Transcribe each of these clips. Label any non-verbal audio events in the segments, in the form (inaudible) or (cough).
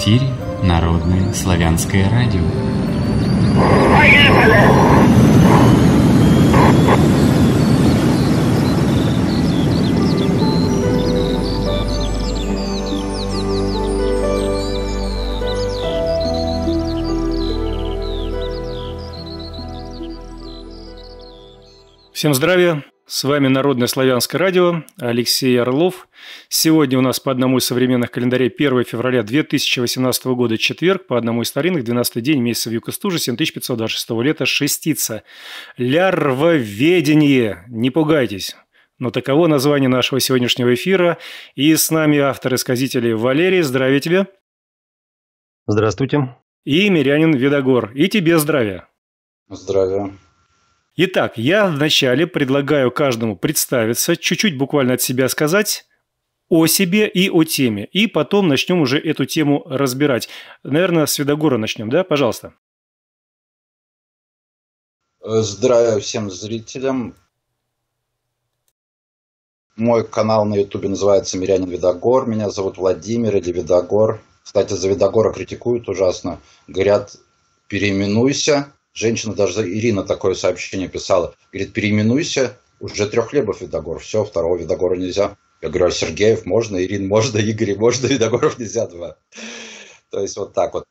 эфире Народное славянское радио. Всем здравия! С вами Народное славянское радио, Алексей Орлов. Сегодня у нас по одному из современных календарей 1 февраля 2018 года четверг, по одному из старинных, 12 день месяца в Юкостуже, 7526 лета, шестица. Лярвоведение. Не пугайтесь. Но таково название нашего сегодняшнего эфира. И с нами автор исказителей Валерий. Здравия тебе. Здравствуйте. И мирянин Видогор. И тебе здравия. Здравия. Итак, я вначале предлагаю каждому представиться, чуть-чуть буквально от себя сказать о себе и о теме. И потом начнем уже эту тему разбирать. Наверное, с Видогора начнем, да? Пожалуйста. Здравия всем зрителям. Мой канал на ютубе называется «Мирянин Видогор». Меня зовут Владимир или Видогор. Кстати, за Видогора критикуют ужасно. Говорят, переименуйся, Женщина, даже Ирина такое сообщение писала, говорит, переименуйся, уже трех хлебов Видогор, все, второго Видогора нельзя. Я говорю, а Сергеев можно, Ирин можно, (laughs) Игорь можно, Видогоров нельзя два. То есть вот так вот.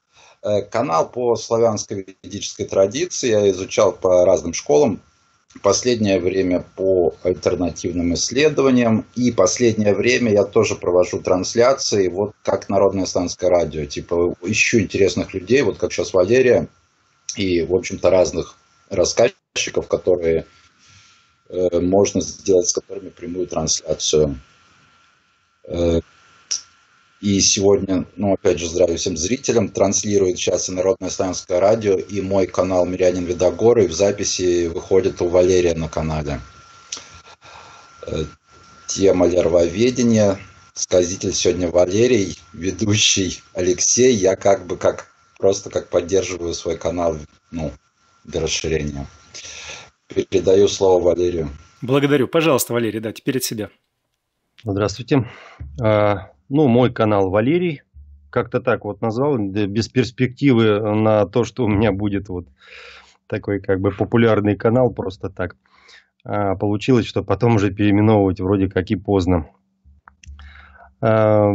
Э, канал по славянской ведической традиции я изучал по разным школам. Последнее время по альтернативным исследованиям. И последнее время я тоже провожу трансляции, вот как Народное станское радио. Типа ищу интересных людей, вот как сейчас Валерия и, в общем-то, разных рассказчиков, которые э, можно сделать с которыми прямую трансляцию. Э, и сегодня, ну, опять же, здравия всем зрителям, транслирует сейчас и Народное славянское радио, и мой канал «Мирянин Видогор», и в записи выходит у Валерия на канале. Э, тема лервоведения. Сказитель сегодня Валерий, ведущий Алексей. Я как бы как просто как поддерживаю свой канал ну, для расширения. Передаю слово Валерию. Благодарю. Пожалуйста, Валерий, да, теперь от себя. Здравствуйте. А, ну, мой канал Валерий, как-то так вот назвал, без перспективы на то, что у меня будет вот такой как бы популярный канал просто так. А, получилось, что потом уже переименовывать вроде как и поздно. А,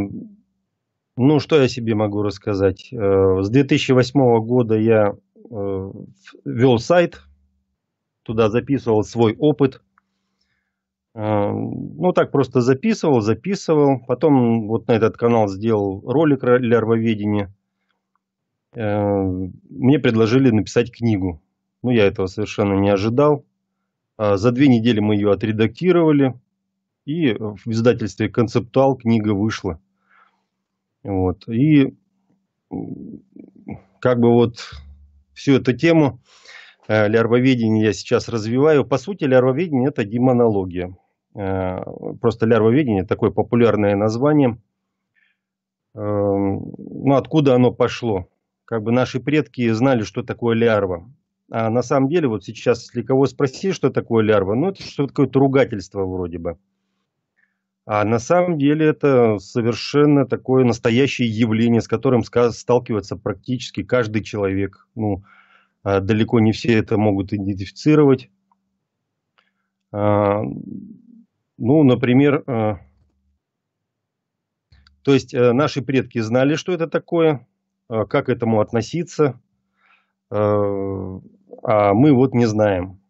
ну, что я себе могу рассказать? Э, с 2008 года я э, вел сайт, туда записывал свой опыт. Э, ну, так просто записывал, записывал. Потом вот на этот канал сделал ролик для рвоведения. Мне предложили написать книгу. Ну, я этого совершенно не ожидал. За две недели мы ее отредактировали. И в издательстве «Концептуал» книга вышла. Вот. И как бы вот всю эту тему э, лярвоведения я сейчас развиваю. По сути, лярвоведение – это демонология. Э, просто лярвоведение – такое популярное название. Э, ну, откуда оно пошло? Как бы наши предки знали, что такое лярва. А на самом деле, вот сейчас, если кого спросить, что такое лярва, ну, это что-то такое ругательство вроде бы. А на самом деле это совершенно такое настоящее явление, с которым сталкивается практически каждый человек. Ну, а, далеко не все это могут идентифицировать. А, ну, например, а, то есть э, наши предки знали, что это такое, как к этому относиться, а мы вот не знаем.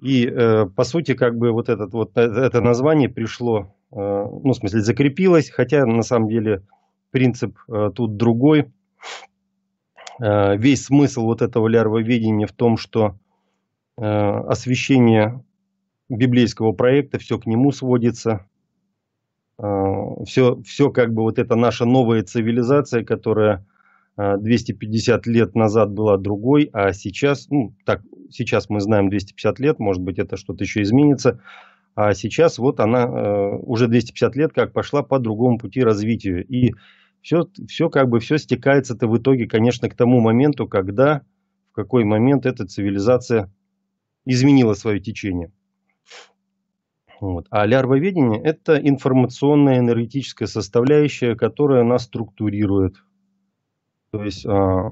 И, э, по сути, как бы вот, этот, вот э, это название пришло, э, ну, в смысле, закрепилось, хотя, на самом деле, принцип э, тут другой. Э, весь смысл вот этого лярвоведения в том, что э, освещение библейского проекта, все к нему сводится. Э, все, все как бы вот это наша новая цивилизация, которая 250 а, лет назад была другой, а сейчас, ну, так, сейчас мы знаем 250 лет, может быть, это что-то еще изменится, а сейчас вот она э, уже 250 лет как пошла по другому пути развития. И все, все как бы все стекается-то в итоге, конечно, к тому моменту, когда, в какой момент эта цивилизация изменила свое течение. Вот. А лярвоведение – это информационная энергетическая составляющая, которая нас структурирует – то есть э,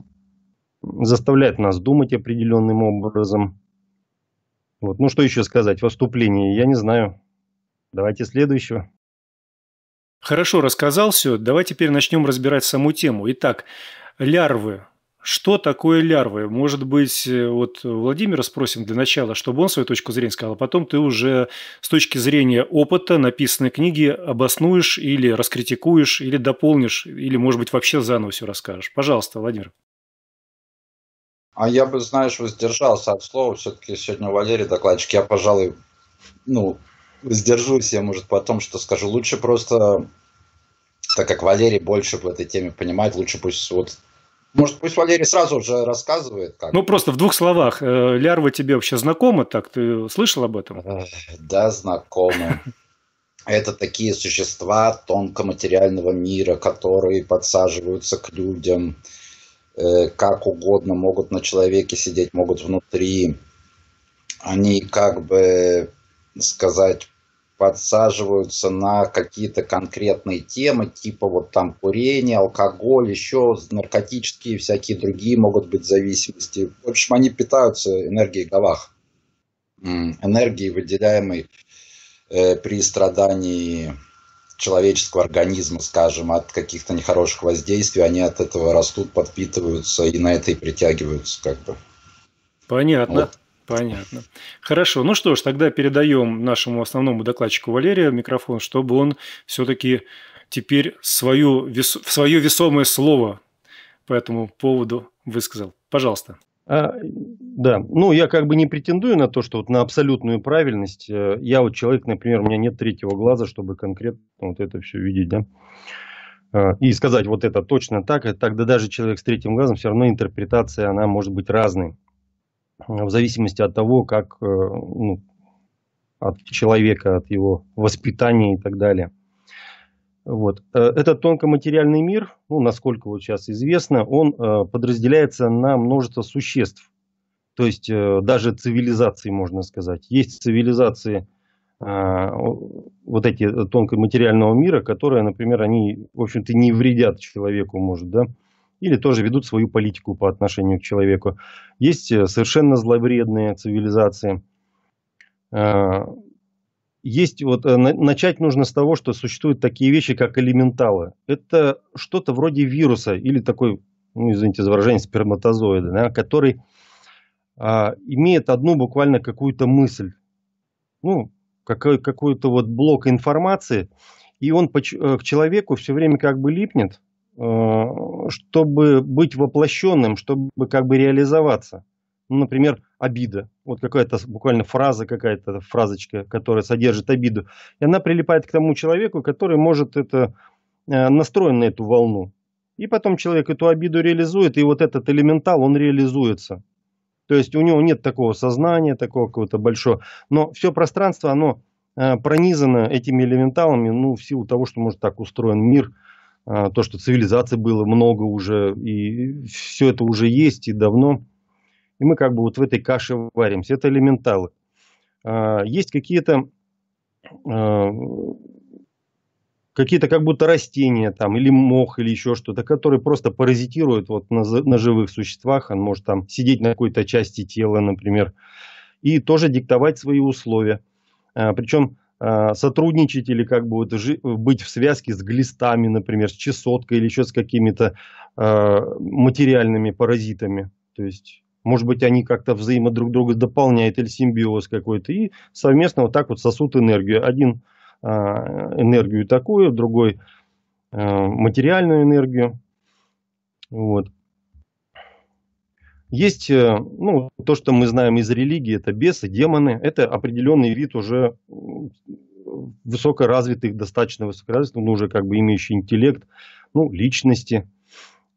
заставляет нас думать определенным образом. Вот. Ну что еще сказать о я не знаю. Давайте следующего. Хорошо, рассказал все. Давай теперь начнем разбирать саму тему. Итак, лярвы что такое лярвы? Может быть, э, вот Владимира спросим для начала, чтобы он свою точку зрения сказал, а потом ты уже с точки зрения опыта написанной книги обоснуешь или раскритикуешь, или дополнишь, или, может быть, вообще заново все расскажешь. Пожалуйста, Владимир. А я бы, знаешь, воздержался от слова. Все-таки сегодня Валерий докладчик. Я, пожалуй, ну, воздержусь, я, может, потом что скажу. Лучше просто, так как Валерий больше в этой теме понимает, лучше пусть вот может, пусть Валерий сразу же рассказывает. Как? Ну, просто в двух словах. Э, Лярва тебе вообще знакома так? Ты слышал об этом? Э, да, знакома. Это такие существа тонкоматериального мира, которые подсаживаются к людям, э, как угодно, могут на человеке сидеть, могут внутри. Они как бы сказать подсаживаются на какие-то конкретные темы, типа вот там курение, алкоголь, еще наркотические всякие другие могут быть зависимости. В общем, они питаются энергией головах, энергией, выделяемой э, при страдании человеческого организма, скажем, от каких-то нехороших воздействий, они от этого растут, подпитываются и на это и притягиваются, как бы. Понятно. Вот. Понятно. Хорошо. Ну что ж, тогда передаем нашему основному докладчику Валерию микрофон, чтобы он все-таки теперь свою, вес... свое весомое слово по этому поводу высказал. Пожалуйста. А, да, ну я как бы не претендую на то, что вот на абсолютную правильность. Э, я вот человек, например, у меня нет третьего глаза, чтобы конкретно вот это все видеть, да. Э, и сказать вот это точно так, тогда даже человек с третьим глазом, все равно интерпретация, она может быть разной в зависимости от того, как э, ну, от человека, от его воспитания и так далее. Вот. Э, этот тонкоматериальный мир, ну, насколько вот сейчас известно, он э, подразделяется на множество существ. То есть даже цивилизации, можно сказать. Есть цивилизации вот эти тонкоматериального мира, которые, например, они, в общем-то, не вредят человеку, может, да, или тоже ведут свою политику по отношению к человеку. Есть э, совершенно зловредные цивилизации. Э, есть вот э, начать нужно с того, что существуют такие вещи, как элементалы. Это что-то вроде вируса или такой, ну, извините за выражение, сперматозоида, да, который а, имеет одну буквально какую-то мысль, ну, какой, то вот блок информации, и он по, к человеку все время как бы липнет, Э, чтобы быть воплощенным, чтобы как бы реализоваться. Ну, например, обида. Вот какая-то буквально фраза, какая-то фразочка, которая содержит обиду. И она прилипает к тому человеку, который может это э, настроен на эту волну. И потом человек эту обиду реализует, и вот этот элементал, он реализуется. То есть у него нет такого сознания, такого какого-то большого. Но все пространство, оно э, пронизано этими элементалами, ну, в силу того, что, может, так устроен мир – а, то, что цивилизаций было много уже, и все это уже есть и давно. И мы как бы вот в этой каше варимся. Это элементалы. А, есть какие-то а, какие-то как будто растения там или мох или еще что-то, которые просто паразитируют вот на, на живых существах, он может там сидеть на какой-то части тела, например, и тоже диктовать свои условия. Причем а, сотрудничать или как бы вот быть в связке с глистами, например, с чесоткой или еще с какими-то а, материальными паразитами. То есть, может быть, они как-то взаимо друг друга дополняют или симбиоз какой-то, и совместно вот так вот сосут энергию. Один а, энергию такую, другой материальную энергию. Вот. Есть э, ну, то, что мы знаем из религии, это бесы, демоны. Это определенный вид уже высокоразвитых, достаточно высокоразвитых, но ну, уже как бы имеющий интеллект, ну, личности.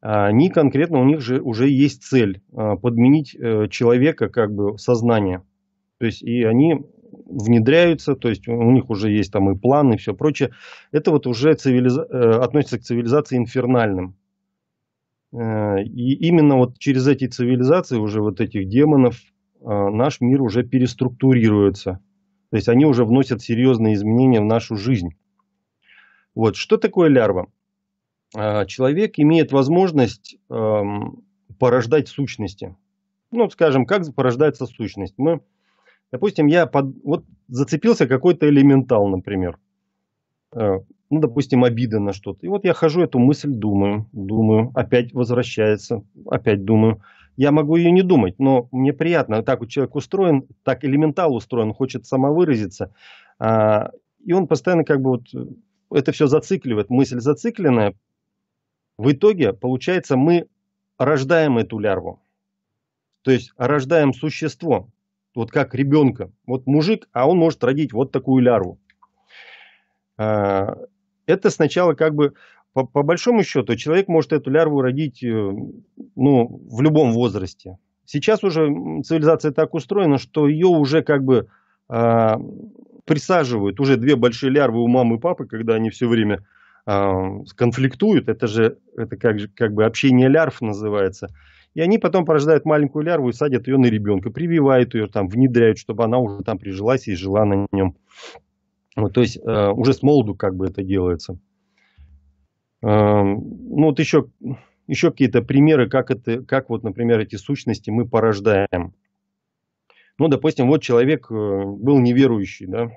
А они конкретно, у них же уже есть цель а, подменить э, человека как бы сознание. То есть и они внедряются, то есть у них уже есть там и планы, и все прочее. Это вот уже цивилиза... Э, относится к цивилизации инфернальным. Э, и именно вот через эти цивилизации, уже вот этих демонов, э, наш мир уже переструктурируется. То есть они уже вносят серьезные изменения в нашу жизнь. Вот. Что такое лярва? Э, человек имеет возможность эм, порождать сущности. Ну, скажем, как порождается сущность? Мы, допустим, я под, вот зацепился какой-то элементал, например – Э, ну, допустим, обида на что-то. И вот я хожу, эту мысль думаю, думаю, опять возвращается, опять думаю. Я могу ее не думать, но мне приятно. Так вот человек устроен, так элементал устроен, хочет самовыразиться. А, и он постоянно как бы вот э, это все зацикливает, мысль зацикленная. В итоге, получается, мы рождаем эту лярву. То есть рождаем существо, вот как ребенка. Вот мужик, а он может родить вот такую лярву. А, это сначала как бы по, по большому счету человек может эту лярву родить э, ну, в любом возрасте. Сейчас уже цивилизация так устроена, что ее уже как бы э, присаживают, уже две большие лярвы у мамы и папы, когда они все время э, конфликтуют, это же это как, как бы общение лярв называется. И они потом порождают маленькую лярву и садят ее на ребенка, прививают ее, там, внедряют, чтобы она уже там прижилась и жила на нем. Вот, то есть э, уже с молоду как бы это делается. Э, ну вот еще, еще какие-то примеры, как, это, как вот, например, эти сущности мы порождаем. Ну, допустим, вот человек э, был неверующий, да,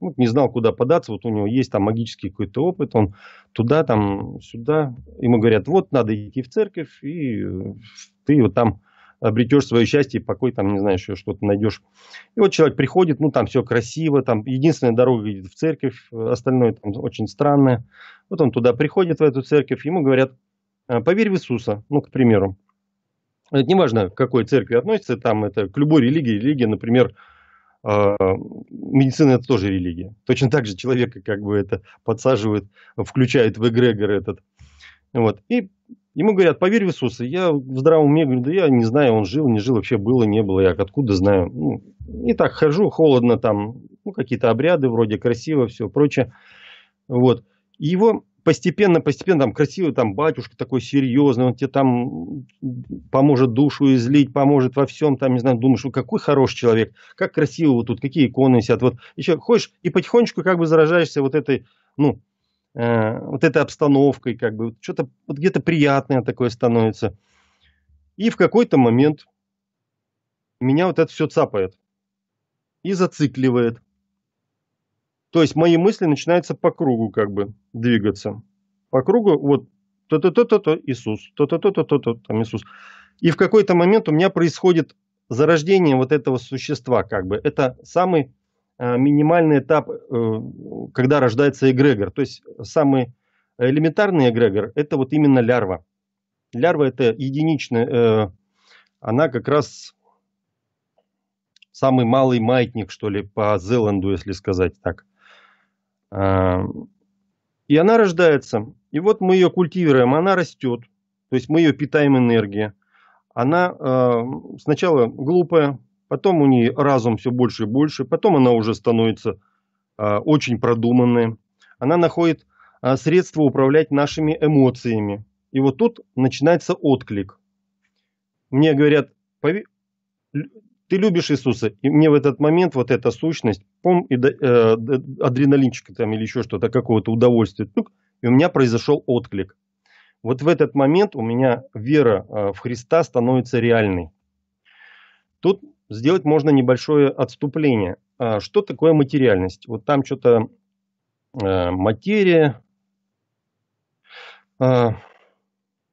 ну, не знал, куда податься, вот у него есть там магический какой-то опыт, он туда, там, сюда, ему говорят, вот, надо идти в церковь, и э, ты вот там обретешь свое счастье, покой, там, не знаю, еще что-то найдешь. И вот человек приходит, ну, там все красиво, там единственная дорога идет в церковь, остальное там очень странное. Вот он туда приходит, в эту церковь, ему говорят, «А, поверь в Иисуса, ну, к примеру. Это неважно, к какой церкви относится, там это к любой религии. Религия, например, а, медицина это тоже религия. Точно так же человека как бы это подсаживает, включает в эгрегор этот. Вот. И Ему говорят, поверь в Иисуса. Я в здравом уме говорю, да я не знаю, он жил, не жил, вообще было, не было, я откуда знаю. Ну, и так хожу, холодно там, ну, какие-то обряды вроде, красиво, все прочее. Вот. И его постепенно, постепенно, там красивый там батюшка такой серьезный, он тебе там поможет душу излить, поможет во всем, там, не знаю, думаешь, ну какой хороший человек, как красиво вот тут, какие иконы сидят, вот еще ходишь и потихонечку как бы заражаешься вот этой, ну, э, вот этой обстановкой, как бы, что-то вот где-то приятное такое становится. И в какой-то момент меня вот это все цапает и зацикливает. То есть мои мысли начинаются по кругу как бы двигаться. По кругу вот то-то-то-то-то Иисус, то-то-то-то-то там Иисус. И в какой-то момент у меня происходит зарождение вот этого существа как бы. Это самый Э, минимальный этап, э, когда рождается эгрегор. То есть самый элементарный эгрегор – это вот именно лярва. Лярва – это единичная, э, она как раз самый малый маятник, что ли, по Зеланду, если сказать так. А, и она рождается. И вот мы ее культивируем, она растет. То есть мы ее питаем энергией. Она сначала глупая, потом у нее разум все больше и больше, потом она уже становится э, очень продуманной. она находит э, средства управлять нашими эмоциями. И вот тут начинается отклик. Мне говорят, пове... ты любишь Иисуса, и мне в этот момент вот эта сущность, пом, и, э, адреналинчик там или еще что-то, какого-то удовольствия, тук, и у меня произошел отклик. Вот в этот момент у меня вера а, в Христа становится реальной. Тут сделать можно небольшое отступление. А, что такое материальность? Вот там что-то а, материя. А,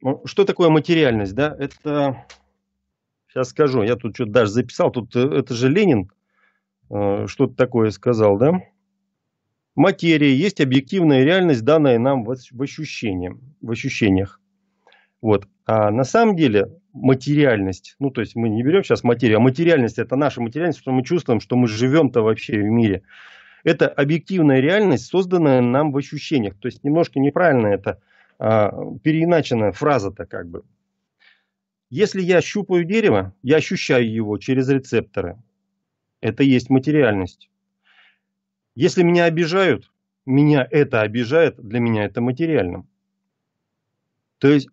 ну, что такое материальность? Да, это сейчас скажу. Я тут что-то даже записал. Тут э, это же Ленин что-то такое сказал, да? Материя есть объективная реальность, данная нам в, в, в ощущениях. Вот. А на самом деле материальность. Ну, то есть мы не берем сейчас материю, а материальность – это наша материальность, что мы чувствуем, что мы живем-то вообще в мире. Это объективная реальность, созданная нам в ощущениях. То есть немножко неправильно это а, переиначенная фраза-то как бы. Если я щупаю дерево, я ощущаю его через рецепторы. Это и есть материальность. Если меня обижают, меня это обижает, для меня это материальным. То есть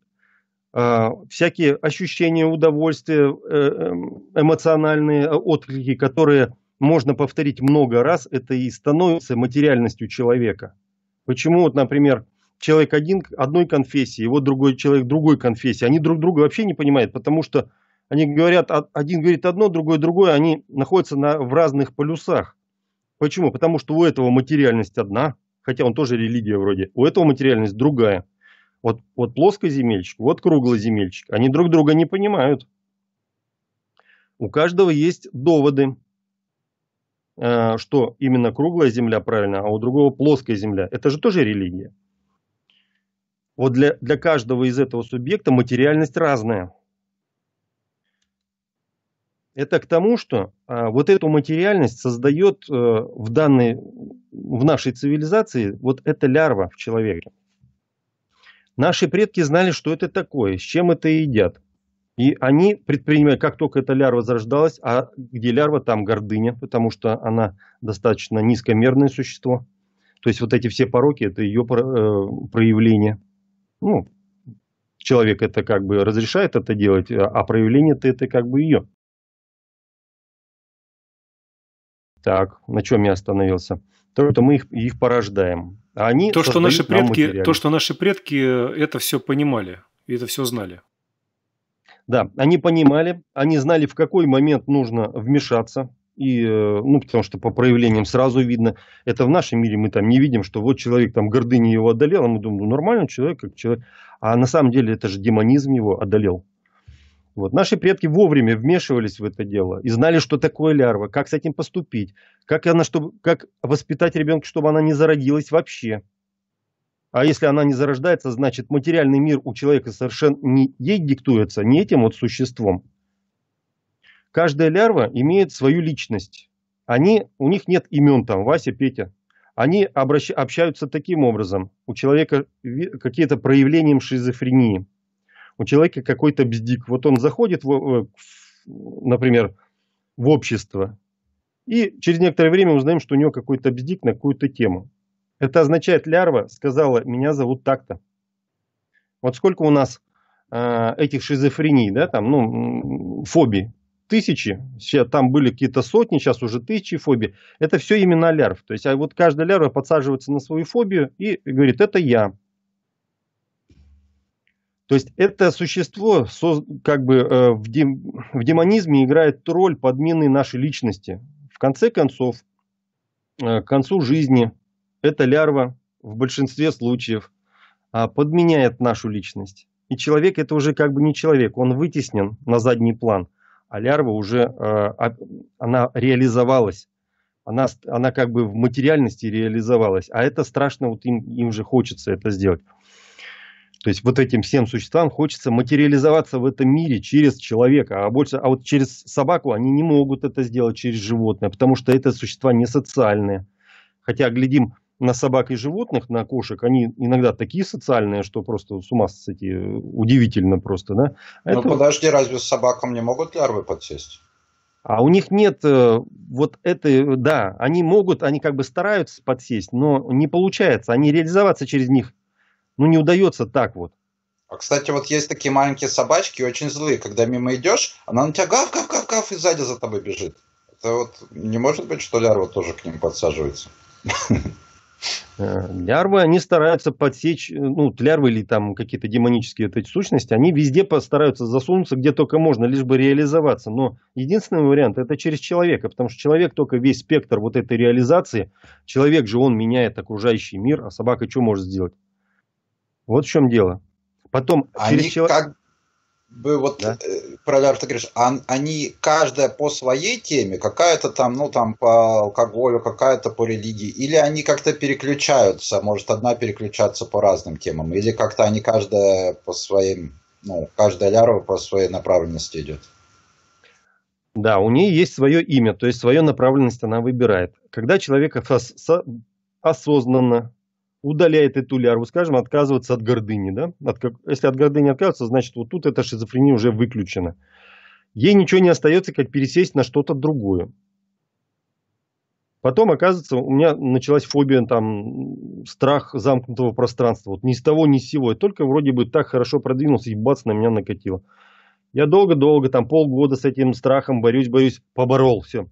а, всякие ощущения удовольствия, э, эм, эмоциональные э, отклики, которые можно повторить много раз, это и становится материальностью человека. Почему, вот, например, человек один, одной конфессии, его другой человек другой конфессии, они друг друга вообще не понимают, потому что они говорят, а, один говорит одно, другой другое, они находятся на, в разных полюсах. Почему? Потому что у этого материальность одна, хотя он тоже религия вроде, у этого материальность другая – вот, вот плоскоземельщик, вот круглоземельщик. Они друг друга не понимают. У каждого есть доводы, э, что именно круглая земля правильно, а у другого плоская земля. Это же тоже религия. Вот для, для каждого из этого субъекта материальность разная. Это к тому, что а, вот эту материальность создает э, в данной, в нашей цивилизации вот эта лярва в человеке. Наши предки знали, что это такое, с чем это едят. И они предпринимали, как только эта лярва зарождалась, а где лярва, там гордыня, потому что она достаточно низкомерное существо. То есть вот эти все пороки – это ее э, проявление. Ну, человек это как бы разрешает это делать, а, а проявление-то это как бы ее. Так, на чем я остановился? То, что мы их, их порождаем они то, что наши предки, то, что наши предки это все понимали и это все знали. Да, они понимали, они знали, в какой момент нужно вмешаться. И, э, ну, потому что по проявлениям сразу видно, это в нашем мире мы там не видим, что вот человек там гордыни его одолел, а мы думаем, ну, нормально человек, как человек. А на самом деле это же демонизм его одолел. Вот. Наши предки вовремя вмешивались в это дело и знали, что такое лярва, как с этим поступить, как, она, чтобы, как воспитать ребенка, чтобы она не зародилась вообще. А если она не зарождается, значит материальный мир у человека совершенно не ей диктуется, не этим вот существом. Каждая лярва имеет свою личность. Они, у них нет имен там, Вася, Петя. Они обращ, общаются таким образом. У человека какие-то проявления шизофрении у человека какой-то бздик. Вот он заходит, в, например, в общество, и через некоторое время узнаем, что у него какой-то бздик на какую-то тему. Это означает, лярва сказала, меня зовут так-то. Вот сколько у нас э, этих шизофрений, да, там, ну, фобий, тысячи, сейчас там были какие-то сотни, сейчас уже тысячи фобий. Это все именно лярв. То есть, а вот каждая лярва подсаживается на свою фобию и говорит, это я. То есть это существо как бы э, в, демонизме играет роль подмены нашей личности. В конце концов, э, к концу жизни эта лярва в большинстве случаев а, подменяет нашу личность. И человек это уже как бы не человек, он вытеснен на задний план. А лярва уже, э, она реализовалась. Она, она как бы в материальности реализовалась. А это страшно, вот им, им же хочется это сделать. То есть вот этим всем существам хочется материализоваться в этом мире через человека, а больше, а вот через собаку они не могут это сделать через животное, потому что это существа не социальные. Хотя глядим на собак и животных, на кошек, они иногда такие социальные, что просто с ума сойти, э, удивительно просто, да? А ну, это... Ну подожди, разве собакам не могут лярвы подсесть? А у них нет э, вот этой, да, они могут, они как бы стараются подсесть, но не получается, они реализоваться через них ну, не удается так вот. А, кстати, вот есть такие маленькие собачки, очень злые. Когда мимо идешь, она на тебя гав-гав-гав-гав и сзади за тобой бежит. Это вот не может быть, что лярва тоже к ним подсаживается? Э, лярвы, они стараются подсечь, э, ну, лярвы или там какие-то демонические вот эти сущности, они везде стараются засунуться, где только можно, лишь бы реализоваться. Но единственный вариант – это через человека, потому что человек только весь спектр вот этой реализации. Человек же, он меняет окружающий мир, а собака что может сделать? Вот в чем дело. Потом Они через человек... как бы вот да? Э, продав, ты говоришь, они каждая по своей теме, какая-то там, ну там по алкоголю, какая-то по религии, или они как-то переключаются, может одна переключаться по разным темам, или как-то они каждая по своим, ну каждая лярва по своей направленности идет. Да, у нее есть свое имя, то есть свою направленность она выбирает. Когда человек осознанно удаляет эту лярву, скажем, отказываться от гордыни. Да? От, если от гордыни отказываться, значит, вот тут эта шизофрения уже выключена. Ей ничего не остается, как пересесть на что-то другое. Потом, оказывается, у меня началась фобия, там, страх замкнутого пространства. Вот ни с того, ни с сего. Я только вроде бы так хорошо продвинулся, и бац, на меня накатило. Я долго-долго, там, полгода с этим страхом борюсь, боюсь, поборол, все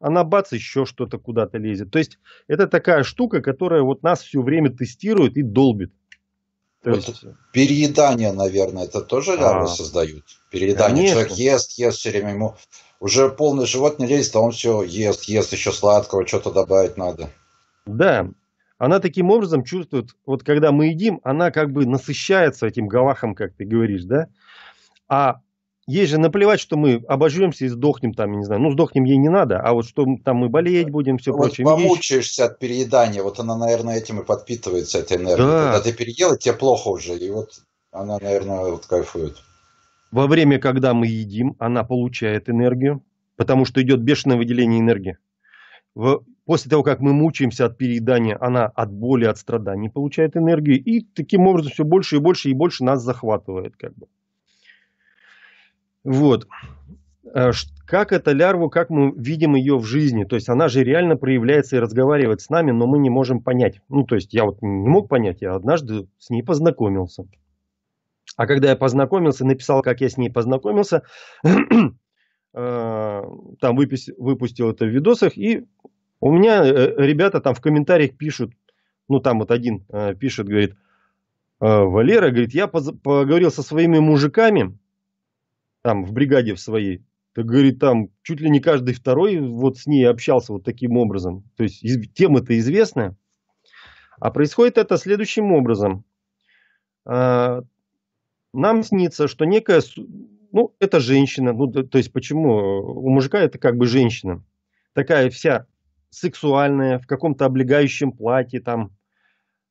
она бац, еще что-то куда-то лезет. То есть это такая штука, которая вот нас все время тестирует и долбит. То вот есть... Переедание, наверное, это тоже а... лярвы создают. Переедание. Конечно. Человек ест, ест все время ему. Уже полный живот не лезет, а он все ест, ест еще сладкого, что-то добавить надо. Да. Она таким образом чувствует, вот когда мы едим, она как бы насыщается этим галахом, как ты говоришь, да? А Ей же наплевать, что мы обожжемся и сдохнем там, я не знаю. Ну, сдохнем ей не надо, а вот что там мы болеть будем, все ну, вот прочее. Помучаешься ей... от переедания, вот она, наверное, этим и подпитывается, этой энергией. Да. Когда ты переела, тебе плохо уже, и вот она, наверное, вот кайфует. Во время, когда мы едим, она получает энергию, потому что идет бешеное выделение энергии. В... После того, как мы мучаемся от переедания, она от боли, от страданий получает энергию, и таким образом все больше и больше и больше нас захватывает. Как бы. Вот. Э, как эта лярва, как мы видим ее в жизни? То есть она же реально проявляется и разговаривает с нами, но мы не можем понять. Ну, то есть я вот не мог понять, я однажды с ней познакомился. А когда я познакомился, написал, как я с ней познакомился, (clears throat) э, там выпустил это в видосах, и у меня э, ребята там в комментариях пишут, ну там вот один пишет, говорит, Валера, говорит, я поговорил со своими мужиками, там в бригаде в своей, то, говорит, там чуть ли не каждый второй вот с ней общался вот таким образом. То есть тема-то известная. А происходит это следующим образом. А, нам снится, что некая, ну, это женщина, ну, то есть почему? У мужика это как бы женщина. Такая вся сексуальная, в каком-то облегающем платье, там,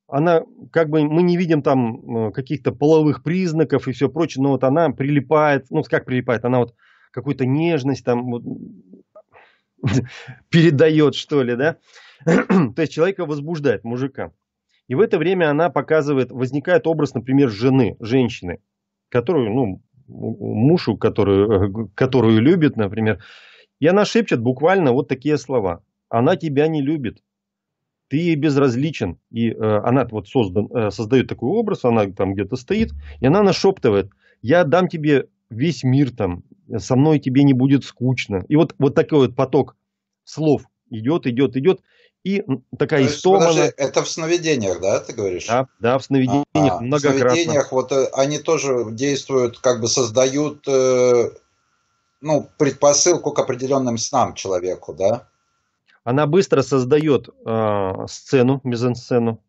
она как бы мы не видим там э, каких-то половых признаков и все прочее, но вот она прилипает, ну как прилипает, она вот какую-то нежность там вот, (laughs) передает что ли, да? (clears throat) То есть человека возбуждает мужика. И в это время она показывает, возникает образ, например, жены, женщины, которую, ну, мужу, которую, э, которую любит, например, и она шепчет буквально вот такие слова. Она тебя не любит ты ей безразличен. И э, она вот создан, э, создает такой образ, она там где-то стоит, и она нашептывает, я дам тебе весь мир там, со мной тебе не будет скучно. И вот, вот такой вот поток слов идет, идет, идет. И такая То есть, истомана. Подожди, это в сновидениях, да, ты говоришь? Да, да в сновидениях а, многократно. В сновидениях вот э, они тоже действуют, как бы создают э, ну, предпосылку к определенным снам человеку, да? Она быстро создает э, сцену, мизансцену.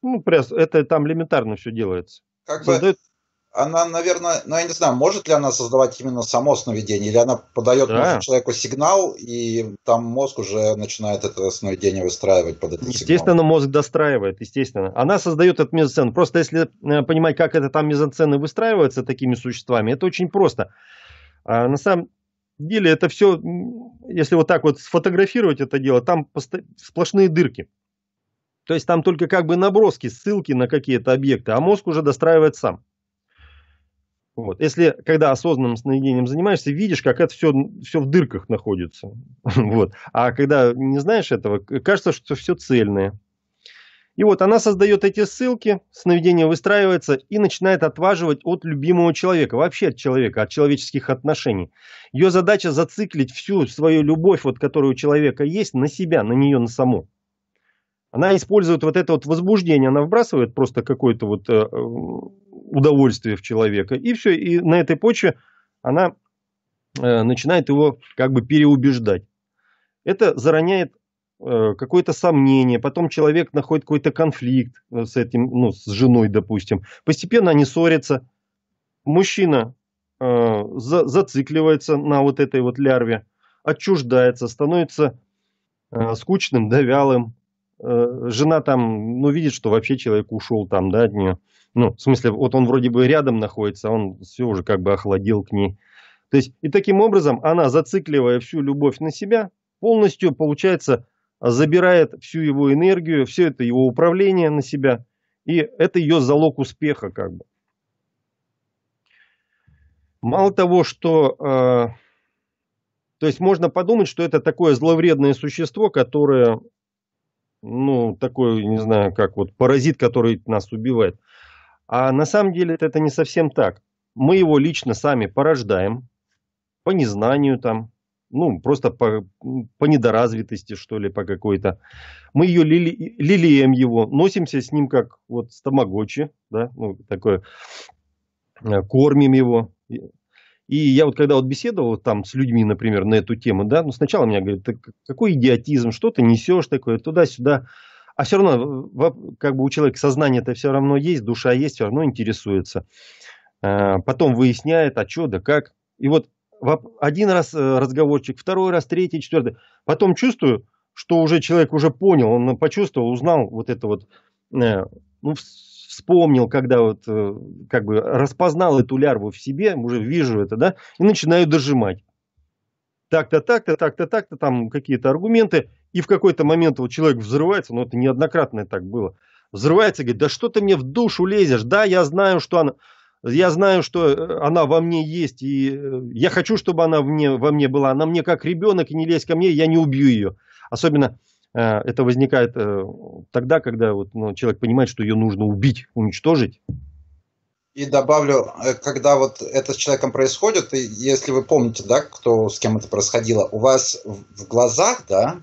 Ну, пресс, это там элементарно все делается. Как создает... бы она, наверное, ну я не знаю, может ли она создавать именно само сновидение, или она подает да. может, человеку сигнал, и там мозг уже начинает это сновидение выстраивать под этот Естественно, сигнал. мозг достраивает, естественно. Она создает этот мизансцен. Просто если э, понимать, как это там мизансцены выстраиваются такими существами, это очень просто. А, на самом деле это все, если вот так вот сфотографировать это дело, там сплошные дырки. То есть там только как бы наброски, ссылки на какие-то объекты, а мозг уже достраивает сам. Вот. Если, когда осознанным сновидением занимаешься, видишь, как это все, все в дырках находится. (laughs) Вот. А когда не знаешь этого, кажется, что все цельное. И вот она создает эти ссылки, сновидение выстраивается и начинает отваживать от любимого человека, вообще от человека, от человеческих отношений. Ее задача зациклить всю свою любовь, вот, которую у человека есть, на себя, на нее, на саму. Она использует вот это вот возбуждение, она вбрасывает просто какое-то вот э, э, удовольствие в человека. И все, и на этой почве она э, начинает его как бы переубеждать. Это зароняет Э, какое-то сомнение, потом человек находит какой-то конфликт э, с этим, ну, с женой, допустим. Постепенно они ссорятся. Мужчина э, за, зацикливается на вот этой вот лярве, отчуждается, становится э, скучным, да, вялым. Э, жена там, ну, видит, что вообще человек ушел там, да, от нее. Ну, в смысле, вот он вроде бы рядом находится, а он все уже как бы охладил к ней. То есть, и таким образом она, зацикливая всю любовь на себя, полностью, получается, забирает всю его энергию, все это его управление на себя, и это ее залог успеха как бы. Мало того, что... Э, то есть можно подумать, что это такое зловредное существо, которое, ну, такое, не знаю, как вот паразит, который нас убивает. А на самом деле это не совсем так. Мы его лично сами порождаем, по незнанию там, ну, просто по, по недоразвитости, что ли, по какой-то. Мы ее лили, лилеем его, носимся с ним как вот с да, ну, такое, э, кормим его. И я вот когда вот беседовал там с людьми, например, на эту тему, да, ну, сначала меня говорят, ты какой идиотизм, что ты несешь такое, туда-сюда. А все равно, как бы у человека сознание-то все равно есть, душа есть, все равно интересуется. Э, потом выясняет, а что, да как. И вот один раз э, разговорчик, второй раз, третий, четвертый. Потом чувствую, что уже человек уже понял, он почувствовал, узнал вот это вот, э, ну, вспомнил, когда вот э, как бы распознал эту лярву в себе, уже вижу это, да, и начинаю дожимать. Так-то, так-то, так-то, так-то, там какие-то аргументы. И в какой-то момент вот человек взрывается, но ну, это неоднократно так было. Взрывается, говорит, да что ты мне в душу лезешь? Да, я знаю, что она... Я знаю, что э, она во мне есть, и э, я хочу, чтобы она мне, во мне была. Она мне как ребенок, и не лезь ко мне, я не убью ее. Особенно э, это возникает э, тогда, когда вот, ну, человек понимает, что ее нужно убить, уничтожить. И добавлю, э, когда вот это с человеком происходит, и если вы помните, да, кто, с кем это происходило, у вас в глазах, да,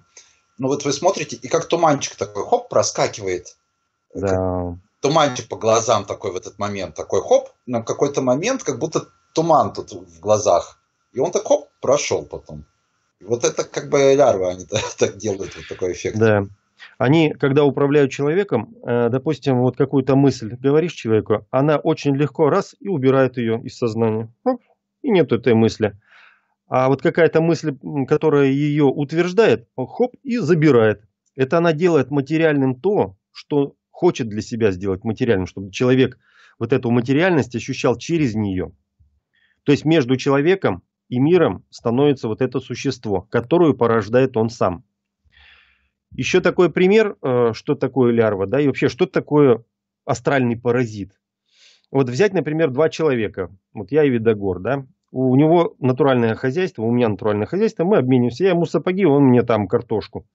ну вот вы смотрите, и как туманчик такой, хоп, проскакивает. Да туманчик по глазам такой в этот момент, такой хоп, на какой-то момент как будто туман тут в глазах. И он так хоп, прошел потом. И вот это как бы лярвы, они (laughs) так, делают, вот такой эффект. Да. Они, когда управляют человеком, э, допустим, вот какую-то мысль говоришь человеку, она очень легко раз и убирает ее из сознания. Ну, и нет этой мысли. А вот какая-то мысль, которая ее утверждает, хоп, и забирает. Это она делает материальным то, что хочет для себя сделать материальным, чтобы человек вот эту материальность ощущал через нее. То есть между человеком и миром становится вот это существо, которое порождает он сам. Еще такой пример, э, что такое лярва, да, и вообще, что такое астральный паразит. Вот взять, например, два человека, вот я и Видогор, да, у него натуральное хозяйство, у меня натуральное хозяйство, мы обмениваемся, я ему сапоги, он мне там картошку.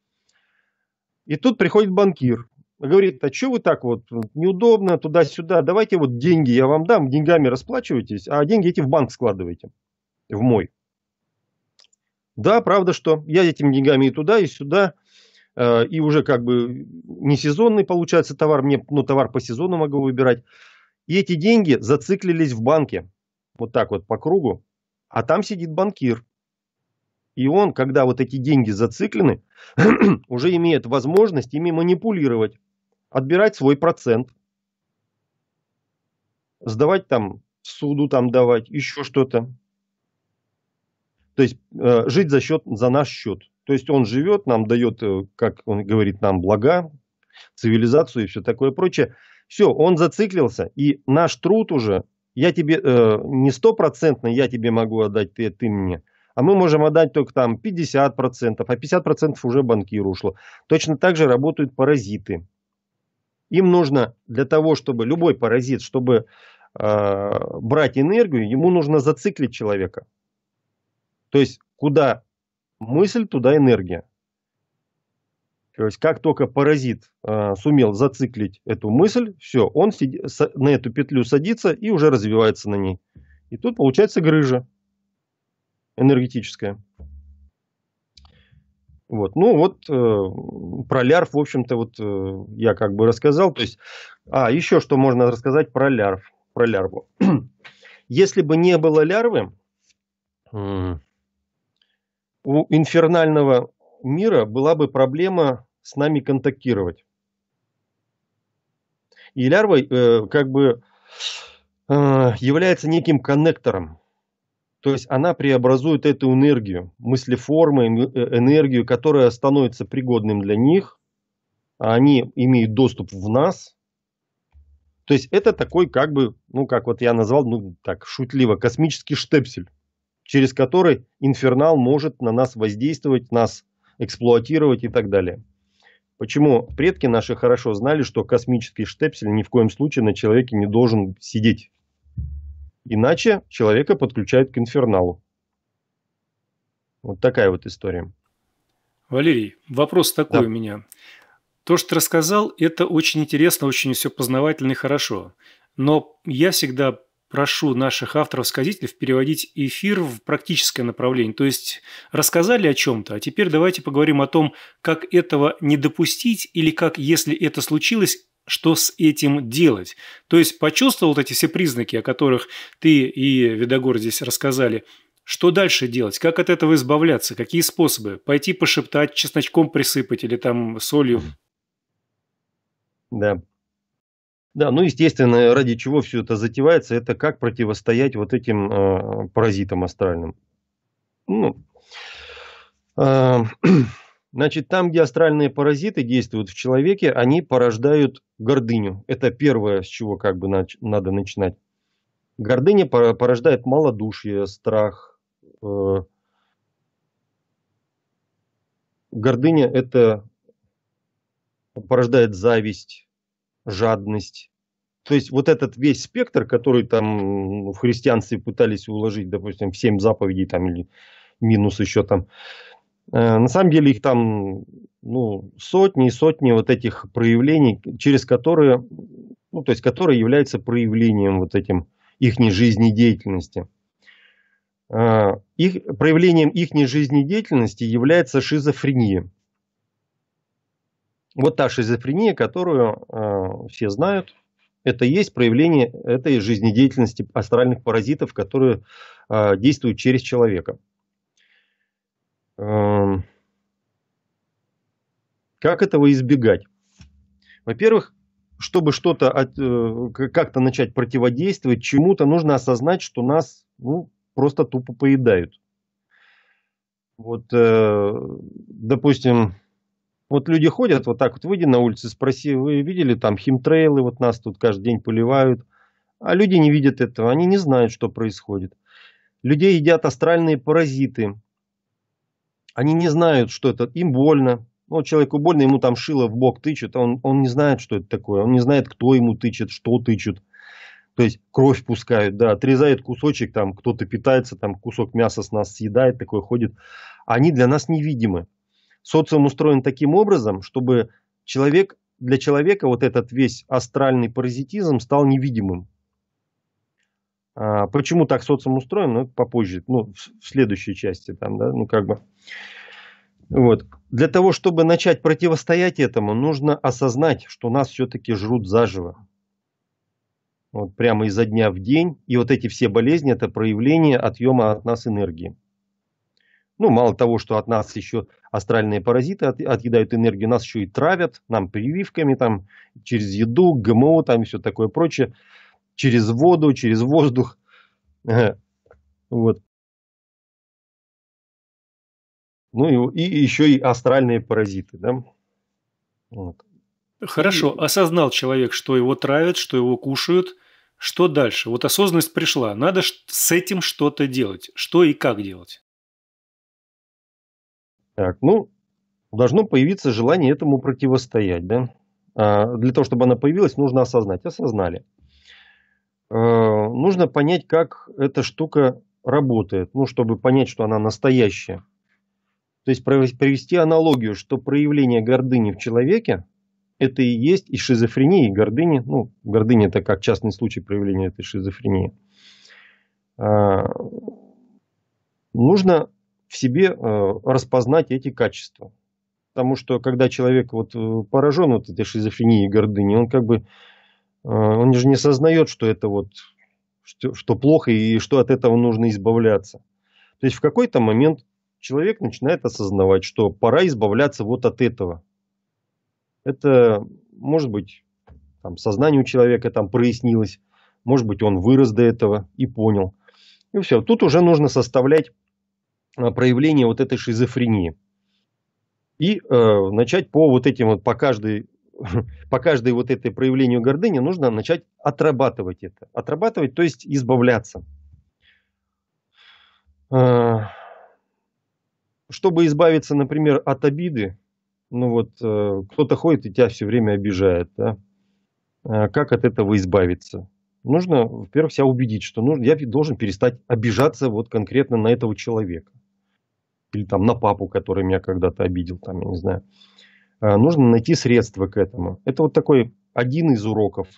И тут приходит банкир говорит, а что вы так вот, ну, неудобно, туда-сюда, давайте вот деньги я вам дам, деньгами расплачивайтесь, а деньги эти в банк складывайте, в мой. Да, правда, что я этими деньгами и туда, и сюда, э, и уже как бы не сезонный получается товар, мне, ну, товар по сезону могу выбирать. И эти деньги зациклились в банке, вот так вот по кругу, а там сидит банкир. И он, когда вот эти деньги зациклены, (clears throat) уже имеет возможность ими манипулировать отбирать свой процент, сдавать там суду там давать, еще что-то. То есть э, жить за счет, за наш счет. То есть он живет, нам дает, э, как он говорит, нам блага, цивилизацию и все такое прочее. Все, он зациклился, и наш труд уже, я тебе, э, не стопроцентно я тебе могу отдать, ты, ты мне, а мы можем отдать только там 50%, а 50% уже банкиру ушло. Точно так же работают паразиты. Им нужно для того, чтобы любой паразит, чтобы э, брать энергию, ему нужно зациклить человека. То есть куда мысль, туда энергия. То есть как только паразит э, сумел зациклить эту мысль, все, он сиди, с, на эту петлю садится и уже развивается на ней. И тут получается грыжа энергетическая. Вот. Ну вот э, про лярв, в общем-то, вот э, я как бы рассказал. То есть, а, еще что можно рассказать про лярв, про лярву. (clears throat) Если бы не было лярвы, у инфернального мира была бы проблема с нами контактировать. И лярва э, как бы э, является неким коннектором то есть она преобразует эту энергию, мыслеформы, э, энергию, которая становится пригодным для них. а Они имеют доступ в нас. То есть это такой как бы, ну как вот я назвал, ну так шутливо, космический штепсель, через который инфернал может на нас воздействовать, нас эксплуатировать и так далее. Почему предки наши хорошо знали, что космический штепсель ни в коем случае на человеке не должен сидеть Иначе человека подключают к инферналу. Вот такая вот история. Валерий, вопрос такой да. у меня. То, что ты рассказал, это очень интересно, очень все познавательно и хорошо. Но я всегда прошу наших авторов-сказителей переводить эфир в практическое направление. То есть рассказали о чем-то, а теперь давайте поговорим о том, как этого не допустить или как, если это случилось, что с этим делать. То есть почувствовал вот эти все признаки, о которых ты и Видогор здесь рассказали, что дальше делать? Как от этого избавляться? Какие способы? Пойти пошептать, чесночком присыпать или там солью? Да. Да, ну, естественно, ради чего все это затевается, это как противостоять вот этим э, паразитам астральным. Ну, э, (clears throat) Значит, там, где астральные паразиты действуют в человеке, они порождают гордыню. Это первое, с чего как бы нач- надо начинать. Гордыня порождает малодушие, страх. Э. Гордыня это порождает зависть, жадность. То есть вот этот весь спектр, который там в христианстве пытались уложить, допустим, в семь заповедей там или минус еще там, э, Э, на самом деле их там ну, сотни и сотни вот этих проявлений, через которые, ну, то есть которые являются проявлением вот этим их жизнедеятельности. Э, их, проявлением их жизнедеятельности является шизофрения. Вот та шизофрения, которую э, все знают, это и есть проявление этой жизнедеятельности астральных паразитов, которые э, действуют через человека. Эм, как этого избегать? Во-первых, чтобы что-то э, как-то начать противодействовать чему-то, нужно осознать, что нас ну, просто тупо поедают. Вот, э, допустим, вот люди ходят вот так вот, выйди на улицу, спроси, вы видели там химтрейлы, вот нас тут каждый день поливают, а люди не видят этого, они не знают, что происходит. Людей едят астральные паразиты, они не знают, что это. Им больно. Ну, человеку больно, ему там шило в бок тычет, а он, он не знает, что это такое. Он не знает, кто ему тычет, что тычет. То есть кровь пускают, да, отрезают кусочек, там кто-то питается, там кусок мяса с нас съедает, такой ходит. Они для нас невидимы. Социум устроен таким образом, чтобы человек, для человека вот этот весь астральный паразитизм стал невидимым. А, почему так социум устроен, ну, попозже, ну, в следующей части там, да, ну, как бы. Вот. Для того, чтобы начать противостоять этому, нужно осознать, что нас все-таки жрут заживо. Вот прямо изо дня в день. И вот эти все болезни – это проявление отъема от нас энергии. Ну, мало того, что от нас еще астральные паразиты от, отъедают энергию, нас еще и травят, нам прививками, там, через еду, ГМО, там и все такое прочее через воду, через воздух. (laughs) Вот. Ну и, и еще и астральные паразиты, да? Вот. Хорошо, осознал человек, что его травят, что его кушают. Что дальше? Вот осознанность пришла. Надо с этим что-то делать. Что и как делать? Так, ну, должно появиться желание этому противостоять, да? А для того, чтобы она появилась, нужно осознать. Осознали. Э, нужно понять, как эта штука работает, ну, чтобы понять, что она настоящая. То есть провести аналогию, что проявление гордыни в человеке – это и есть и шизофрения, и гордыни. Ну, гордыня – это как частный случай проявления этой шизофрении. А, нужно в себе э, распознать эти качества. Потому что когда человек вот э, поражен вот этой шизофренией и гордыней, он как бы а, он же не осознает, что это вот, что, что плохо и что от этого нужно избавляться. То есть в какой-то момент человек начинает осознавать, что пора избавляться вот от этого. Это может быть там, сознание у человека там прояснилось, может быть он вырос до этого и понял. И все, тут уже нужно составлять а, проявление вот этой шизофрении. И э, начать по вот этим вот, по каждой (laughs) по каждой вот этой проявлению гордыни нужно начать отрабатывать это. Отрабатывать, то есть избавляться. А, чтобы избавиться, например, от обиды, ну вот э, кто-то ходит и тебя все время обижает, да? А как от этого избавиться? Нужно, во-первых, себя убедить, что нужно, я должен перестать обижаться вот конкретно на этого человека. Или там на папу, который меня когда-то обидел, там, я не знаю. Э, нужно найти средства к этому. Это вот такой один из уроков.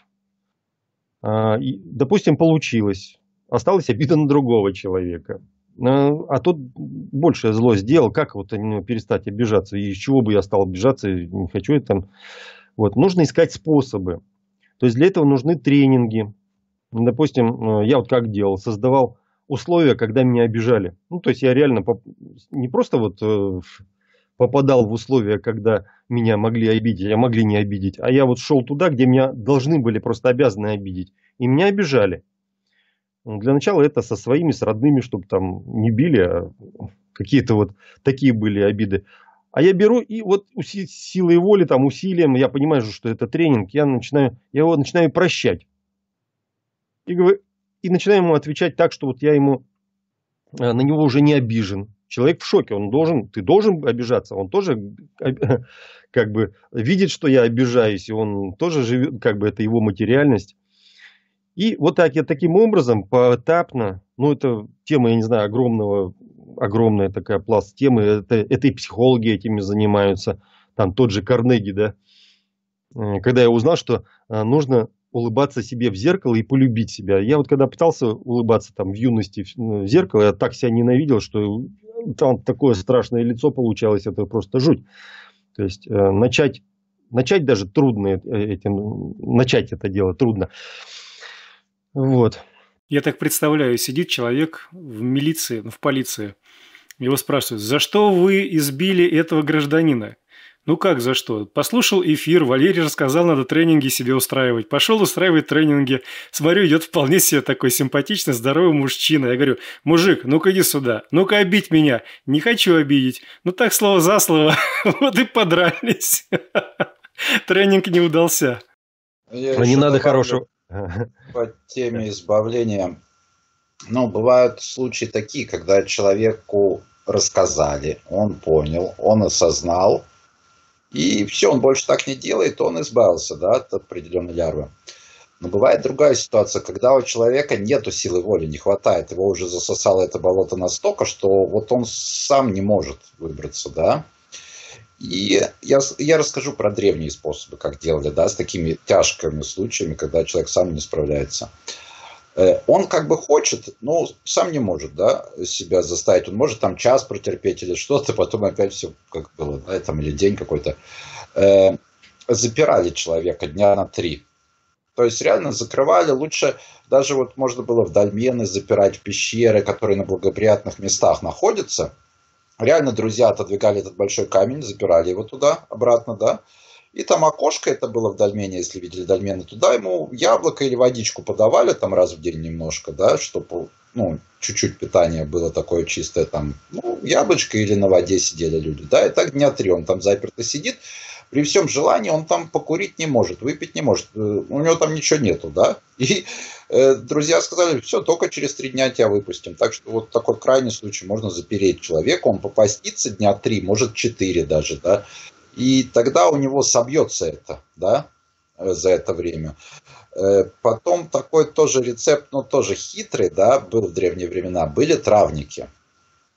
А, допустим, получилось. Осталась обида на другого человека. Э, а тот большее зло сделал. Как вот перестать обижаться? И из чего бы я стал обижаться? Не хочу это. Вот. Нужно искать способы. То есть для этого нужны тренинги. Допустим, э, я вот как делал, создавал условия, когда меня обижали. Ну, то есть я реально не просто вот попадал в условия, когда меня могли обидеть, а могли не обидеть. А я вот шел туда, где меня должны были, просто обязаны обидеть. И меня обижали. Для начала это со своими, с родными, чтобы там не били, а какие-то вот такие были обиды. А я беру и вот силой воли, там, усилием, я понимаю, что это тренинг, я, начинаю, я его начинаю прощать. И, говорю, и начинаю ему отвечать так, что вот я ему э, на него уже не обижен. Человек в шоке, он должен, ты должен обижаться, он тоже (laughs) как бы видит, что я обижаюсь, и он тоже живет, как бы это его материальность. И вот так, я таким образом поэтапно, ну это тема, я не знаю, огромного, огромная такая пласт темы, это, это и психологи этими занимаются, там тот же Карнеги, да, э, когда я узнал, что э, нужно улыбаться себе в зеркало и полюбить себя. Я вот когда пытался улыбаться там в юности в ну, зеркало, я так себя ненавидел, что там такое страшное лицо получалось, это просто жуть. То есть э, начать, начать даже трудно э, этим, начать это дело трудно. Вот. Я так представляю, сидит человек в милиции, ну, в полиции, его спрашивают, за что вы избили этого гражданина? Ну как за что? Послушал эфир, Валерий рассказал, надо тренинги себе устраивать. Пошел устраивать тренинги. Смотрю, идет вполне себе такой симпатичный, здоровый мужчина. Я говорю, мужик, ну-ка иди сюда, ну-ка обидь меня. Не хочу обидеть. Ну так слово за слово. (laughs) Вот и подрались. (laughs) Тренинг не удался. Ну, не надо хорошего. (laughs) По теме избавления. Но ну, бывают случаи такие, когда человеку рассказали, он понял, он осознал – и все, он больше так не делает, он избавился да, от определенной лярвы. Но бывает другая ситуация, когда у человека нету силы воли, не хватает, его уже засосало это болото настолько, что вот он сам не может выбраться, да. И я, я расскажу про древние способы, как делали, да, с такими тяжкими случаями, когда человек сам не справляется. Э, он как бы хочет, но ну, сам не может, да, себя заставить. Он может там час протерпеть или что-то, (laughs) потом опять все как было, да, там, или день какой-то. Э, запирали человека дня на три. То есть реально закрывали, лучше даже вот можно было в дольмены запирать, в пещеры, которые на благоприятных местах находятся. Реально друзья отодвигали этот большой камень, запирали его туда, обратно, да, и там окошко это было в дольмене, если видели дольмены, туда ему яблоко или водичку подавали там раз в день немножко, да, чтобы ну, чуть-чуть питание было такое чистое там, ну, яблочко или на воде сидели люди, да, и так дня три он там заперто сидит, при всем желании он там покурить не может, выпить не может, э, у него там ничего нету, да, и э, друзья сказали, все, только через три дня тебя выпустим, так что вот такой крайний случай, можно запереть человека, он попастится дня три, может четыре даже, да, и тогда у него собьется это, да, э, за это время. Э, потом такой тоже рецепт, но ну, тоже хитрый, да, был в древние времена, были травники.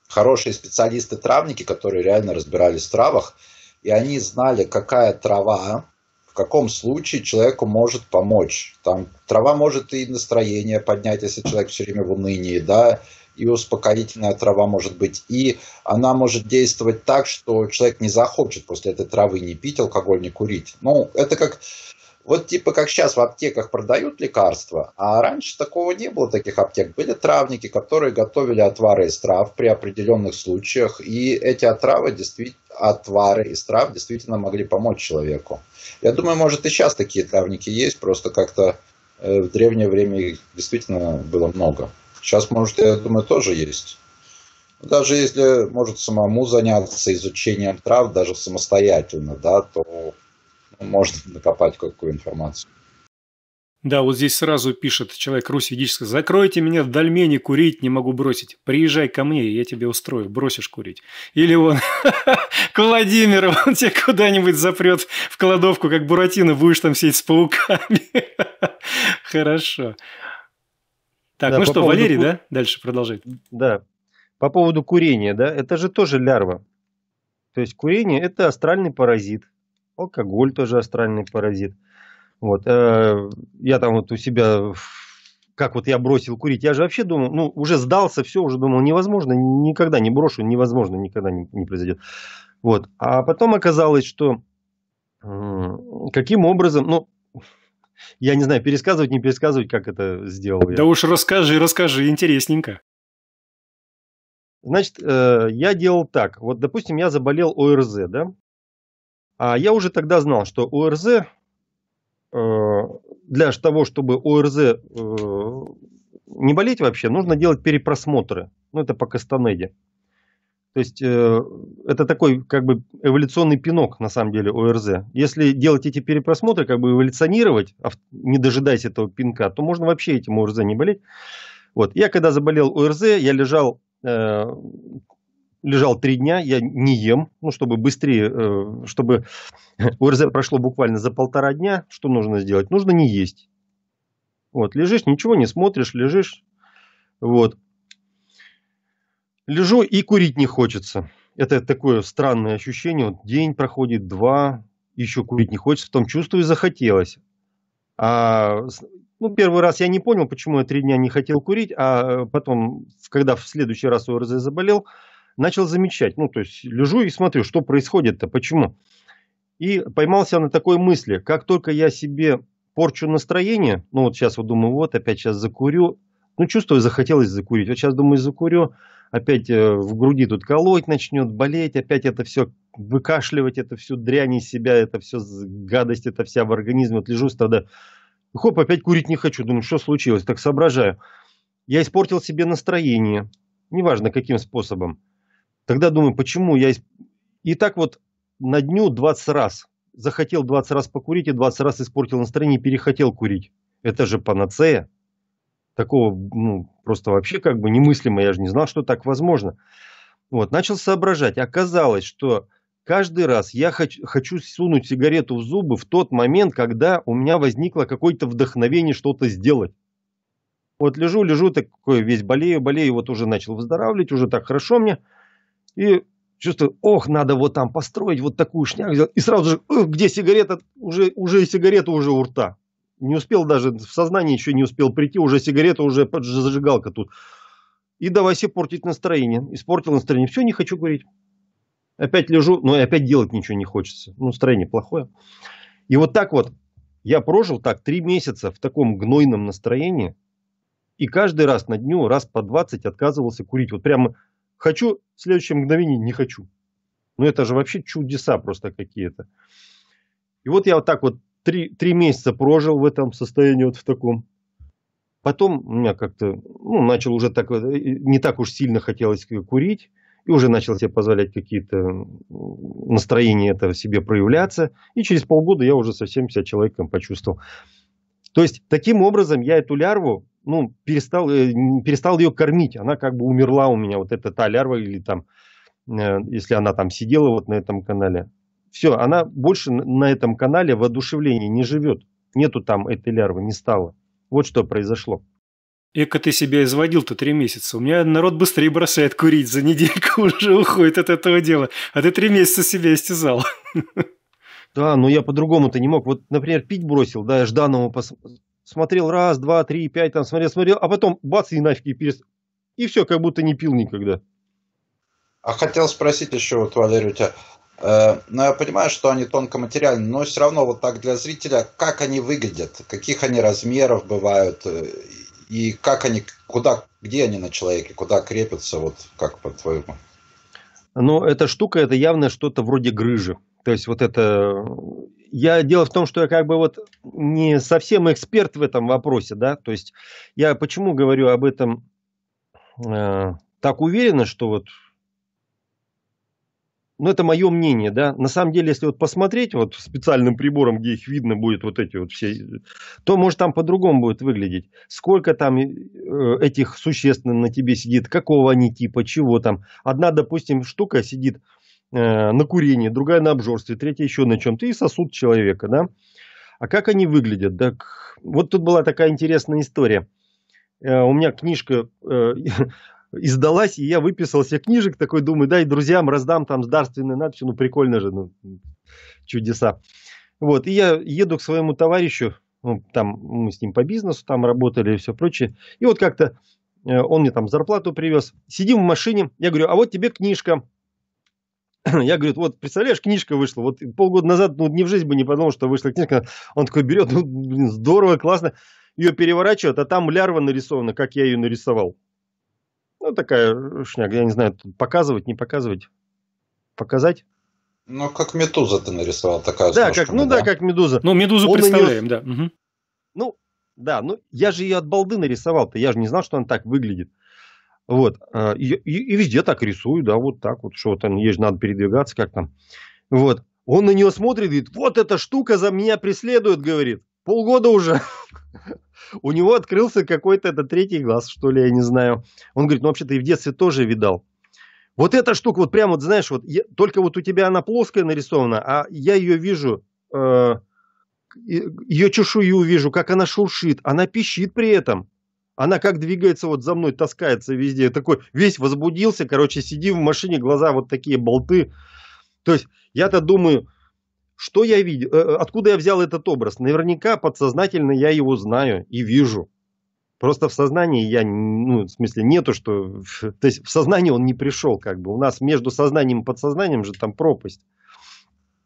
Хорошие специалисты-травники, которые реально разбирались в травах, и они знали, какая трава, в каком случае человеку может помочь. Там трава может и настроение поднять, если человек все время в унынии, да, и успокоительная трава может быть, и она может действовать так, что человек не захочет после этой травы не пить алкоголь, не курить. Ну, это как вот типа как сейчас в аптеках продают лекарства, а раньше такого не было, таких аптек. Были травники, которые готовили отвары из трав при определенных случаях, и эти отравы действительно, отвары из трав действительно могли помочь человеку. Я думаю, может и сейчас такие травники есть, просто как-то э, в древнее время их действительно было много. Сейчас, может, я думаю, тоже есть. Даже если, может, самому заняться изучением трав, даже самостоятельно, да, то ну, можно накопать (laughs) какую информацию. Да, вот здесь сразу пишет человек Русь ведическая. Закройте меня в дольмене, курить не могу бросить. Приезжай ко мне, я тебе устрою, бросишь курить. Или он (laughs) к Владимиру, он тебя куда-нибудь запрет в кладовку, как Буратино, будешь там сидеть с пауками. (laughs) Хорошо. Так, да, ну по что, поводу... Валерий, да, дальше продолжает. Да, по поводу курения, да, это же тоже лярва. То есть курение – это астральный паразит, алкоголь тоже астральный паразит. Вот, э, я там вот у себя, как вот я бросил курить, я же вообще думал, ну, уже сдался, все, уже думал, невозможно, никогда не брошу, невозможно, никогда не, не произойдет. Вот, а потом оказалось, что каким образом, ну, я не знаю, пересказывать, не пересказывать, как это сделал да я. Да уж расскажи, расскажи, интересненько. Значит, э, я делал так. Вот, допустим, я заболел ОРЗ, да? А я уже тогда знал, что ОРЗ э, для того, чтобы ОРЗ э, не болеть вообще, нужно делать перепросмотры. Ну, это по Кастанеде. То есть э, это такой как бы эволюционный пинок на самом деле ОРЗ. Если делать эти перепросмотры, как бы эволюционировать, а не дожидаясь этого пинка, то можно вообще этим ОРЗ не болеть. Вот. Я когда заболел ОРЗ, я лежал, э, лежал три дня, я не ем, ну, чтобы быстрее, э, чтобы (laughs) ОРЗ прошло буквально за полтора дня, что нужно сделать? Нужно не есть. Вот, лежишь, ничего не смотришь, лежишь, вот. Лежу и курить не хочется. Это такое странное ощущение. Вот день проходит, два, еще курить не хочется, потом чувствую, захотелось. А, ну, первый раз я не понял, почему я три дня не хотел курить, а э, потом, когда в следующий раз ОРЗ заболел, начал замечать. Ну, то есть лежу и смотрю, что происходит-то, почему. И поймался на такой мысли, как только я себе порчу настроение, ну, вот сейчас вот думаю, вот опять сейчас закурю, ну, чувствую, захотелось закурить, вот сейчас думаю, закурю, опять э, в груди тут колоть начнет, болеть, опять это все выкашливать, это всю дрянь из себя, это все гадость, это вся в организме. Вот лежу, тогда Хоп, опять курить не хочу. Думаю, что случилось? Так соображаю. Я испортил себе настроение. Неважно, каким способом. Тогда думаю, почему я... И так вот на дню 20 раз. Захотел 20 раз покурить и 20 раз испортил настроение и перехотел курить. Это же панацея такого ну, просто вообще как бы немыслимо, я же не знал, что так возможно. Вот, начал соображать. Оказалось, что каждый раз я хочу, хочу сунуть сигарету в зубы в тот момент, когда у меня возникло какое-то вдохновение что-то сделать. Вот лежу, лежу, такой весь болею, болею, вот уже начал выздоравливать, уже так хорошо мне. И чувствую, ох, надо вот там построить вот такую шняк. И сразу же, где сигарета, уже, уже и сигарета уже у рта. Не успел даже, в сознание еще не успел прийти, уже сигарета, уже зажигалка тут. И давай себе портить настроение. Испортил настроение. Все, не хочу курить. Опять лежу, но и опять делать ничего не хочется. Ну, настроение плохое. И вот так вот я прожил так три месяца в таком гнойном настроении. И каждый раз на дню, раз по 20 отказывался курить. Вот прямо хочу, в следующее мгновение не хочу. Ну, это же вообще чудеса просто какие-то. И вот я вот так вот три, три месяца прожил в этом состоянии вот в таком. Потом у меня как-то, ну, начал уже так, э, не так уж сильно хотелось курить, и уже начал себе позволять какие-то настроения это в себе проявляться. И через полгода я уже совсем себя человеком почувствовал. То есть, таким образом я эту лярву, ну, перестал, э, перестал ее кормить. Она как бы умерла у меня, вот эта та лярва, или там, э, если она там сидела вот на этом канале, все, она больше на этом канале воодушевления не живет. Нету там этой лярвы, не стало. Вот что произошло. Эко ты себя изводил-то три месяца. У меня народ быстрее бросает курить за недельку, (laughs) уже уходит от этого дела. А ты три месяца себя истязал. (laughs) Да, но я по-другому-то не мог. Вот, например, пить бросил, да, Жданову посмотрел раз, два, три, пять, там смотрел, смотрел, а потом бац и нафиг и перес... И все, как будто не пил никогда. А хотел спросить еще, вот, Валерий, у тебя Э, но я понимаю, что они тонко материальны, но все равно вот так для зрителя, как они выглядят, каких они размеров бывают, э, и как они, куда, где они на человеке, куда крепятся, вот как по-твоему? Ну, эта штука, это явно что-то вроде грыжи. То есть вот это... Я дело в том, что я как бы вот не совсем эксперт в этом вопросе, да, то есть я почему говорю об этом э, так уверенно, что вот ну, это мое мнение, да. На самом деле, если вот посмотреть вот специальным прибором, где их видно будет вот эти вот все, то, может, там по-другому будет выглядеть. Сколько там э, этих существенно на тебе сидит, какого они типа, чего там. Одна, допустим, штука сидит э, на курении, другая на обжорстве, третья еще на чем-то, и сосуд человека, да. А как они выглядят? Так, вот тут была такая интересная история. Э, у меня книжка... Э, (laughs) издалась, и я выписал себе книжек, такой думаю, дай друзьям раздам там с дарственной надписью, ну прикольно же, ну чудеса. Вот, и я еду к своему товарищу, ну, там мы с ним по бизнесу там работали и все прочее, и вот как-то э, он мне там зарплату привез, сидим в машине, я говорю, а вот тебе книжка, (clears throat) я говорю, вот, представляешь, книжка вышла, вот полгода назад, ну, ни в жизнь бы не подумал, что вышла книжка. Он такой берет, ну, блин, здорово, классно, ее переворачивает, а там лярва нарисована, как я ее нарисовал. Ну, такая э, шняга, я не знаю, показывать, не показывать. Показать? Ну, как медуза ты нарисовал такая. Да, как, ну да? да, как медуза. Ну, медузу Он представляем, нее... да. Угу. Ну, да, ну я же ее от балды нарисовал-то, я же не знал, что она так выглядит. Вот, и, э, и, и везде так рисую, да, вот так вот, что там, ей же надо передвигаться, как там. Вот, он на нее смотрит, и говорит, вот эта штука за меня преследует, говорит, полгода уже. (laughs) у него открылся какой-то это третий глаз, что ли, я не знаю. Он говорит, ну вообще ты и в детстве тоже видал. Вот эта штука, вот прям вот, знаешь, вот я, только вот у тебя она плоская нарисована, а я ее вижу, э, ее чешую вижу, как она шуршит, она пищит при этом. Она как двигается вот за мной, таскается везде. Я такой весь возбудился, короче, сиди в машине, глаза вот такие болты. То есть я-то думаю, что я видел? Э, э, откуда я взял этот образ? Наверняка подсознательно я его знаю и вижу. Просто в сознании я, ну, в смысле, нету, что... (laughs) То есть в сознании он не пришел, как бы. У нас между сознанием и подсознанием же там пропасть.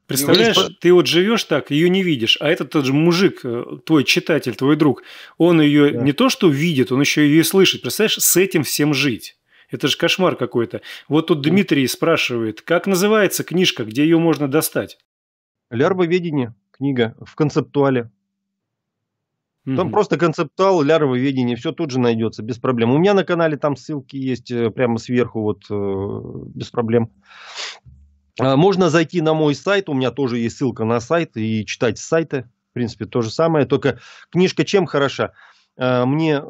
Представляешь, ну, есть... ты вот живешь так, ее не видишь, а этот тот же мужик, э, твой читатель, твой друг, он ее да. не то что видит, он еще ее и слышит. Представляешь, с этим всем жить. Это же кошмар какой-то. Вот тут Дмитрий спрашивает, как называется книжка, где ее можно достать? Лярвоведение, книга в концептуале. Там Mm -hmm. просто концептуал, лярвоведение, все тут же найдется, без проблем. У меня на канале там ссылки есть э, прямо сверху, вот, э, без проблем. А, можно зайти на мой сайт, у меня тоже есть ссылка на сайт, и читать с сайта, в принципе, то же самое, только книжка чем хороша? А, мне э,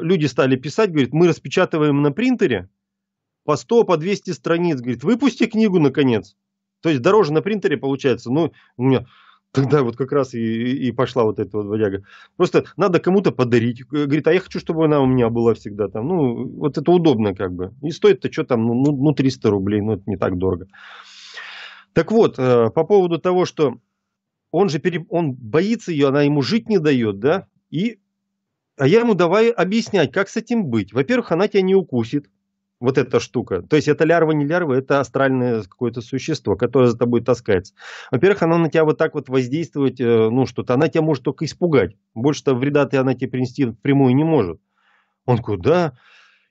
люди стали писать, говорят, мы распечатываем на принтере по 100, по 200 страниц, говорит, выпусти книгу, наконец. То есть дороже на принтере получается, ну, тогда вот как раз и, и пошла вот эта вот водяга. Просто надо кому-то подарить. Э, говорит, а я хочу, чтобы она у меня была всегда там. Ну, вот это удобно как бы. И стоит-то что там, ну, ну 300 ну, рублей, ну, это не так дорого. Так вот, э, по поводу того, что он же пере... он боится ее, она ему жить не дает, да? И... А я ему давай объяснять, как с этим быть. Во-первых, она тебя не укусит вот эта штука. То есть это лярва не лярва, это астральное какое-то существо, которое за тобой таскается. Во-первых, оно на тебя вот так вот воздействовать, э, ну что-то, она тебя может только испугать. больше того, вреда ты она тебе принести прямую не может. Он куда?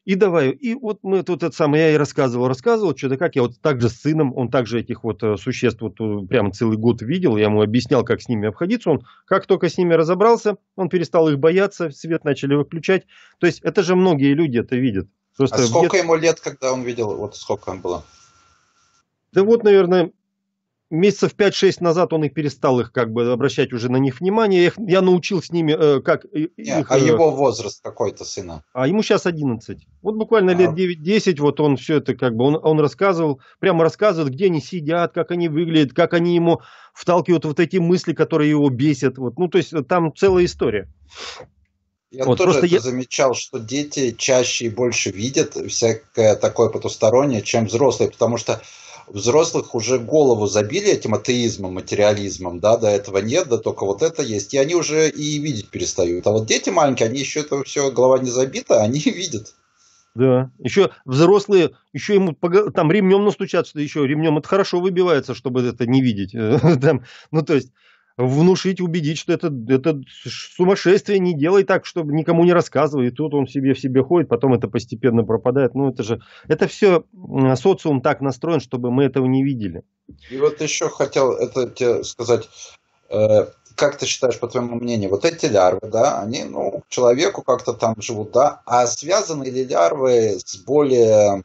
и давай, и вот мы тут это самое, я и рассказывал, рассказывал, что-то как, я вот также с сыном, он также этих вот э, существ вот э, прям целый год видел, я ему объяснял, как с ними обходиться, он как только с ними разобрался, он перестал их бояться, свет начали выключать, то есть это же многие люди это видят, Просто а сколько нет... ему лет, когда он видел, вот сколько он было? Да вот, наверное, месяцев 5-6 назад он и перестал их как бы обращать уже на них внимание. Я, их, я научил с ними э, как... Нет, их, а э, его возраст какой-то сына? А ему сейчас 11. Вот буквально а. лет 9-10 вот он все это как бы... Он, он рассказывал, прямо рассказывает, где они сидят, как они выглядят, как они ему вталкивают вот эти мысли, которые его бесят. Вот. Ну, то есть э, там целая история. Я вот, тоже просто это я... замечал, что дети чаще и больше видят всякое такое потустороннее, чем взрослые, потому что взрослых уже голову забили этим атеизмом, материализмом, да, до этого нет, да только вот это есть, и они уже и видеть перестают. А вот дети маленькие, они еще это все, голова не забита, они (laughs) видят. Да, еще взрослые, еще ему там ремнем настучат, что еще ремнем, это хорошо выбивается, чтобы это не видеть. Э, (laughs) ну, то есть, внушить, убедить, что это, это сумасшествие, не делай так, чтобы никому не рассказывай. И тут он себе в себе ходит, потом это постепенно пропадает. Ну, это же, это все социум так настроен, чтобы мы этого не видели. И вот еще хотел это тебе сказать, э, как ты считаешь, по твоему мнению, вот эти лярвы, да, они, ну, человеку как-то там живут, да, а связаны ли лярвы с более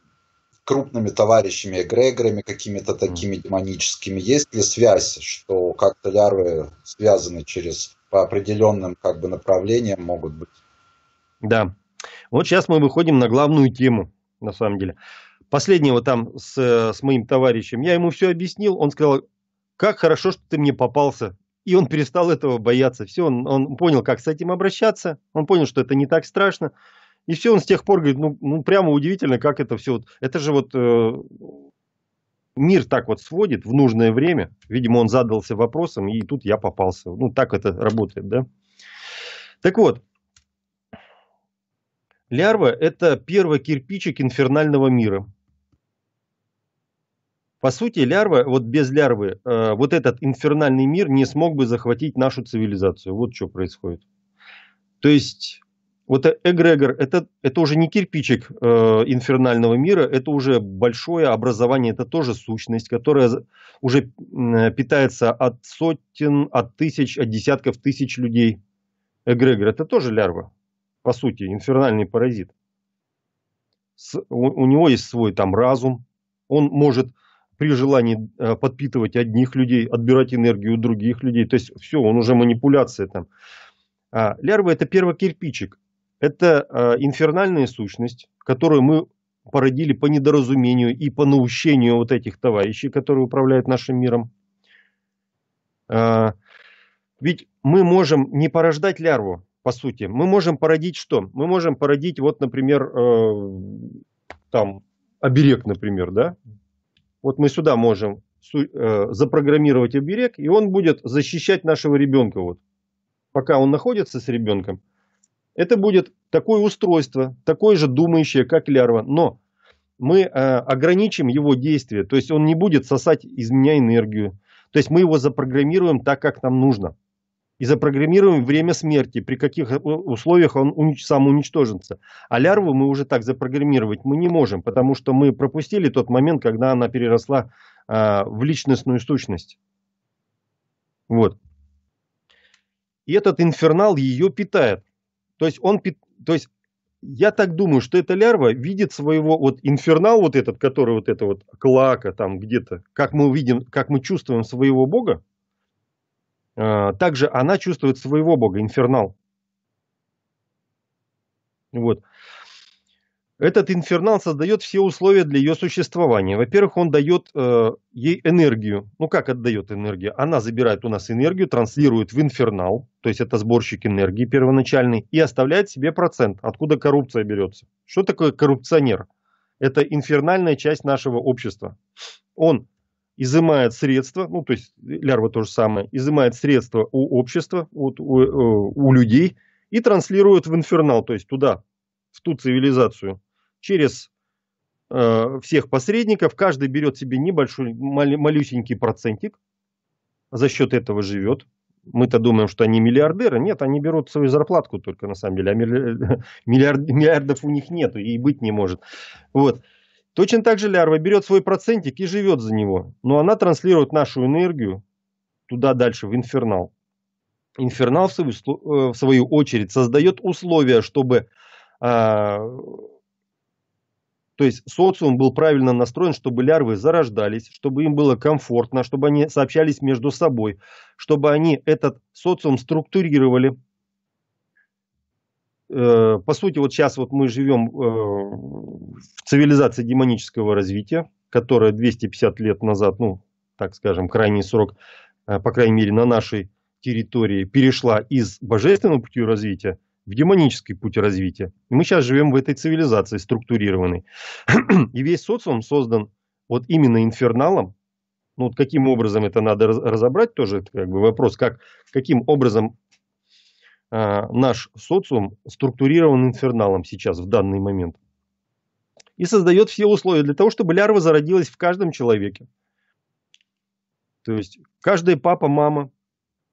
крупными товарищами эгрегорами, какими-то такими демоническими, есть ли связь, что как-то лярвы связаны через по определенным как бы направлениям могут быть? Да. Вот сейчас мы выходим на главную тему, на самом деле. Последнего там с, с моим товарищем, я ему все объяснил, он сказал, как хорошо, что ты мне попался. И он перестал этого бояться. Все, он, он понял, как с этим обращаться, он понял, что это не так страшно. И все, он с тех пор говорит, ну, ну прямо удивительно, как это все. вот, Это же вот э, мир так вот сводит в нужное время. Видимо, он задался вопросом, и тут я попался. Ну, так это работает, да? Так вот, лярва – это первый кирпичик инфернального мира. По сути, лярва, вот без лярвы, э, вот этот инфернальный мир не смог бы захватить нашу цивилизацию. Вот что происходит. То есть вот э, эгрегор это, это уже не кирпичик э, инфернального мира, это уже большое образование, это тоже сущность, которая уже э, питается от сотен, от тысяч, от десятков тысяч людей. Эгрегор это тоже лярва, по сути, инфернальный паразит. С, у, у него есть свой там разум, он может при желании э, подпитывать одних людей, отбирать энергию у других людей. То есть все, он уже манипуляция там. А, лярва это первый кирпичик это а, инфернальная сущность, которую мы породили по недоразумению и по наущению вот этих товарищей, которые управляют нашим миром. А, ведь мы можем не порождать лярву, по сути. Мы можем породить что? Мы можем породить, вот, например, а, там, оберег, например, да? Вот мы сюда можем запрограммировать оберег, и он будет защищать нашего ребенка. Вот. Пока он находится с ребенком, это будет такое устройство, такое же думающее, как лярва, но мы э, ограничим его действие, то есть он не будет сосать из меня энергию. То есть мы его запрограммируем так, как нам нужно. И запрограммируем время смерти, при каких условиях он унич... сам уничтожится. А лярву мы уже так запрограммировать мы не можем, потому что мы пропустили тот момент, когда она переросла э, в личностную сущность. Вот. И этот инфернал ее питает. То есть он, то есть я так думаю, что эта лярва видит своего вот инфернал вот этот, который вот это вот клака там где-то, как мы увидим, как мы чувствуем своего бога, э, также она чувствует своего бога, инфернал. Вот. Этот инфернал создает все условия для ее существования. Во-первых, он дает э, ей энергию. Ну как отдает энергию? Она забирает у нас энергию, транслирует в инфернал, то есть это сборщик энергии первоначальный, и оставляет себе процент, откуда коррупция берется. Что такое коррупционер? Это инфернальная часть нашего общества. Он изымает средства, ну то есть лярва то же самое, изымает средства у общества, у, у, э, у людей и транслирует в инфернал, то есть туда, в ту цивилизацию через э, всех посредников, каждый берет себе небольшой, мал, малюсенький процентик, за счет этого живет. Мы-то думаем, что они миллиардеры. Нет, они берут свою зарплатку только на самом деле, а (laughs) миллиард, миллиардов у них нет и быть не может. Вот. Точно так же лярва берет свой процентик и живет за него. Но она транслирует нашу энергию туда дальше, в инфернал. Инфернал, в свою, э, в свою очередь, создает условия, чтобы а, то есть социум был правильно настроен, чтобы лярвы зарождались, чтобы им было комфортно, чтобы они сообщались между собой, чтобы они этот социум структурировали. Э, по сути, вот сейчас вот мы живем э, в цивилизации демонического развития, которая 250 лет назад, ну, так скажем, крайний срок, э, по крайней мере, на нашей территории перешла из божественного пути развития в демонический путь развития. И мы сейчас живем в этой цивилизации структурированной. (clears throat) И весь социум создан вот именно инферналом. Ну, вот каким образом это надо разобрать, тоже это как бы вопрос, как, каким образом э, наш социум структурирован инферналом сейчас, в данный момент. И создает все условия для того, чтобы лярва зародилась в каждом человеке. То есть каждый папа, мама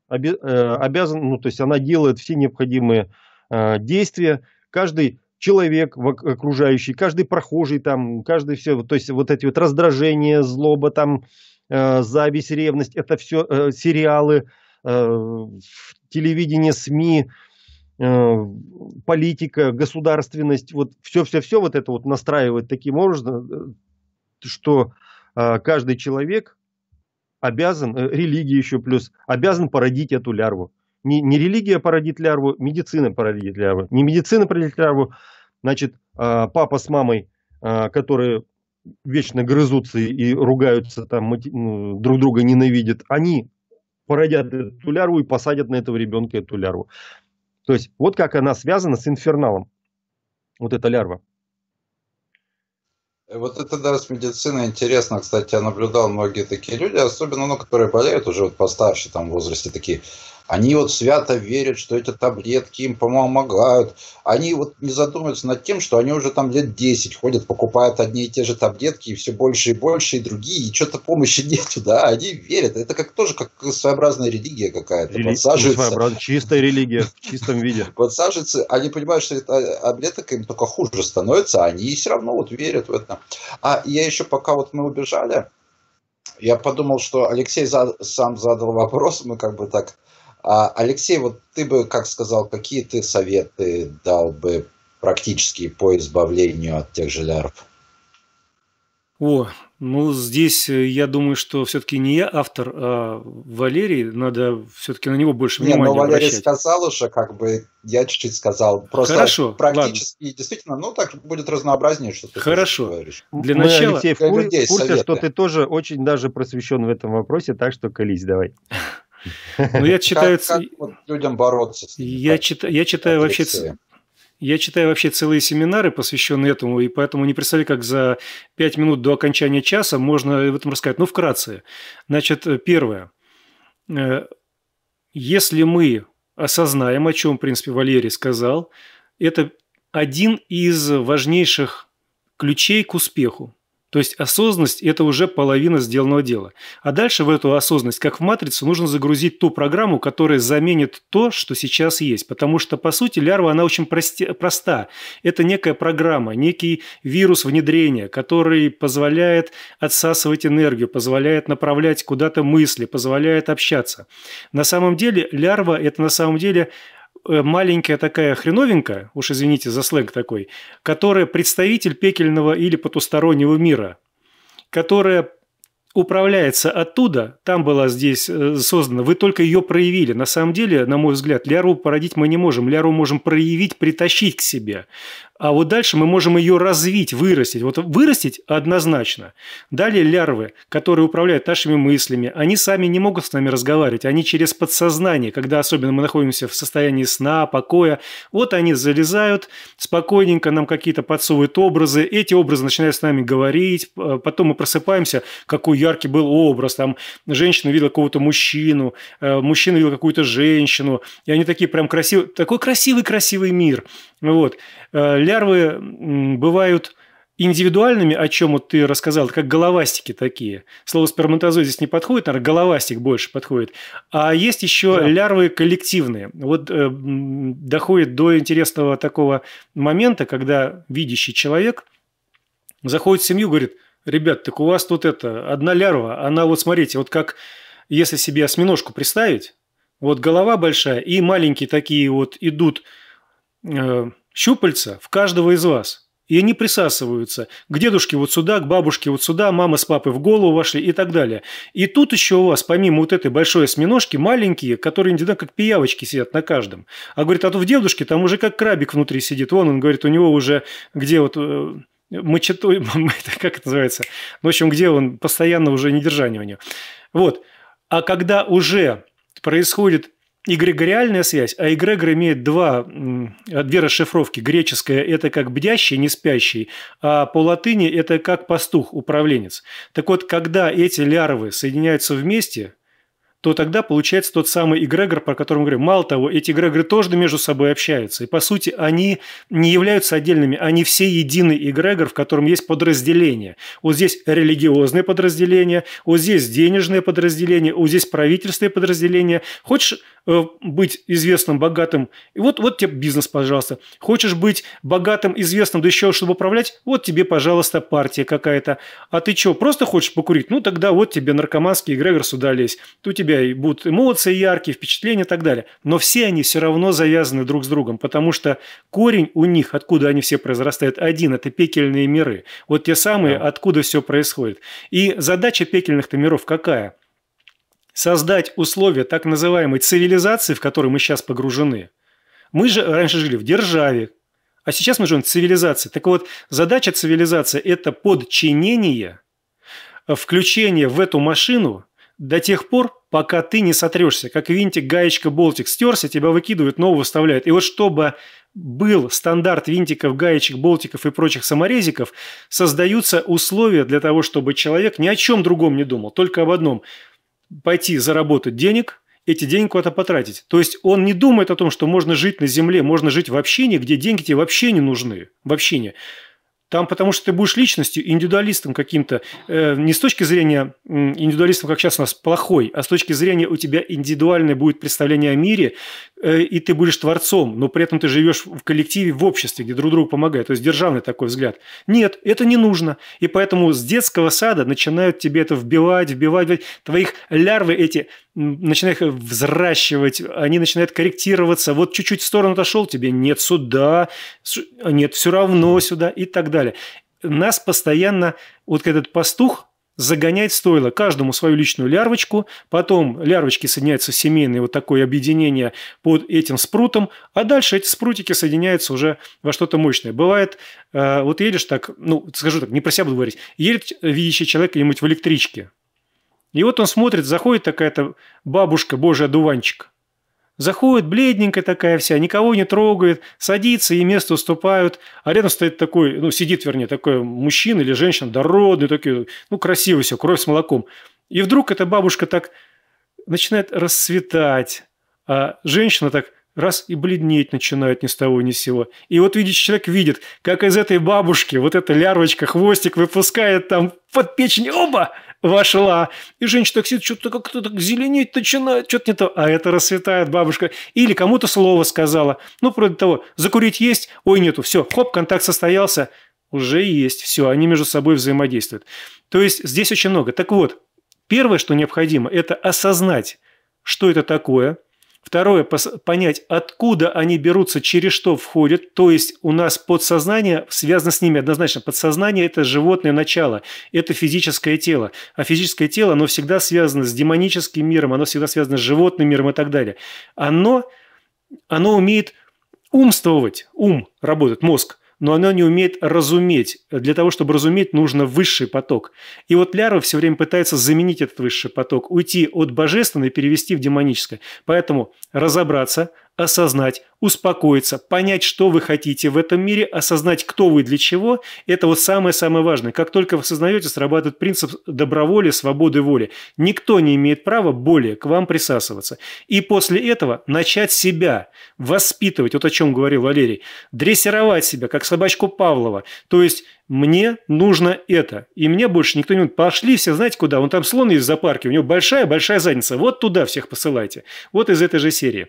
обе, э, обязан, ну, то есть она делает все необходимые Э, действия, каждый человек окружающий, каждый прохожий там, каждый все, то есть вот эти вот раздражения, злоба там, э, зависть, ревность, это все э, сериалы, телевидение, СМИ, политика, государственность, вот все-все-все вот это вот настраивает таким образом, что каждый человек обязан, религия еще плюс, обязан породить эту лярву не, не религия породит лярву, медицина породит лярву. Не медицина породит лярву, значит, а, папа с мамой, а, которые вечно грызутся и ругаются, там, ну, друг друга ненавидят, они породят эту лярву и посадят на этого ребенка эту лярву. То есть вот как она связана с инферналом, вот эта лярва. Э, вот это да, с медициной интересно, кстати, я наблюдал многие такие люди, особенно, ну, которые болеют уже вот постарше, там, в возрасте такие они вот свято верят, что эти таблетки им помогают. Они вот не задумываются над тем, что они уже там лет 10 ходят, покупают одни и те же таблетки, и все больше и больше, и другие, и что-то помощи (laughs) нету, да, они верят. Это как тоже как своеобразная религия какая-то. Рели... Своеобраз... Чистая религия в чистом виде. (laughs) Подсаживаются, они понимают, что это таблеток им только хуже становится, а они все равно вот верят в это. А я еще пока вот мы убежали, я подумал, что Алексей за, сам задал вопрос, мы как бы так а, Алексей, вот ты бы, как сказал, какие ты советы дал бы практические по избавлению от тех же лярв? О, ну здесь э, я думаю, что все-таки не я автор, а Валерий, надо все-таки на него больше не, внимания но Валерий обращать. сказал уже, как бы, я чуть-чуть сказал. Просто Хорошо, практически, ладно. действительно, ну так будет разнообразнее, что ты Хорошо. говоришь. Для Мы, начала... Алексей, в курсе, что ты тоже очень даже просвещен в этом вопросе, так что колись давай. Но ну, я читаю... Как, как вот людям бороться с я, чит, я читаю вообще... Я читаю вообще целые семинары, посвященные этому, и поэтому не представляю, как за 5 минут до окончания часа можно в этом рассказать. Ну, вкратце. Значит, э, первое. Э, если мы осознаем, о чем, в принципе, Валерий сказал, это один из важнейших ключей к успеху. То есть осознанность – это уже половина сделанного дела. А дальше в эту осознанность, как в матрицу, нужно загрузить ту программу, которая заменит то, что сейчас есть. Потому что, по сути, лярва, она очень прости, проста. Это некая программа, некий вирус внедрения, который позволяет отсасывать энергию, позволяет направлять куда-то мысли, позволяет общаться. На самом деле, лярва – это на самом деле Э, маленькая такая хреновинка, уж извините за сленг такой, которая представитель пекельного или потустороннего мира, которая управляется оттуда, там была здесь э, создана, вы только ее проявили. На самом деле, на мой взгляд, Ляру породить мы не можем. Ляру можем проявить, притащить к себе. А вот дальше мы можем ее развить, вырастить. Вот вырастить однозначно. Далее лярвы, которые управляют нашими мыслями, они сами не могут с нами разговаривать. Они через подсознание, когда особенно мы находимся в состоянии сна, покоя, вот они залезают, спокойненько нам какие-то подсовывают образы. Эти образы начинают с нами говорить. Э, потом мы просыпаемся, какой яркий был образ. Там женщина видела какого-то мужчину, э, мужчина видел какую-то женщину. И они такие прям красивые. Такой красивый-красивый мир. Вот. Э, лярвы бывают индивидуальными, о чем вот ты рассказал, как головастики такие. Слово сперматозоид здесь не подходит, наверное, головастик больше подходит. А есть еще да. лярвы коллективные. Вот э, доходит до интересного такого момента, когда видящий человек заходит в семью, говорит, ребят, так у вас тут это, одна лярва, она вот смотрите, вот как если себе осьминожку представить, вот голова большая и маленькие такие вот идут э, Щупальца в каждого из вас. И они присасываются. К дедушке вот сюда, к бабушке вот сюда, мама с папой в голову вошли и так далее. И тут еще у вас, помимо вот этой большой осьминожки, маленькие, которые иногда как пиявочки сидят на каждом. А говорит, а то в дедушке там уже как крабик внутри сидит. Вон он говорит, у него уже где вот э, мочетой, (laughs) как это называется, ну, в общем, где он постоянно уже недержание у него. Вот. А когда уже происходит эгрегориальная связь, а эгрегор имеет два, э, две расшифровки. Греческая – это как бдящий, не спящий, а по латыни – это как пастух, управленец. Так вот, когда эти лярвы соединяются вместе – то тогда получается тот самый эгрегор, про который мы говорим. Мало того, эти эгрегоры тоже между собой общаются. И, по сути, они не являются отдельными, они все единый эгрегор, в котором есть подразделения. Вот здесь религиозные подразделения, вот здесь денежные подразделения, вот здесь правительственные подразделения. Хочешь э, быть известным, богатым, и вот, вот тебе бизнес, пожалуйста. Хочешь быть богатым, известным, да еще чтобы управлять, вот тебе, пожалуйста, партия какая-то. А ты что, просто хочешь покурить? Ну, тогда вот тебе наркоманский эгрегор сюда лезь. Тут тебе тебя и будут эмоции яркие, впечатления и так далее. Но все они все равно завязаны друг с другом, потому что корень у них, откуда они все произрастают, один – это пекельные миры. Вот те самые, да. откуда все происходит. И задача пекельных-то миров какая? Создать условия так называемой цивилизации, в которой мы сейчас погружены. Мы же раньше жили в державе, а сейчас мы живем в цивилизации. Так вот, задача цивилизации – это подчинение, э, включение в эту машину до тех пор, пока ты не сотрешься. Как винтик, гаечка, болтик стерся, тебя выкидывают, нового вставляют. И вот чтобы был стандарт винтиков, гаечек, болтиков и прочих саморезиков, создаются условия для того, чтобы человек ни о чем другом не думал, только об одном – пойти заработать денег, эти деньги куда-то потратить. То есть он не думает о том, что можно жить на земле, можно жить вообще не, где деньги тебе вообще не нужны. вообще не. Там потому что ты будешь личностью, индивидуалистом каким-то. Э, не с точки зрения э, индивидуалистом, как сейчас у нас, плохой, а с точки зрения у тебя индивидуальное будет представление о мире, э, и ты будешь творцом, но при этом ты живешь в коллективе, в обществе, где друг другу помогают. То есть державный такой взгляд. Нет, это не нужно. И поэтому с детского сада начинают тебе это вбивать, вбивать. вбивать. Твоих лярвы эти – начинаешь взращивать, они начинают корректироваться. Вот чуть-чуть в сторону отошел, тебе нет сюда, нет, все равно сюда и так далее. Нас постоянно, вот этот пастух, загонять стоило каждому свою личную лярвочку, потом лярвочки соединяются в семейное вот такое объединение под этим спрутом, а дальше эти спрутики соединяются уже во что-то мощное. Бывает, э, вот едешь так, ну, скажу так, не про себя буду говорить, едет видящий человек где-нибудь в электричке, и вот он смотрит, заходит такая-то бабушка, божий одуванчик. Заходит бледненькая такая вся, никого не трогает, садится, и место уступают. А рядом стоит такой, ну, сидит, вернее, такой мужчина или женщина, дородный, такой, ну, красивый все, кровь с молоком. И вдруг эта бабушка так начинает расцветать, а женщина так раз и бледнеть начинает ни с того ни с сего. И вот видите, человек видит, как из этой бабушки вот эта лярвочка хвостик выпускает там под печень, оба, вошла, и женщина-таксист что-то как-то так зеленеть начинает, что-то не то, а это расцветает бабушка. Или кому-то слово сказала. Ну, вроде того, закурить есть? Ой, нету, все, хоп, контакт состоялся, уже есть, все, они между собой взаимодействуют. То есть здесь очень много. Так вот, первое, что необходимо, это осознать, что это такое – Второе, понять, откуда они берутся, через что входят. То есть у нас подсознание связано с ними однозначно. Подсознание – это животное начало, это физическое тело. А физическое тело, оно всегда связано с демоническим миром, оно всегда связано с животным миром и так далее. Оно, оно умеет умствовать, ум работает, мозг – но оно не умеет разуметь. Для того, чтобы разуметь, нужно высший поток. И вот Лярва все время пытается заменить этот высший поток, уйти от божественного и перевести в демоническое. Поэтому разобраться – осознать, успокоиться, понять, что вы хотите в этом мире, осознать, кто вы для чего, это вот самое-самое важное. Как только вы осознаете, срабатывает принцип доброволия, свободы воли. Никто не имеет права более к вам присасываться. И после этого начать себя воспитывать, вот о чем говорил Валерий, дрессировать себя, как собачку Павлова. То есть мне нужно это. И мне больше никто не будет. пошли все, знаете куда, Он там слон из зоопарки, у него большая-большая задница, вот туда всех посылайте. Вот из этой же серии.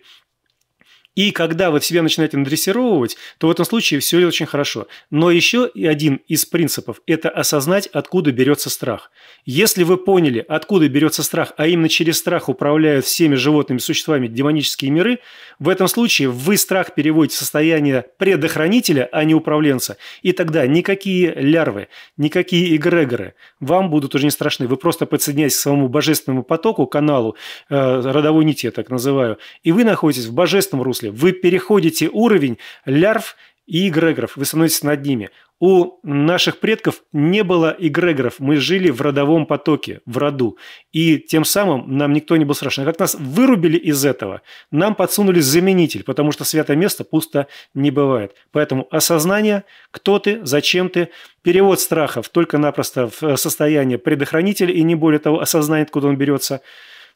И когда вы в себя начинаете надрессировывать, то в этом случае все очень хорошо. Но еще и один из принципов – это осознать, откуда берется страх. Если вы поняли, откуда берется страх, а именно через страх управляют всеми животными существами демонические миры, в этом случае вы страх переводите в состояние предохранителя, а не управленца. И тогда никакие лярвы, никакие эгрегоры вам будут уже не страшны. Вы просто подсоединяетесь к своему божественному потоку, каналу, э, родовой нити я так называю, и вы находитесь в божественном русле, смысле. Вы переходите уровень лярв и эгрегоров, вы становитесь над ними. У наших предков не было эгрегоров, мы жили в родовом потоке, в роду. И тем самым нам никто не был страшен. А как нас вырубили из этого, нам подсунули заменитель, потому что святое место пусто не бывает. Поэтому осознание, кто ты, зачем ты, перевод страхов только-напросто в э, состояние предохранителя и не более того, осознание, откуда он берется –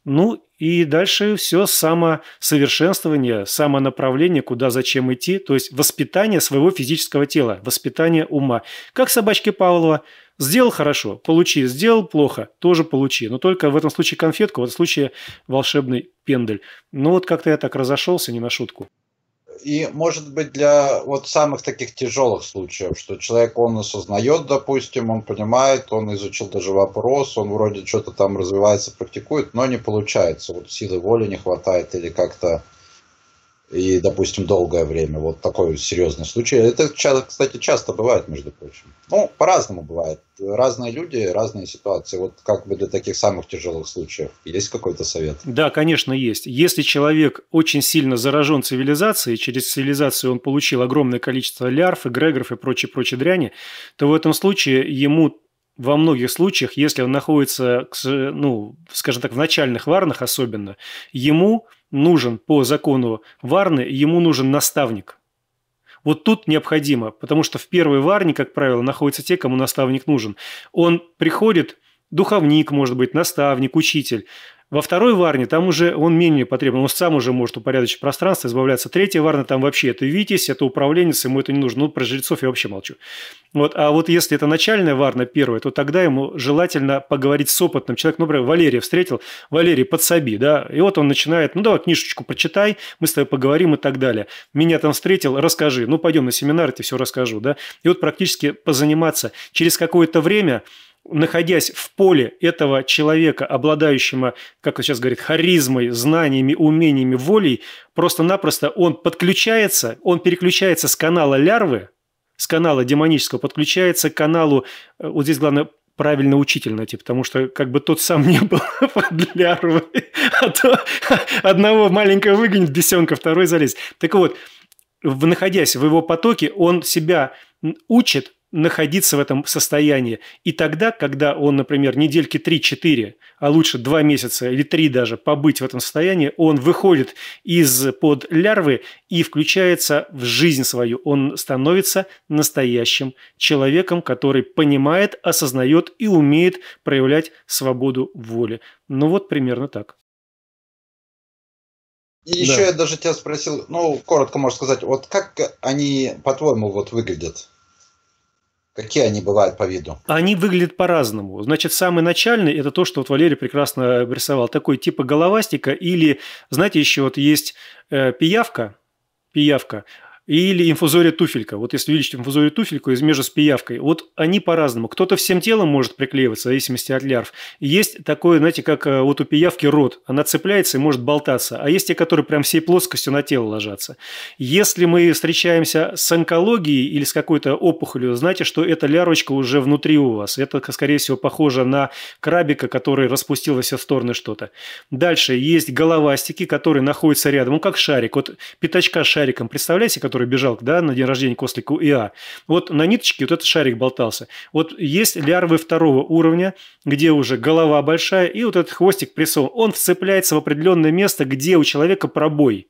ну и дальше все самосовершенствование, самонаправление, куда зачем идти, то есть воспитание своего физического тела, воспитание ума. Как собачки Павлова. Сделал хорошо, получи, сделал плохо, тоже получи. Но только в этом случае конфетку, в этом случае волшебный пендель. Ну вот как-то я так разошелся, не на шутку и, может быть, для вот самых таких тяжелых случаев, что человек, он осознает, допустим, он понимает, он изучил даже вопрос, он вроде что-то там развивается, практикует, но не получается. Вот силы воли не хватает или как-то и, допустим, долгое время. Вот такой серьезный случай. Это, кстати, часто бывает, между прочим. Ну, по-разному бывает. Разные люди, разные ситуации. Вот как бы для таких самых тяжелых случаев есть какой-то совет? Да, конечно, есть. Если человек очень сильно заражен цивилизацией, через цивилизацию он получил огромное количество лярв, эгрегоров и прочей-прочей дряни, то в этом случае ему во многих случаях, если он находится, ну, скажем так, в начальных варнах особенно, ему нужен по закону Варны, ему нужен наставник. Вот тут необходимо, потому что в первой Варне, как правило, находятся те, кому наставник нужен. Он приходит, духовник, может быть, наставник, учитель. Во второй варне там уже он менее потребен, он сам уже может упорядочить пространство, избавляться. Третья варна там вообще это Витязь, это управленец, ему это не нужно. Ну, про жрецов я вообще молчу. Вот, а вот если это начальная варна первая, то тогда ему желательно поговорить с опытным человеком. Например, Валерия встретил, Валерий, подсоби, да, и вот он начинает, ну, давай книжечку прочитай, мы с тобой поговорим и так далее. Меня там встретил, расскажи, ну, пойдем на семинар, я тебе все расскажу, да. И вот практически позаниматься. Через какое-то время находясь в поле этого человека, обладающего, как он сейчас говорит, харизмой, знаниями, умениями, волей, просто-напросто он подключается, он переключается с канала лярвы, с канала демонического, подключается к каналу, э, вот здесь главное правильно учитель найти, потому что как бы тот сам (laughs) не был под лярвой, а то одного маленького выгонит, бесенка, второй залез. Так вот, находясь в его потоке, он себя учит находиться в этом состоянии. И тогда, когда он, например, недельки 3-4, а лучше 2 месяца или 3 даже побыть в этом состоянии, он выходит из-под лярвы и включается в жизнь свою. Он становится настоящим человеком, который понимает, осознает и умеет проявлять свободу воли. Ну вот примерно так. И да. еще я даже тебя спросил, ну, коротко можно сказать, вот как они, по-твоему, вот выглядят? Какие они бывают по виду? Они выглядят по-разному. Значит, самый начальный – это то, что вот Валерий прекрасно обрисовал Такой типа головастика или, знаете, еще вот есть э, пиявка, пиявка – или инфузория туфелька. Вот если увидите инфузорию туфельку из между с пиявкой, вот они по-разному. Кто-то всем телом может приклеиваться, в зависимости от лярв. Есть такое, знаете, как э, вот у пиявки рот. Она цепляется и может болтаться. А есть те, которые прям всей плоскостью на тело ложатся. Если мы встречаемся с онкологией или с какой-то опухолью, знаете, что эта лярвочка уже внутри у вас. Это, скорее всего, похоже на крабика, который распустил во все стороны что-то. Дальше есть головастики, которые находятся рядом. Ну, как шарик. Вот пятачка с шариком, представляете, который который бежал да, на день рождения к ослику ИА, вот на ниточке вот этот шарик болтался. Вот есть лярвы второго уровня, где уже голова большая, и вот этот хвостик прессован. Он вцепляется в определенное место, где у человека пробой.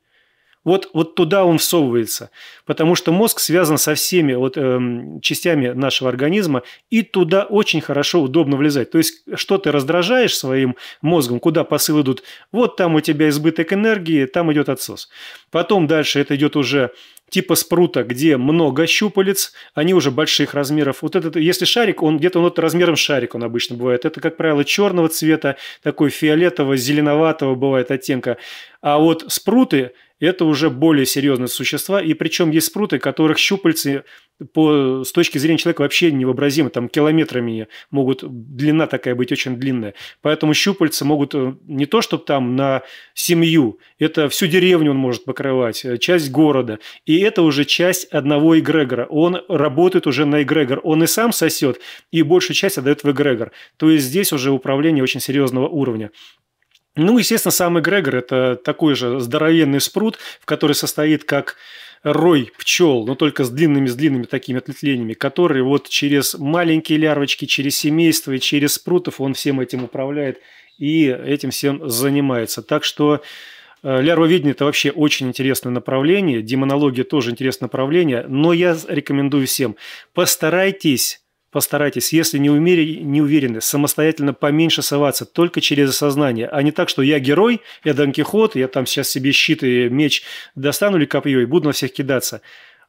Вот, вот туда он всовывается, потому что мозг связан со всеми вот, эм, частями нашего организма, и туда очень хорошо, удобно влезать. То есть, что ты раздражаешь своим мозгом, куда посылы идут, вот там у тебя избыток энергии, там идет отсос. Потом дальше это идет уже типа спрута, где много щупалец, они уже больших размеров. Вот этот, если шарик, он где-то вот размером шарик он обычно бывает. Это, как правило, черного цвета, такой фиолетового, зеленоватого бывает оттенка. А вот спруты – это уже более серьезные существа, и причем есть спруты, которых щупальцы по, с точки зрения человека вообще невообразимы, там километрами могут, длина такая быть очень длинная. Поэтому щупальца могут э, не то, чтобы там на семью, это всю деревню он может покрывать, э, часть города. И это уже часть одного эгрегора. Он работает уже на эгрегор. Он и сам сосет, и большую часть отдает в эгрегор. То есть здесь уже управление очень серьезного уровня. Ну, естественно, сам эгрегор – это такой же здоровенный спрут, в который состоит как рой пчел, но только с длинными, длинными такими ответвлениями, которые вот через маленькие лярвочки, через семейство и через спрутов он всем этим управляет и этим всем занимается. Так что э, Лярвоведение – это вообще очень интересное направление, демонология тоже интересное направление, но я рекомендую всем, постарайтесь Постарайтесь, если не, умери, не уверены, самостоятельно поменьше соваться, только через осознание, а не так, что я герой, я Дон Кихот, я там сейчас себе щит и меч достану или копье и буду на всех кидаться.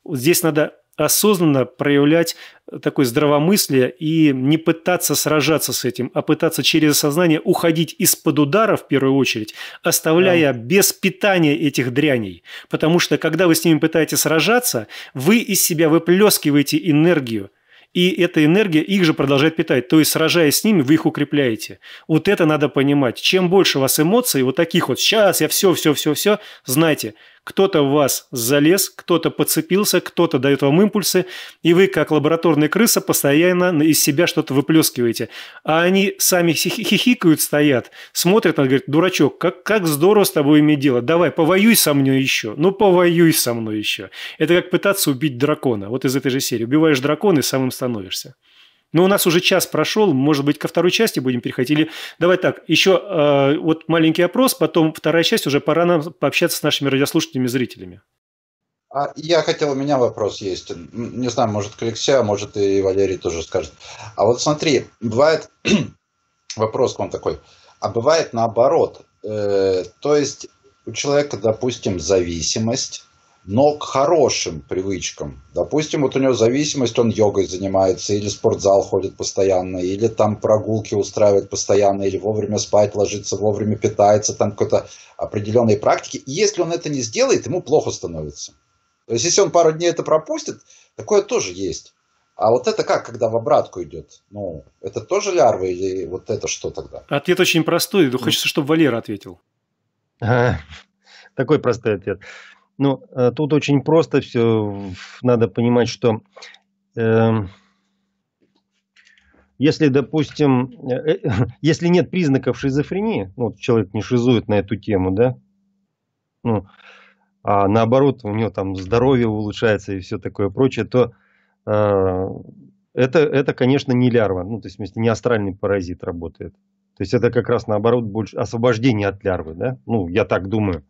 Вот здесь надо осознанно проявлять такое здравомыслие и не пытаться сражаться с этим, а пытаться через осознание уходить из-под удара в первую очередь, оставляя да. без питания этих дряней. Потому что когда вы с ними пытаетесь сражаться, вы из себя выплескиваете энергию, и эта энергия их же продолжает питать. То есть, сражаясь с ними, вы их укрепляете. Вот это надо понимать. Чем больше у вас эмоций, вот таких вот, сейчас я все, все, все, все, знайте, кто-то в вас залез, кто-то подцепился, кто-то дает вам импульсы, и вы, как лабораторная крыса, постоянно из себя что-то выплескиваете. А они сами хихикают, стоят, смотрят, он говорят, дурачок, как, как здорово с тобой иметь дело, давай, повоюй со мной еще, ну повоюй со мной еще. Это как пытаться убить дракона, вот из этой же серии. Убиваешь дракона и самым становишься. Но ну, у нас уже час прошел, может быть, ко второй части будем переходить. Или давай так, еще э, вот маленький опрос, потом вторая часть, уже пора нам пообщаться с нашими радиослушателями и зрителями. А я хотел, у меня вопрос есть. Не знаю, может, к Алексею, а может, и Валерий тоже скажет. А вот смотри, бывает (clears throat) вопрос к вам такой, а бывает наоборот. Э, то есть у человека, допустим, зависимость, но к хорошим привычкам. Допустим, вот у него зависимость, он йогой занимается, или спортзал ходит постоянно, или там прогулки устраивает постоянно, или вовремя спать ложится, вовремя питается, там какой-то определенной практики. И если он это не сделает, ему плохо становится. То есть, если он пару дней это пропустит, такое тоже есть. А вот это как, когда в обратку идет? Ну, это тоже лярва или вот это что тогда? Ответ очень простой. Хочется, чтобы Валера ответил. (laughs) Такой простой ответ. Ну, э, тут очень просто все. Надо понимать, что э, если, допустим, э, э (laughs) если нет признаков шизофрении, ну, человек не шизует на эту тему, да, ну, а наоборот, у него там здоровье улучшается и все такое прочее, то э, это, это, конечно, не лярва, ну, то есть, в смысле, не астральный паразит работает. То есть, это как раз, наоборот, больше освобождение от лярвы, да, ну, я так думаю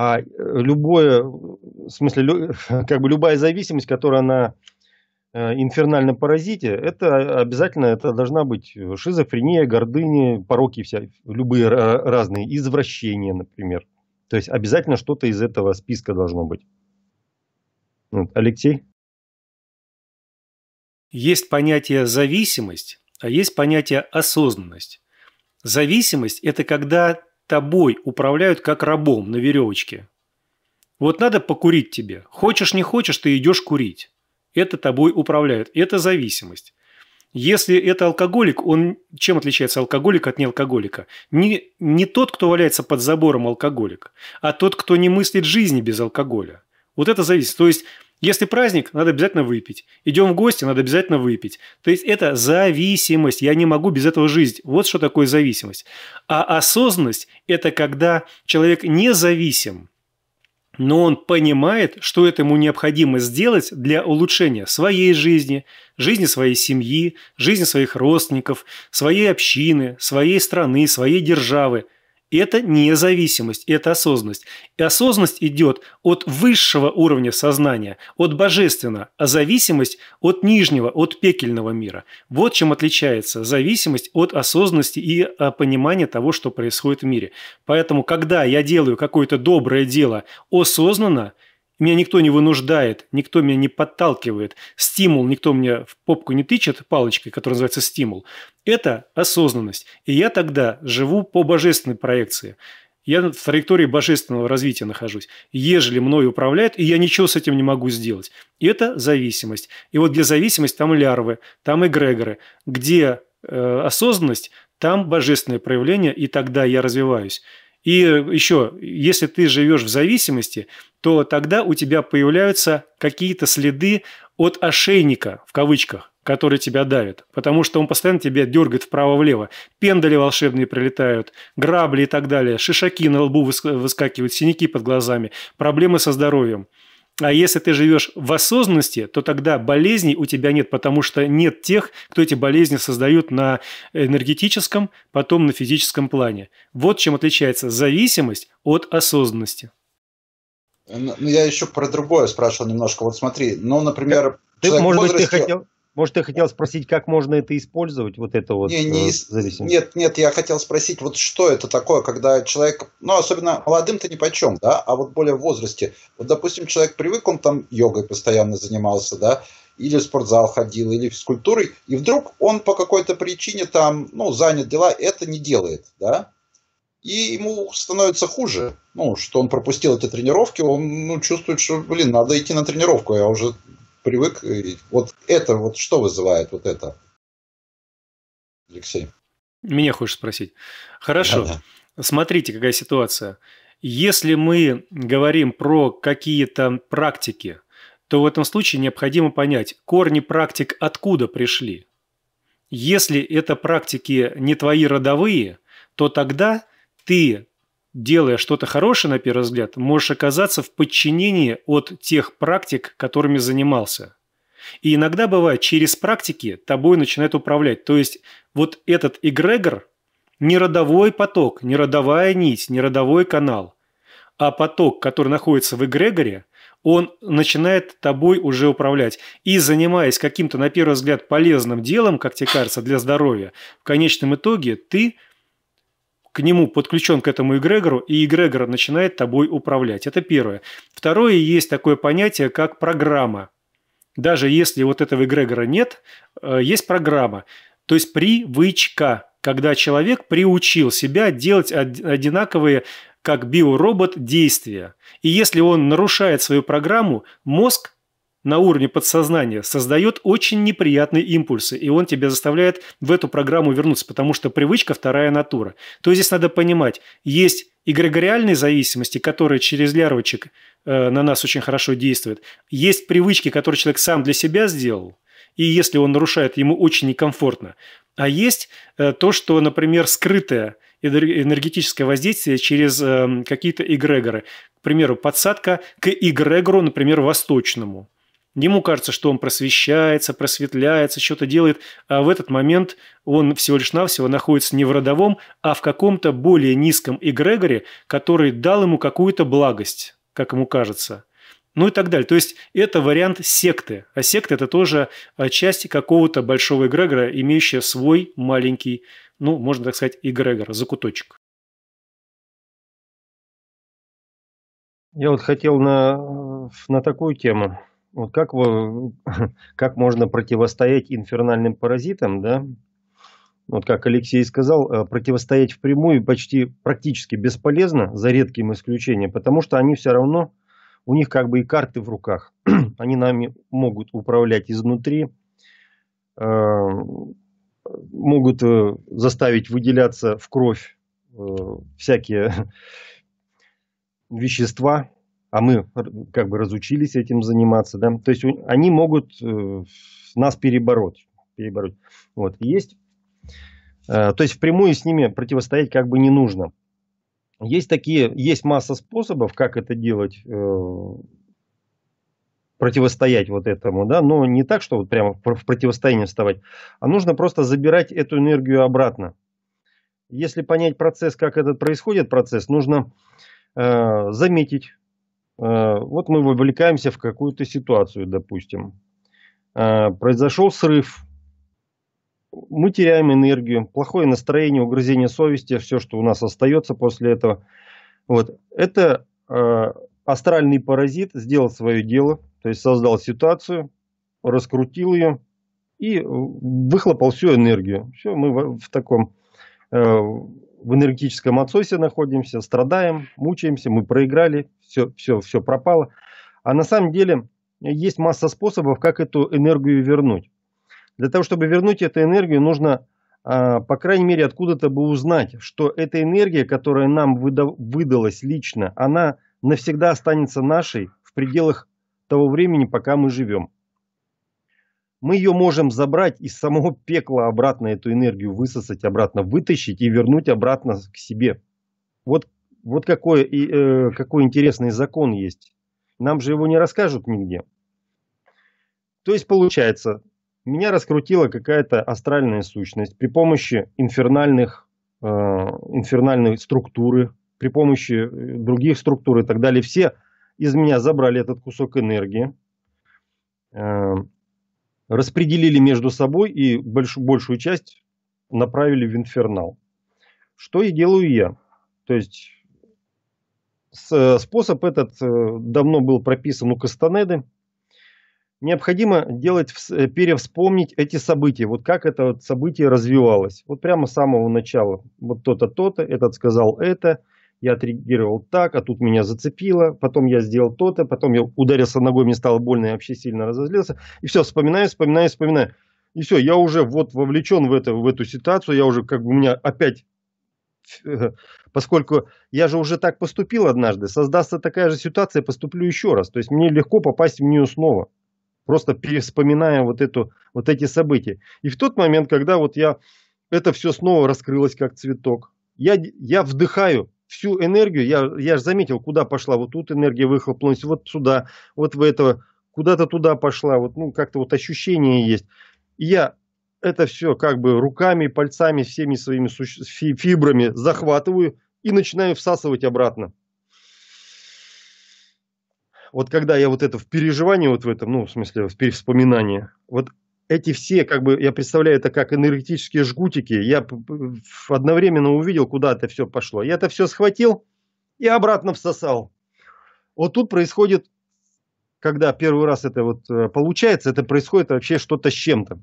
а э, любое, в смысле, (laughs) как бы любая зависимость, которая на э, инфернальном паразите, это обязательно это должна быть э, шизофрения, гордыни, пороки вся, любые разные, извращения, например. То есть обязательно что-то из этого списка должно быть. Вот, Алексей? Есть понятие зависимость, а есть понятие осознанность. Зависимость – это когда тобой управляют как рабом на веревочке. Вот надо покурить тебе. Хочешь, не хочешь, ты идешь курить. Это тобой управляют. Это зависимость. Если это алкоголик, он чем отличается алкоголик от неалкоголика? Не, не тот, кто валяется под забором алкоголик, а тот, кто не мыслит жизни без алкоголя. Вот это зависит. То есть если праздник, надо обязательно выпить. Идем в гости, надо обязательно выпить. То есть это зависимость. Я не могу без этого жить. Вот что такое зависимость. А осознанность – это когда человек независим, но он понимает, что это ему необходимо сделать для улучшения своей жизни, жизни своей семьи, жизни своих родственников, своей общины, своей страны, своей державы – это независимость, это осознанность. И осознанность идет от высшего уровня сознания, от божественного, а зависимость от нижнего, от пекельного мира. Вот чем отличается зависимость от осознанности и а, понимания того, что происходит в мире. Поэтому, когда я делаю какое-то доброе дело осознанно – меня никто не вынуждает, никто меня не подталкивает. Стимул никто мне в попку не тычет палочкой, которая называется стимул. Это осознанность. И я тогда живу по божественной проекции. Я в траектории божественного развития нахожусь. Ежели мной управляет, и я ничего с этим не могу сделать. И это зависимость. И вот где зависимость, там лярвы, там эгрегоры. Где э, осознанность, там божественное проявление, и тогда я развиваюсь. И э, еще, если ты живешь в зависимости, то тогда у тебя появляются какие-то следы от ошейника, в кавычках, который тебя давит, потому что он постоянно тебя дергает вправо-влево. Пендали волшебные прилетают, грабли и так далее, шишаки на лбу выскакивают, синяки под глазами, проблемы со здоровьем – а если ты живешь в осознанности, то тогда болезней у тебя нет, потому что нет тех, кто эти болезни создают на энергетическом, потом на физическом плане. Вот чем отличается зависимость от осознанности. Ну, я еще про другое спрашивал немножко. Вот смотри, ну, например... Ты, может быть, ты хотел... Может, я хотел спросить, как можно это использовать, вот это вот не, не, э, зависимость? Нет, нет, я хотел спросить, вот что это такое, когда человек, ну, особенно молодым-то ни по чем, да, а вот более в возрасте. Вот, допустим, человек привык, он там йогой постоянно занимался, да, или в спортзал ходил, или физкультурой, и вдруг он по какой-то причине там, ну, занят дела, это не делает, да, и ему становится хуже, ну, что он пропустил эти тренировки, он ну, чувствует, что, блин, надо идти на тренировку, я уже привык. Э, вот это, вот что вызывает вот это? Алексей. Меня хочешь спросить. Хорошо. Да, да. Смотрите, какая ситуация. Если мы говорим про какие-то практики, то в этом случае необходимо понять, корни практик откуда пришли. Если это практики не твои родовые, то тогда ты делая что-то хорошее, на первый взгляд, можешь оказаться в подчинении от тех практик, которыми занимался. И иногда бывает, через практики тобой начинает управлять. То есть вот этот эгрегор – не родовой поток, не родовая нить, не родовой канал, а поток, который находится в эгрегоре, он начинает тобой уже управлять. И занимаясь каким-то, на первый взгляд, полезным делом, как тебе кажется, для здоровья, в конечном итоге ты – к нему подключен к этому эгрегору, и эгрегор начинает тобой управлять. Это первое. Второе, есть такое понятие, как программа. Даже если вот этого эгрегора нет, э, есть программа. То есть привычка, когда человек приучил себя делать одинаковые как биоробот действия. И если он нарушает свою программу, мозг на уровне подсознания создает очень неприятные импульсы, и он тебя заставляет в эту программу вернуться, потому что привычка – вторая натура. То есть здесь надо понимать, есть эгрегориальные зависимости, которые через лярвочек э, на нас очень хорошо действуют, есть привычки, которые человек сам для себя сделал, и если он нарушает, ему очень некомфортно. А есть э, то, что, например, скрытое энергетическое воздействие через э, какие-то эгрегоры. К примеру, подсадка к эгрегору, например, восточному – Ему кажется, что он просвещается, просветляется, что-то делает, а в этот момент он всего лишь навсего находится не в родовом, а в каком-то более низком эгрегоре, который дал ему какую-то благость, как ему кажется. Ну и так далее. То есть это вариант секты. А секта – это тоже а, часть какого-то большого эгрегора, имеющая свой маленький, ну, можно так сказать, эгрегор, закуточек. Я вот хотел на, на такую тему вот как, вы, (laughs) как можно противостоять инфернальным паразитам, да? Вот как Алексей сказал, э, противостоять впрямую почти практически бесполезно, за редким исключением, потому что они все равно, у них как бы и карты в руках. (clears throat) они нами могут управлять изнутри, э, могут э, заставить выделяться в кровь всякие (laughs) вещества, а мы как бы разучились этим заниматься, да, то есть они могут э, нас перебороть, перебороть. Вот, есть, э, то есть впрямую с ними противостоять как бы не нужно. Есть такие, есть масса способов, как это делать, э, противостоять вот этому, да, но не так, что вот прямо в противостояние вставать, а нужно просто забирать эту энергию обратно. Если понять процесс, как этот происходит процесс, нужно заметить, Э, вот мы вовлекаемся в какую-то ситуацию, допустим. Э, произошел срыв, мы теряем энергию, плохое настроение, угрызение совести, все, что у нас остается после этого. Вот. Это э, астральный паразит сделал свое дело, то есть создал ситуацию, раскрутил ее и выхлопал всю энергию. Все, мы в таком в энергетическом отсосе находимся, страдаем, мучаемся, мы проиграли, все, все, все пропало. А на самом деле есть масса способов, как эту энергию вернуть. Для того, чтобы вернуть эту энергию, нужно, а, по крайней мере, откуда-то бы узнать, что эта энергия, которая нам выдалась лично, она навсегда останется нашей в пределах того времени, пока мы живем мы ее можем забрать из самого пекла обратно, эту энергию высосать обратно, вытащить и вернуть обратно к себе. Вот, вот какой, э, какой интересный закон есть. Нам же его не расскажут нигде. То есть получается, меня раскрутила какая-то астральная сущность при помощи инфернальных, э, инфернальной структуры, при помощи э, других структур и так далее. Все из меня забрали этот кусок энергии. Э, распределили между собой и больш, большую часть направили в инфернал. Что и делаю я. То есть с, э, способ этот э, давно был прописан у Кастанеды. Необходимо делать, э, перевспомнить эти события, вот как это вот событие развивалось. Вот прямо с самого начала. Вот то-то, то-то, этот сказал это – я отреагировал так, а тут меня зацепило, потом я сделал то-то, потом я ударился ногой, мне стало больно, я вообще сильно разозлился. И все, вспоминаю, вспоминаю, вспоминаю. И все, я уже вот вовлечен в, это, в эту ситуацию, я уже как бы у меня опять (laughs) поскольку я же уже так поступил однажды, создастся такая же ситуация, поступлю еще раз. То есть мне легко попасть в нее снова, просто переспоминая вот, эту, вот эти события. И в тот момент, когда вот я это все снова раскрылось как цветок, я, я вдыхаю всю энергию, я, я же заметил, куда пошла, вот тут энергия выхлопнулась, вот сюда, вот в это, куда-то туда пошла, вот, ну, как-то вот ощущение есть. И я это все как бы руками, пальцами, всеми своими фибрами захватываю и начинаю всасывать обратно. Вот когда я вот это в переживании, вот в этом, ну, в смысле, в вспоминании, вот эти все, как бы, я представляю это как энергетические жгутики, я одновременно увидел, куда это все пошло. Я это все схватил и обратно всосал. Вот тут происходит, когда первый раз это вот э, получается, это происходит вообще что-то с чем-то.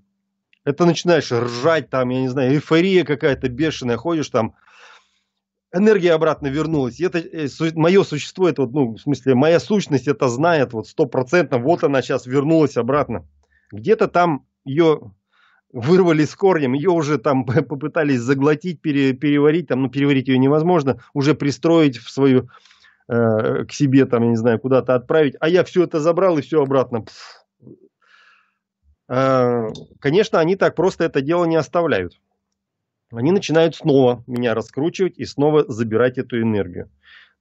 Это начинаешь ржать там, я не знаю, эйфория какая-то бешеная, ходишь там, энергия обратно вернулась. И это э, мое существо, это вот, ну, в смысле, моя сущность это знает вот стопроцентно, вот она сейчас вернулась обратно. Где-то там ее вырвали с корнем, ее уже там (laughs) попытались заглотить, пере, переварить, там, ну, переварить ее невозможно, уже пристроить в свою, э, к себе, там, я не знаю, куда-то отправить, а я все это забрал и все обратно. Э, конечно, они так просто это дело не оставляют. Они начинают снова меня раскручивать и снова забирать эту энергию.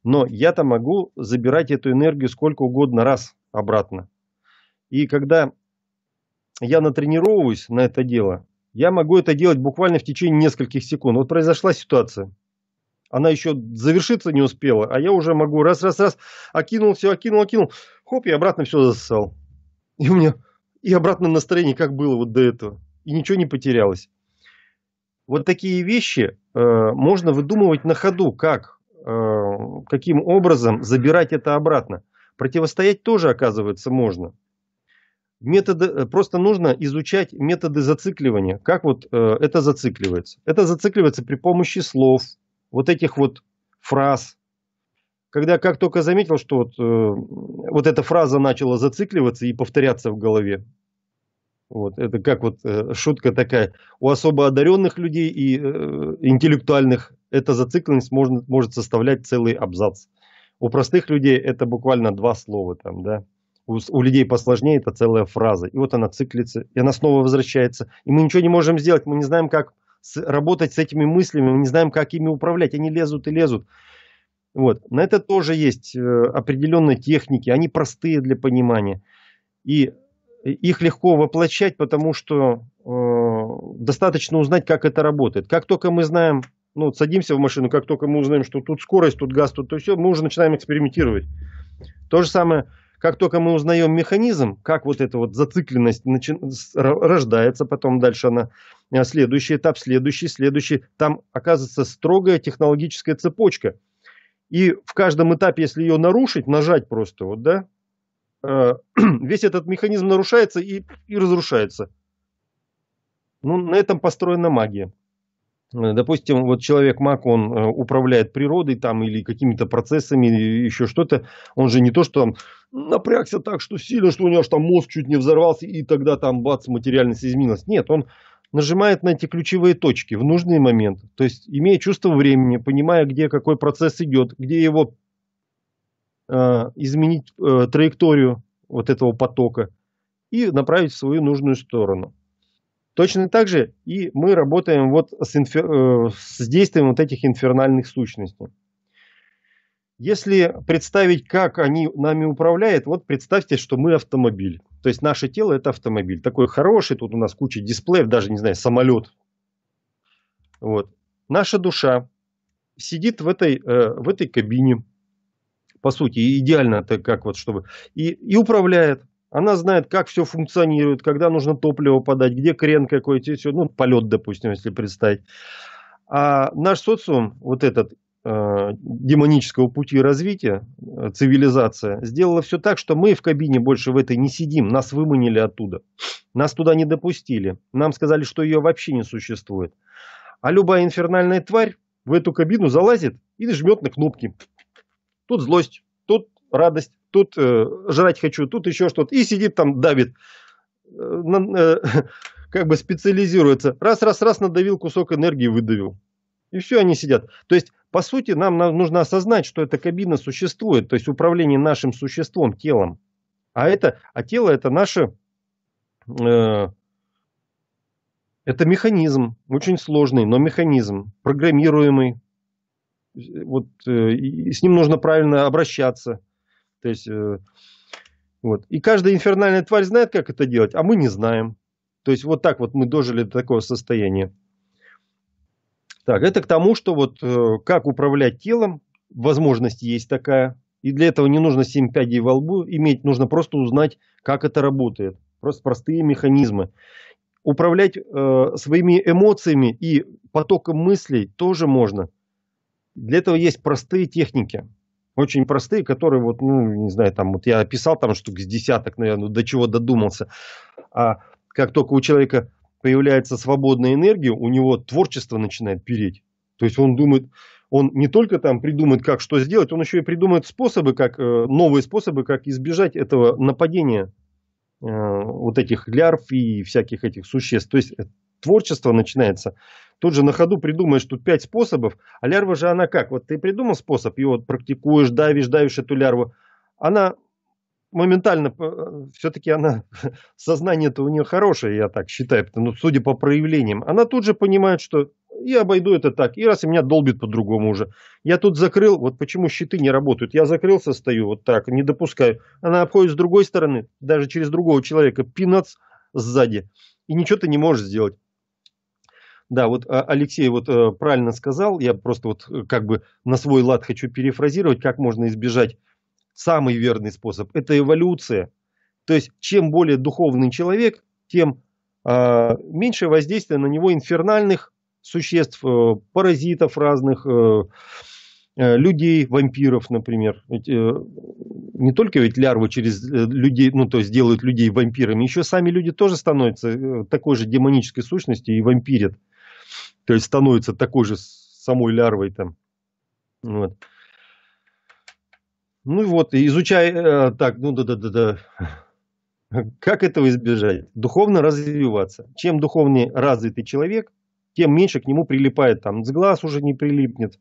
Но я-то могу забирать эту энергию сколько угодно раз обратно. И когда я натренировываюсь на это дело, я могу это делать буквально в течение нескольких секунд. Вот произошла ситуация. Она еще завершиться не успела, а я уже могу раз-раз-раз, окинул все, окинул, окинул, хоп, и обратно все засосал. И у меня и обратно настроение, как было вот до этого. И ничего не потерялось. Вот такие вещи э, можно выдумывать на ходу, как, э, каким образом забирать это обратно. Противостоять тоже, оказывается, можно методы, э, просто нужно изучать методы зацикливания, как вот э, это зацикливается. Это зацикливается при помощи слов, вот этих вот фраз. Когда как только заметил, что вот, э, вот эта фраза начала зацикливаться и повторяться в голове, вот, это как вот э, шутка такая. У особо одаренных людей и э, интеллектуальных эта зацикленность может, может составлять целый абзац. У простых людей это буквально два слова там, да у, у людей посложнее это целая фраза. И вот она циклится, и она снова возвращается. И мы ничего не можем сделать, мы не знаем, как с, работать с этими мыслями, мы не знаем, как ими управлять. Они лезут и лезут. Вот. На это тоже есть э, определенные техники, они простые для понимания. И э, их легко воплощать, потому что э, достаточно узнать, как это работает. Как только мы знаем, ну, садимся в машину, как только мы узнаем, что тут скорость, тут газ, тут то все, мы уже начинаем экспериментировать. То же самое как только мы узнаем механизм, как вот эта вот зацикленность начи... рождается, потом дальше она э, следующий этап, следующий, следующий, там оказывается строгая технологическая цепочка. И в каждом этапе, если ее нарушить, нажать просто, вот, да, э, (clears throat) весь этот механизм нарушается и, и разрушается. Ну, на этом построена магия. Э, допустим, вот человек маг, он э, управляет природой там или какими-то процессами, еще что-то. Он же не то, что там напрягся так, что сильно, что у него аж там мозг чуть не взорвался, и тогда там бац, материальность изменилась. Нет, он нажимает на эти ключевые точки в нужный момент. То есть, имея чувство времени, понимая, где какой процесс идет, где его э, изменить э, траекторию вот этого потока и направить в свою нужную сторону. Точно так же и мы работаем вот с, инфер... Э, с действием вот этих инфернальных сущностей. Если представить, как они нами управляют, вот представьте, что мы автомобиль. То есть наше тело это автомобиль. Такой хороший, тут у нас куча дисплеев, даже, не знаю, самолет. Вот. Наша душа сидит в этой, э, в этой кабине, по сути, идеально так как вот, чтобы, и, и управляет. Она знает, как все функционирует, когда нужно топливо подать, где крен какой-то, все, ну, полет, допустим, если представить. А наш социум, вот этот э, демонического пути развития, э, цивилизация, сделала все так, что мы в кабине больше в этой не сидим, нас выманили оттуда. Нас туда не допустили. Нам сказали, что ее вообще не существует. А любая инфернальная тварь в эту кабину залазит и жмет на кнопки. Тут злость, тут радость, тут э, жрать хочу, тут еще что-то. И сидит там, давит. Э, на, э, (laughs) как бы специализируется. Раз, раз, раз надавил кусок энергии, выдавил. И все, они сидят. То есть, по сути, нам, нам нужно осознать, что эта кабина существует. То есть, управление нашим существом, телом. А, это, а тело – это наше... Э, это механизм, очень сложный, но механизм, программируемый. Э, вот э, с ним нужно правильно обращаться, то есть, э, вот. И каждая инфернальная тварь знает, как это делать, а мы не знаем. То есть, вот так вот мы дожили до такого состояния. Так, это к тому, что вот э, как управлять телом, возможность есть такая. И для этого не нужно 7 пядей во лбу иметь, нужно просто узнать, как это работает. Просто простые механизмы. Управлять э, своими эмоциями и потоком мыслей тоже можно. Для этого есть простые техники очень простые, которые вот, ну, не знаю, там, вот я описал там штук с десяток, наверное, ну, до чего додумался. А как только у человека появляется свободная энергия, у него творчество начинает переть. То есть он думает, он не только там придумает, как что сделать, он еще и придумает способы, как, э, новые способы, как избежать этого нападения э, вот этих лярв и всяких этих существ. То есть э, творчество начинается тут же на ходу придумаешь тут пять способов, а лярва же она как? Вот ты придумал способ, вот практикуешь, давишь, давишь эту лярву, она моментально, э, все-таки она, (laughs) сознание-то у нее хорошее, я так считаю, потому, ну, судя по проявлениям, она тут же понимает, что я обойду это так, и раз и меня долбит по-другому уже. Я тут закрыл, вот почему щиты не работают, я закрылся, стою вот так, не допускаю. Она обходит с другой стороны, даже через другого человека, пинац сзади, и ничего ты не можешь сделать. Да, вот а, Алексей вот э, правильно сказал, я просто вот э, как бы на свой лад хочу перефразировать, как можно избежать. Самый верный способ – это эволюция. То есть, чем более духовный человек, тем э, меньше воздействия на него инфернальных существ, э, паразитов разных, людей, вампиров, например. не только ведь лярвы через людей, ну то есть делают людей вампирами, еще сами люди тоже становятся такой же демонической сущностью и вампирят то есть становится такой же самой лярвой там. Вот. Ну и вот, изучай, э, так, ну да-да-да-да. Как этого избежать? Духовно развиваться. Чем духовнее развитый человек, тем меньше к нему прилипает там. Сглаз уже не прилипнет.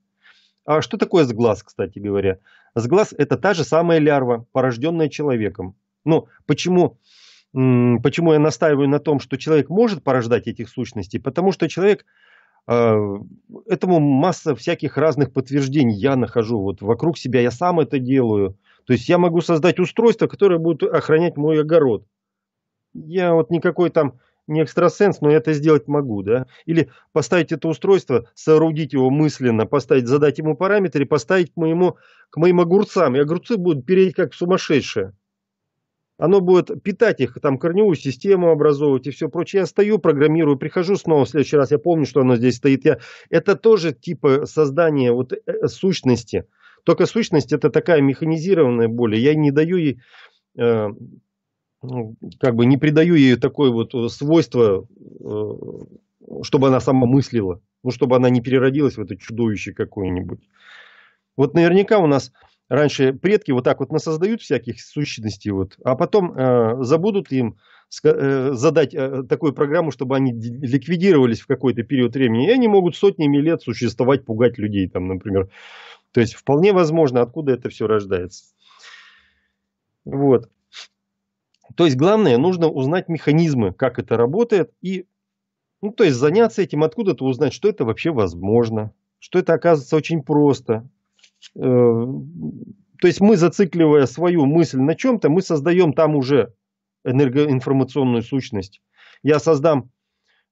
А что такое сглаз, кстати говоря? Сглаз – это та же самая лярва, порожденная человеком. Но почему, почему я настаиваю на том, что человек может порождать этих сущностей? Потому что человек – а, этому масса всяких разных подтверждений я нахожу вот вокруг себя, я сам это делаю. То есть я могу создать устройство, которое будет охранять мой огород. Я вот никакой там не экстрасенс, но я это сделать могу, да? Или поставить это устройство, соорудить его мысленно, поставить, задать ему параметры, поставить к, моему, к моим огурцам, и огурцы будут переть как сумасшедшие оно будет питать их, там корневую систему образовывать и все прочее. Я стою, программирую, прихожу снова в следующий раз, я помню, что оно здесь стоит. Я... Это тоже типа создания вот э, сущности. Только сущность это такая механизированная боль. Я не даю ей, э, ну, как бы не придаю ей такое вот э, свойство, э, чтобы она сама мыслила. Ну, чтобы она не переродилась в это чудовище какое-нибудь. Вот наверняка у нас Раньше предки вот так вот насоздают всяких сущностей, вот, а потом э, забудут им э, задать э, такую программу, чтобы они ликвидировались в какой-то период времени, и они могут сотнями лет существовать, пугать людей, там, например. То есть вполне возможно, откуда это все рождается. Вот. То есть главное, нужно узнать механизмы, как это работает, и ну, то есть заняться этим откуда-то, узнать, что это вообще возможно, что это оказывается очень просто, Э, то есть мы, зацикливая свою мысль на чем-то, мы создаем там уже энергоинформационную сущность. Я создам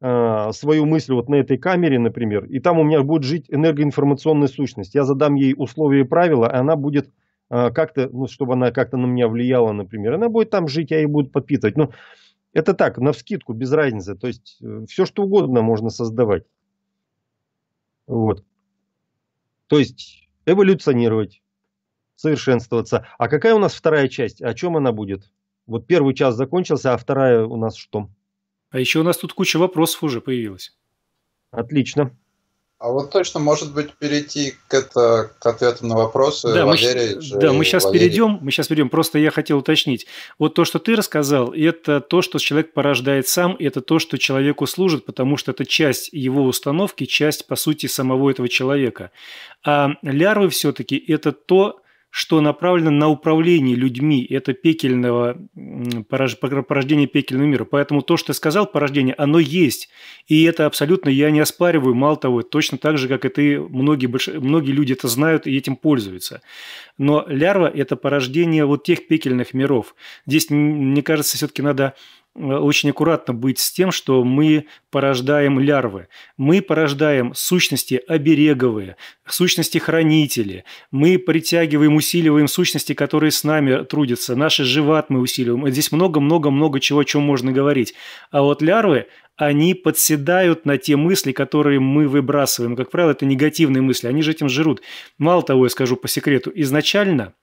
э, свою мысль вот на этой камере, например, и там у меня будет жить энергоинформационная сущность. Я задам ей условия и правила, и она будет э, как-то, ну, чтобы она как-то на меня влияла, например. Она будет там жить, я ей буду подпитывать. Но ну, это так, на вскидку, без разницы. То есть э, все, что угодно можно создавать. Вот. То есть эволюционировать, совершенствоваться. А какая у нас вторая часть? О чем она будет? Вот первый час закончился, а вторая у нас что? А еще у нас тут куча вопросов уже появилась. Отлично. А вот точно, может быть, перейти к, это, к ответам на вопросы да, Мы, да, мы сейчас Валерий. перейдем, мы сейчас перейдем. Просто я хотел уточнить. Вот то, что ты рассказал, это то, что человек порождает сам, это то, что человеку служит, потому что это часть его установки, часть, по сути, самого этого человека. А лярвы все-таки это то, что направлено на управление людьми. Это пекельного, порождение пекельного мира. Поэтому то, что ты сказал, порождение, оно есть. И это абсолютно я не оспариваю. Мало того, точно так же, как и ты, многие, многие люди это знают и этим пользуются. Но лярва – это порождение вот тех пекельных миров. Здесь, мне кажется, все-таки надо очень аккуратно быть с тем, что мы порождаем лярвы. Мы порождаем сущности обереговые, сущности хранители. Мы притягиваем, усиливаем сущности, которые с нами трудятся. Наши живат мы усиливаем. Здесь много-много-много чего, о чем можно говорить. А вот лярвы, они подседают на те мысли, которые мы выбрасываем. Как правило, это негативные мысли. Они же этим жрут. Мало того, я скажу по секрету, изначально –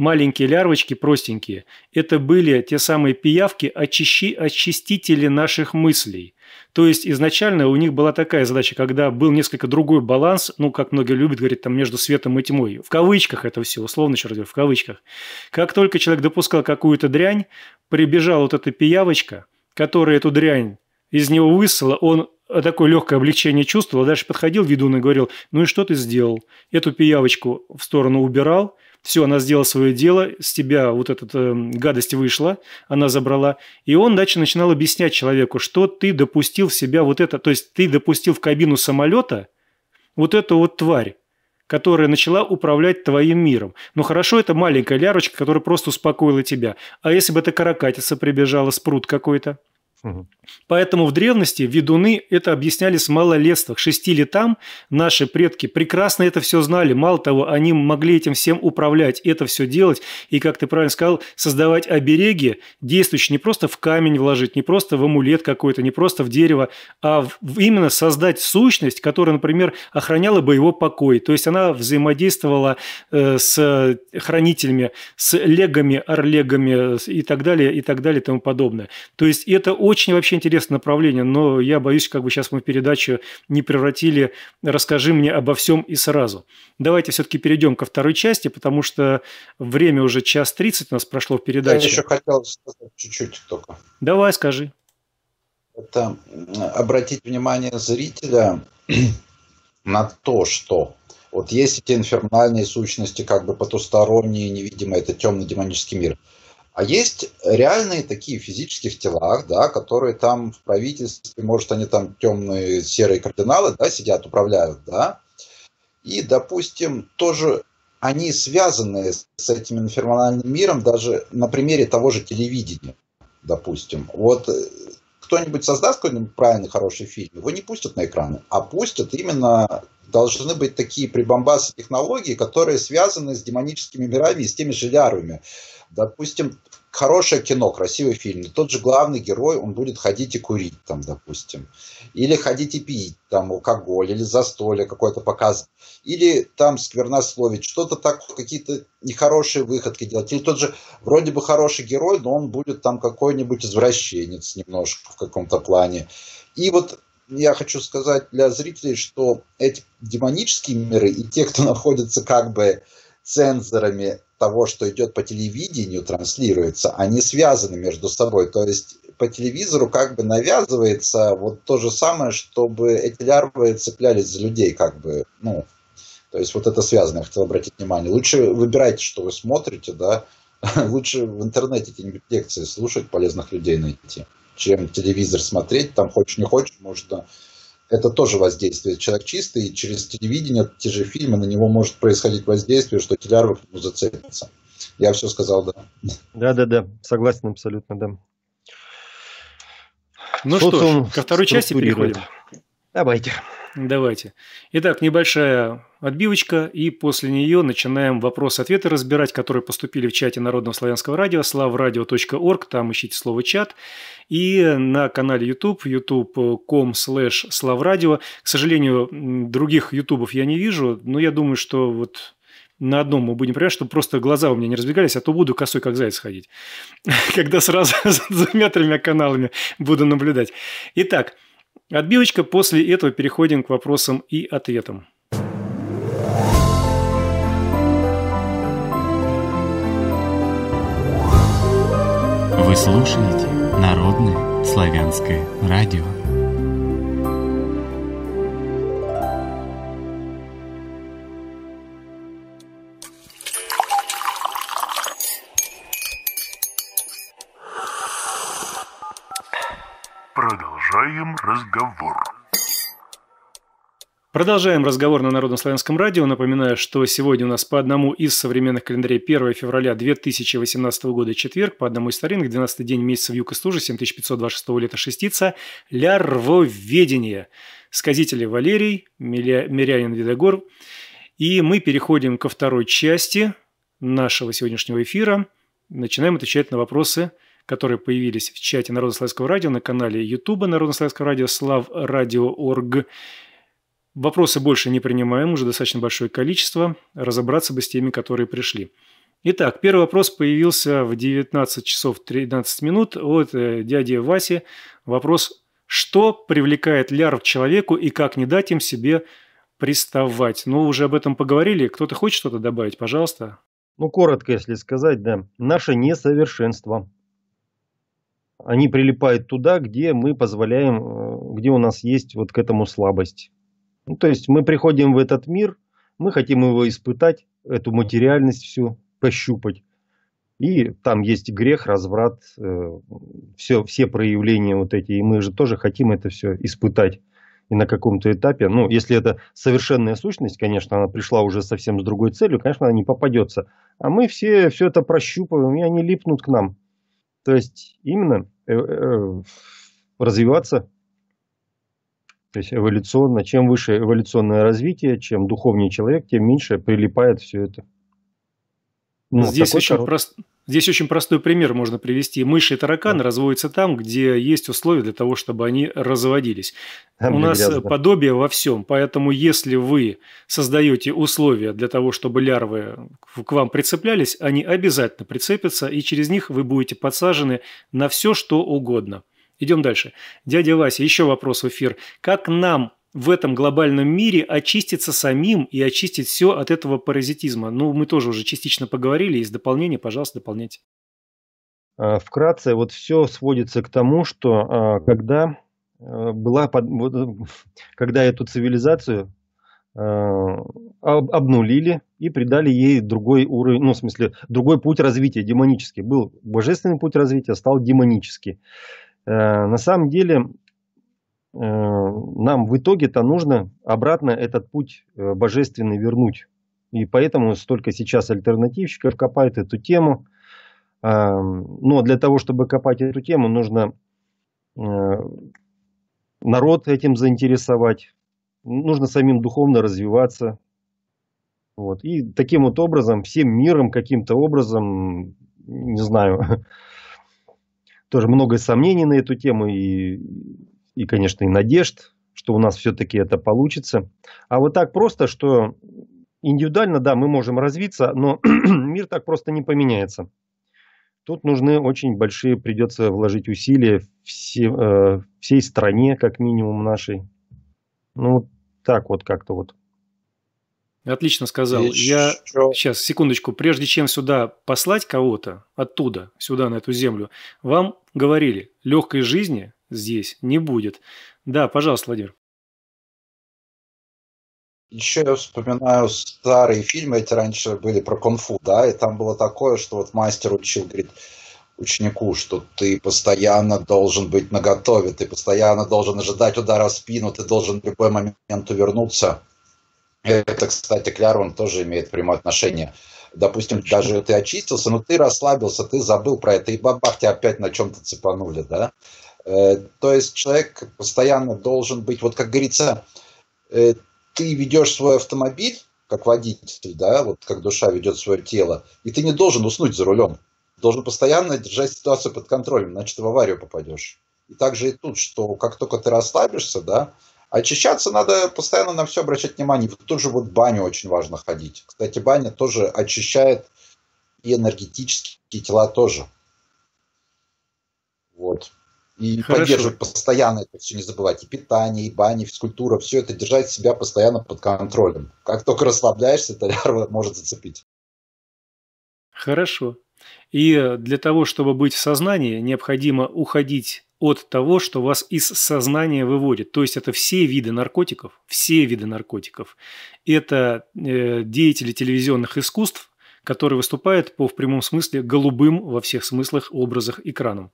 Маленькие лярвочки простенькие. Это были те самые пиявки очищи, очистители наших мыслей. То есть изначально у них была такая задача, когда был несколько другой баланс, ну, как многие любят говорить, там между светом и тьмой. В кавычках это все, условно еще раз говорю, в кавычках. Как только человек допускал какую-то дрянь, прибежала вот эта пиявочка, которая эту дрянь из него высыла, он такое легкое облегчение чувствовал, а даже подходил ведун и говорил, ну и что ты сделал? Эту пиявочку в сторону убирал – все, она сделала свое дело, с тебя вот эта э, эм, гадость вышла, она забрала. И он дальше начинал объяснять человеку, что ты допустил в себя вот это, то есть ты допустил в кабину самолета вот эту вот тварь которая начала управлять твоим миром. Но ну, хорошо, это маленькая лярочка, которая просто успокоила тебя. А если бы эта каракатица прибежала, спрут какой-то? Поэтому в древности ведуны это объясняли с малолетства. К шести летам наши предки прекрасно это все знали. Мало того, они могли этим всем управлять, это все делать. И, как ты правильно сказал, создавать обереги, действующие не просто в камень вложить, не просто в амулет какой-то, не просто в дерево, а в, именно создать сущность, которая, например, охраняла бы его покой. То есть она взаимодействовала э, с хранителями, с легами, орлегами э, и так далее, и так далее, и тому подобное. То есть это очень очень вообще интересное направление, но я боюсь, как бы сейчас мы передачу не превратили «Расскажи мне обо всем и сразу». Давайте все-таки перейдем ко второй части, потому что время уже час тридцать у нас прошло в передаче. Я еще хотел сказать чуть-чуть только. Давай, скажи. Это э, обратить внимание зрителя (clears throat) на то, что вот есть эти инфернальные сущности, как бы потусторонние, невидимые, это темный демонический мир – а есть реальные такие физических телах, да, которые там в правительстве, может, они там темные серые кардиналы, да, сидят, управляют, да. И, допустим, тоже они связаны с этим информальным миром даже на примере того же телевидения, допустим. Вот э, кто-нибудь создаст какой-нибудь правильный, хороший фильм, его не пустят на экраны, а пустят именно должны быть такие прибамбасы технологии, которые связаны с демоническими мирами и с теми же лярвами, Допустим, хорошее кино, красивый фильм. Тот же главный герой, он будет ходить и курить там, допустим. Или ходить и пить там алкоголь, или застолье какое-то показывать. Или там сквернословить, что-то так, какие-то нехорошие выходки делать. Или тот же вроде бы хороший герой, но он будет там какой-нибудь извращенец немножко в каком-то плане. И вот я хочу сказать для зрителей, что эти демонические миры и те, кто (laughs) находится как бы цензорами того, что идет по телевидению, транслируется, они а связаны между собой. То есть по телевизору как бы навязывается вот то же самое, чтобы эти лярвы цеплялись за людей, как бы, ну, то есть вот это связано, я хотел обратить внимание. Лучше выбирайте, что вы смотрите, да, (laughs) лучше в интернете какие-нибудь лекции слушать, полезных людей найти, чем телевизор смотреть, там хочешь не хочешь, можно это тоже воздействие. Человек чистый, и через телевидение, те же фильмы, на него может происходить воздействие, что телярва к нему зацепится. Я все сказал, да. Да-да-да, согласен абсолютно, да. Ну Социум что ж, ко второй части переходим. Давайте. Давайте. Итак, небольшая отбивочка, и после нее начинаем вопрос-ответы разбирать, которые поступили в чате Народного славянского радио, slavradio.org, там ищите слово «чат», и на канале YouTube, youtube.com slash slavradio. К сожалению, других ютубов я не вижу, но я думаю, что вот на одном мы будем проверять, чтобы просто глаза у меня не разбегались, а то буду косой как заяц ходить, (laughs) когда сразу (laughs) за двумя-тремя каналами буду наблюдать. Итак, Отбивочка, после этого переходим к вопросам и ответам. Вы слушаете Народное славянское радио. разговор. Продолжаем разговор на Народно-славянском радио. Напоминаю, что сегодня у нас по одному из современных календарей 1 февраля 2018 года четверг, по одному из старинных, 12 день месяца в юг и стужи, 7526 лета шестица, ля рвоведение. Сказители Валерий, Миля... Мирянин Видогор. И мы переходим ко второй части нашего сегодняшнего эфира. Начинаем отвечать на вопросы – которые появились в чате народославского радио, на канале ютуба народославского радио, слав радио.орг. Вопросы больше не принимаем, уже достаточно большое количество. Разобраться бы с теми, которые пришли. Итак, первый вопрос появился в 19 часов 13 минут от э, дяди Васи. Вопрос, что привлекает ляр к человеку и как не дать им себе приставать? Ну, уже об этом поговорили. Кто-то хочет что-то добавить? Пожалуйста. Ну, коротко, если сказать, да. Наше несовершенство они прилипают туда, где мы позволяем, э, где у нас есть вот к этому слабость. Ну, то есть мы приходим в этот мир, мы хотим его испытать, эту материальность всю пощупать. И там есть грех, разврат, э, все, все проявления вот эти. И мы же тоже хотим это все испытать. И на каком-то этапе, ну, если это совершенная сущность, конечно, она пришла уже совсем с другой целью, конечно, она не попадется. А мы все все это прощупываем, и они липнут к нам. То есть именно э, э, развиваться, то есть эволюционно. Чем выше эволюционное развитие, чем духовнее человек, тем меньше прилипает все это. Ну, Здесь еще короткий. прост... Здесь очень простой пример можно привести. Мыши и тараканы разводятся там, где есть условия для того, чтобы они разводились. Там У нас грязно. подобие во всем, поэтому если вы создаете условия для того, чтобы лярвы к вам прицеплялись, они обязательно прицепятся, и через них вы будете подсажены на все, что угодно. Идем дальше. Дядя Вася, еще вопрос в эфир. Как нам в этом глобальном мире очиститься самим и очистить все от этого паразитизма? Ну, мы тоже уже частично поговорили. Есть дополнение, пожалуйста, дополняйте. А, вкратце, вот все сводится к тому, что а, когда э, была, когда эту цивилизацию а, обнулили и придали ей другой уровень, ну, в смысле, другой путь развития, демонический. Был божественный путь развития, стал демонический. Э, на самом деле Э, нам в итоге-то нужно обратно этот путь э, божественный вернуть. И поэтому столько сейчас альтернативщиков копают эту тему. Э, но для того, чтобы копать эту тему, нужно народ этим заинтересовать. Нужно самим духовно развиваться. Вот. И таким вот образом, всем миром каким-то образом, не знаю, (laughs) тоже много сомнений на эту тему. И и, конечно, и надежд, что у нас все-таки это получится. А вот так просто, что индивидуально, да, мы можем развиться, но (clears throat) мир так просто не поменяется. Тут нужны очень большие, придется вложить усилия все, э, всей стране, как минимум нашей. Ну, так вот как-то вот. Отлично сказал. Еще... Я сейчас, секундочку, прежде чем сюда послать кого-то оттуда, сюда, на эту землю, вам говорили, легкой жизни здесь не будет. Да, пожалуйста, Владимир. Еще я вспоминаю старые фильмы, эти раньше были про конфу, да, и там было такое, что вот мастер учил, говорит, ученику, что ты постоянно должен быть наготове, ты постоянно должен ожидать удара в спину, ты должен в любой момент увернуться. Это, кстати, к он тоже имеет прямое отношение. Допустим, даже ты очистился, но ты расслабился, ты забыл про это, и бабах тебя опять на чем-то цепанули, да? Э, то есть человек постоянно должен быть, вот как говорится, э, ты ведешь свой автомобиль, как водитель, да, вот как душа ведет свое тело, и ты не должен уснуть за рулем. Должен постоянно держать ситуацию под контролем, иначе ты в аварию попадешь. И также и тут, что как только ты расслабишься, да, очищаться надо постоянно на все обращать внимание. Вот тут же вот баню очень важно ходить. Кстати, баня тоже очищает и энергетические тела тоже. Вот и Хорошо. поддерживать постоянно это все, не забывать. И питание, и бани, и физкультура, все это держать себя постоянно под контролем. Как только расслабляешься, эта лярва (laughs) может зацепить. Хорошо. И э, для того, чтобы быть в сознании, необходимо уходить от того, что вас из сознания выводит. То есть это все виды наркотиков, все виды наркотиков. Это э, деятели телевизионных искусств, который выступает по в прямом смысле голубым во всех смыслах образах экраном.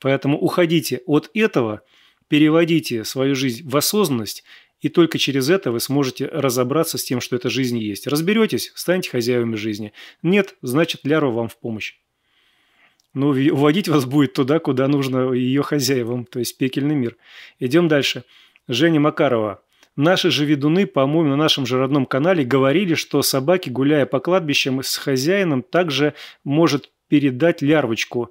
Поэтому уходите от этого, переводите свою жизнь в осознанность, и только через это вы сможете разобраться с тем, что эта жизнь есть. Разберетесь, станете хозяевами жизни. Нет, значит, лярва вам в помощь. Но ну, уводить вас будет туда, куда нужно ее хозяевам, то есть пекельный мир. Идем дальше. Женя Макарова. Наши же ведуны, по-моему, на нашем же родном канале говорили, что собаки, гуляя по кладбищам с хозяином, также может передать лярвочку.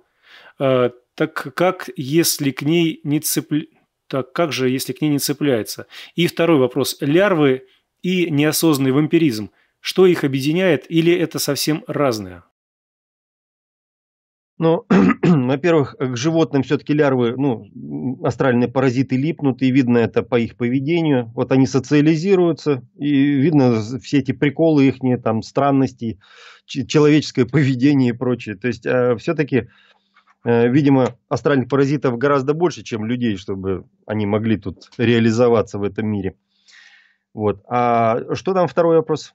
Э, так как, если к ней не цепляется? Так как же, если к ней не цепляется? И второй вопрос. Лярвы и неосознанный вампиризм. Что их объединяет или это совсем разное? Но, (clears throat) во-первых, к животным все-таки лярвы, ну, астральные паразиты липнут, и видно это по их поведению. Вот они социализируются, и видно все эти приколы их, там, странности, человеческое поведение и прочее. То есть, а, все-таки, э, видимо, астральных паразитов гораздо больше, чем людей, чтобы они могли тут реализоваться в этом мире. Вот. А что там второй вопрос?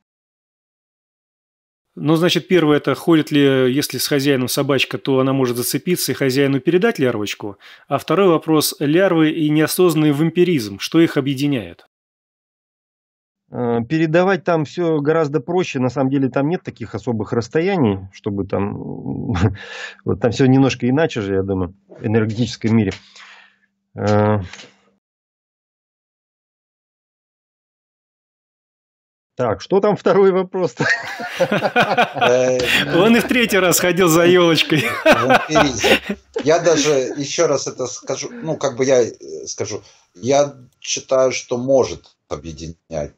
Ну, значит, первое – это ходит ли, если с хозяином собачка, то она может зацепиться и хозяину передать лярвочку. А второй вопрос – лярвы и неосознанный вампиризм. Что их объединяет? Э, передавать там все гораздо проще. На самом деле там нет таких особых расстояний, чтобы там... (laughs) Вот там все немножко иначе же, я думаю, в энергетическом мире. Э, Так, что там второй вопрос? Э, Он и в третий раз ходил за елочкой. Я даже еще раз это скажу, ну, как бы я э, скажу, я считаю, что может объединять.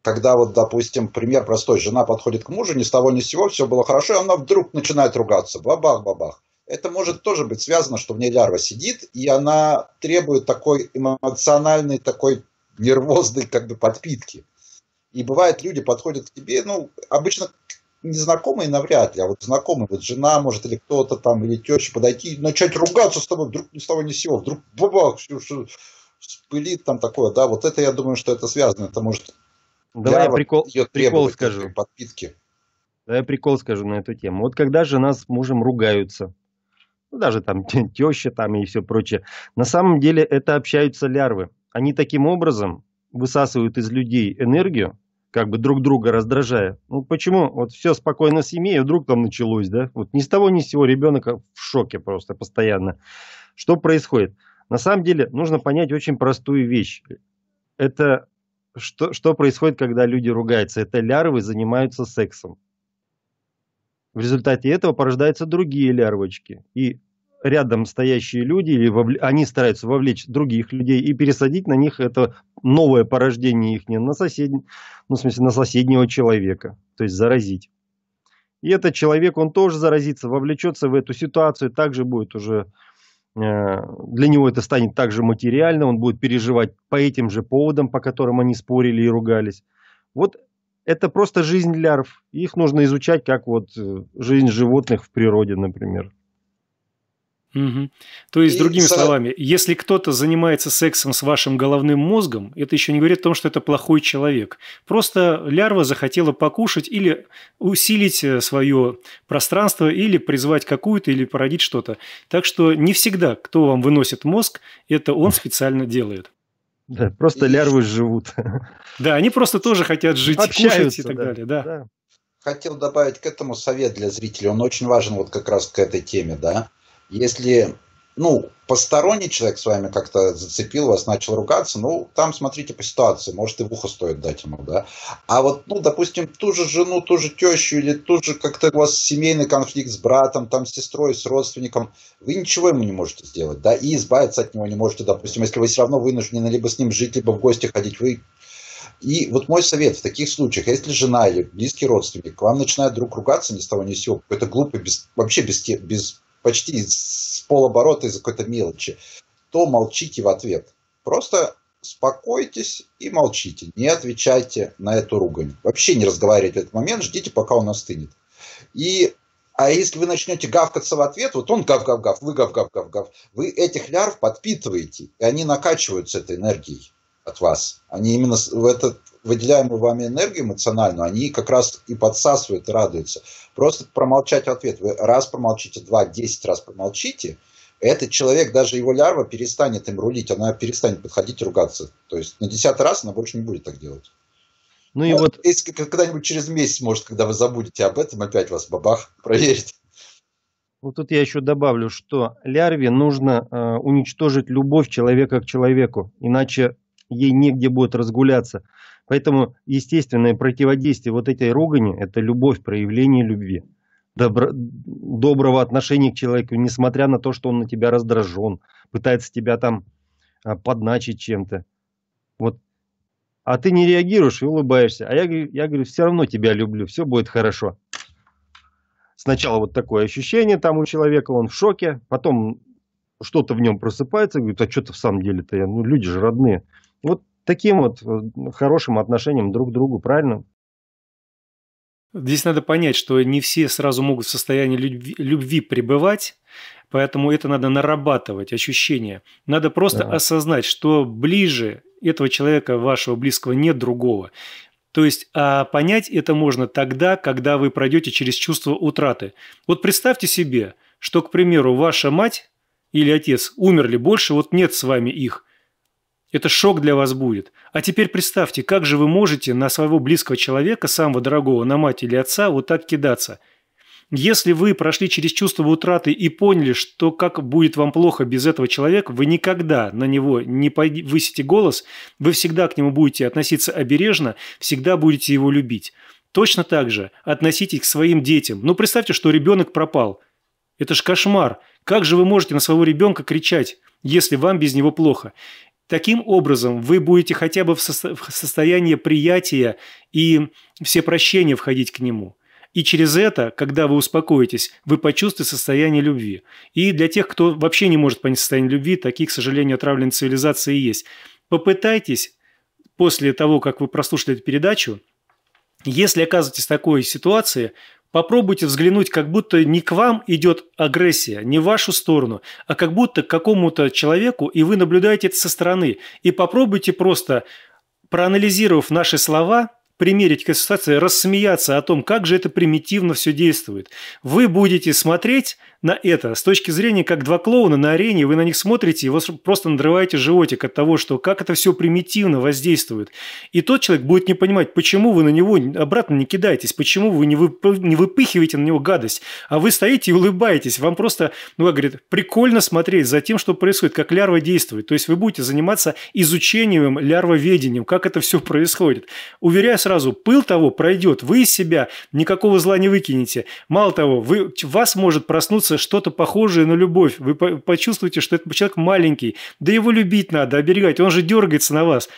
Когда вот, допустим, пример простой, жена подходит к мужу, ни с того ни с сего, все было хорошо, и она вдруг начинает ругаться, бабах-бабах. Это может тоже быть связано, что в ней лярва сидит, и она требует такой эмоциональный такой нервозной как бы подпитки. И бывает, люди подходят к тебе, ну, обычно незнакомые навряд ли, а вот знакомые, вот жена может или кто-то там, или теща подойти, начать ругаться с тобой вдруг ни с того ни с сего, вдруг бабах, все, все спылит там такое, да, вот это я думаю, что это связано, это может... Давай я прикол, прикол скажу. Подпитки. Да, я прикол скажу на эту тему. Вот когда жена с мужем ругаются, ну, даже там (laughs) теща там и все прочее, на самом деле это общаются лярвы. Они таким образом высасывают из людей энергию, как бы друг друга раздражая. Ну почему? Вот все спокойно в семье, и вдруг там началось, да? Вот ни с того, ни с сего ребенок в шоке просто постоянно. Что происходит? На самом деле нужно понять очень простую вещь. Это что, что происходит, когда люди ругаются? Это лярвы занимаются сексом. В результате этого порождаются другие лярвочки. И рядом стоящие люди, или вовл... они стараются вовлечь других людей и пересадить на них это новое порождение их на, сосед... ну, в смысле, на соседнего человека, то есть заразить. И этот человек, он тоже заразится, вовлечется в эту ситуацию, также будет уже, э, для него это станет также материально, он будет переживать по этим же поводам, по которым они спорили и ругались. Вот это просто жизнь лярв. Их нужно изучать, как вот э, жизнь животных в природе, например. Угу. То есть, и другими со... словами, если кто-то занимается сексом с вашим головным мозгом, это еще не говорит о том, что это плохой человек. Просто лярва захотела покушать или усилить э, свое пространство, или призвать какую-то, или породить что-то. Так что не всегда, кто вам выносит мозг, это он специально делает. Да, просто и... лярвы живут. Да, они просто тоже хотят жить, Общаются, кушать и так да, далее. Да. да. Хотел добавить к этому совет для зрителей. Он очень важен вот как раз к этой теме, да если ну, посторонний человек с вами как-то зацепил вас, начал ругаться, ну, там смотрите по ситуации, может, и в ухо стоит дать ему, да. А вот, ну, допустим, ту же жену, ту же тещу или ту же как-то у вас семейный конфликт с братом, там, с сестрой, с родственником, вы ничего ему не можете сделать, да, и избавиться от него не можете, допустим, если вы все равно вынуждены либо с ним жить, либо в гости ходить, вы и вот мой совет в таких случаях, если жена или близкий родственник к вам начинает друг ругаться ни с того ни с сего, какой-то глупый, без, вообще без, без почти с полоборота из-за какой-то мелочи, то молчите в ответ. Просто спокойтесь и молчите, не отвечайте на эту ругань. Вообще не разговаривайте в этот момент, ждите, пока он остынет. И а если вы начнете гавкаться в ответ, вот он гав-гав-гав, вы гав-гав-гав-гав, вы этих лярв подпитываете, и они накачиваются этой энергией от вас. Они именно в этот выделяемую вами энергию эмоциональную, они как раз и подсасывают, и радуются. Просто промолчать в ответ. Вы раз промолчите, два, десять раз промолчите, этот человек, даже его лярва перестанет им рулить, она перестанет подходить и ругаться. То есть на десятый раз она больше не будет так делать. Ну и ну, вот... Если когда-нибудь через месяц, может, когда вы забудете об этом, опять вас бабах (laughs) проверит. Вот тут я еще добавлю, что лярве нужно э, уничтожить любовь человека к человеку, иначе ей негде будет разгуляться. Поэтому естественное противодействие вот этой ругани – это любовь, проявление любви, добро, доброго отношения к человеку, несмотря на то, что он на тебя раздражен, пытается тебя там а, подначить чем-то. Вот. А ты не реагируешь и улыбаешься. А я, я говорю, все равно тебя люблю, все будет хорошо. Сначала вот такое ощущение там у человека, он в шоке, потом что-то в нем просыпается, говорит, а что-то в самом деле-то я, ну люди же родные. Вот таким вот э, хорошим отношением друг к другу, правильно? Здесь надо понять, что не все сразу могут в состоянии любви, любви пребывать, поэтому это надо нарабатывать, ощущение. Надо просто да. осознать, что ближе этого человека, вашего близкого, нет другого. То есть а понять это можно тогда, когда вы пройдете через чувство утраты. Вот представьте себе, что, к примеру, ваша мать или отец умерли больше, вот нет с вами их – это шок для вас будет. А теперь представьте, как же вы можете на своего близкого человека, самого дорогого, на мать или отца, вот так кидаться. Если вы прошли через чувство утраты и поняли, что как будет вам плохо без этого человека, вы никогда на него не повысите голос, вы всегда к нему будете относиться обережно, всегда будете его любить. Точно так же относитесь к своим детям. Ну, представьте, что ребенок пропал. Это ж кошмар. Как же вы можете на своего ребенка кричать, если вам без него плохо? Таким образом, вы будете хотя бы в, со- в состоянии приятия и все прощения входить к нему. И через это, когда вы успокоитесь, вы почувствуете состояние любви. И для тех, кто вообще не может понять состояние любви, такие, к сожалению, отравлены цивилизации есть. Попытайтесь после того, как вы прослушали эту передачу, если оказываетесь в такой ситуации, Попробуйте взглянуть, как будто не к вам идет агрессия, не в вашу сторону, а как будто к какому-то человеку, и вы наблюдаете это со стороны. И попробуйте просто, проанализировав наши слова, примерить констатации, рассмеяться о том, как же это примитивно все действует. Вы будете смотреть на это с точки зрения, как два клоуна на арене, вы на них смотрите и вас просто надрываете животик от того, что как это все примитивно воздействует. И тот человек будет не понимать, почему вы на него обратно не кидаетесь, почему вы не, вып не выпыхиваете на него гадость, а вы стоите и улыбаетесь. Вам просто, ну, как говорит, прикольно смотреть за тем, что происходит, как лярва действует. То есть вы будете заниматься изучением лярвоведением, как это все происходит. Уверяю сразу, сразу пыл того пройдет, вы из себя никакого зла не выкинете. Мало того, вы, вас может проснуться что-то похожее на любовь. Вы почувствуете, что этот человек маленький, да его любить надо, оберегать, он же дергается на вас.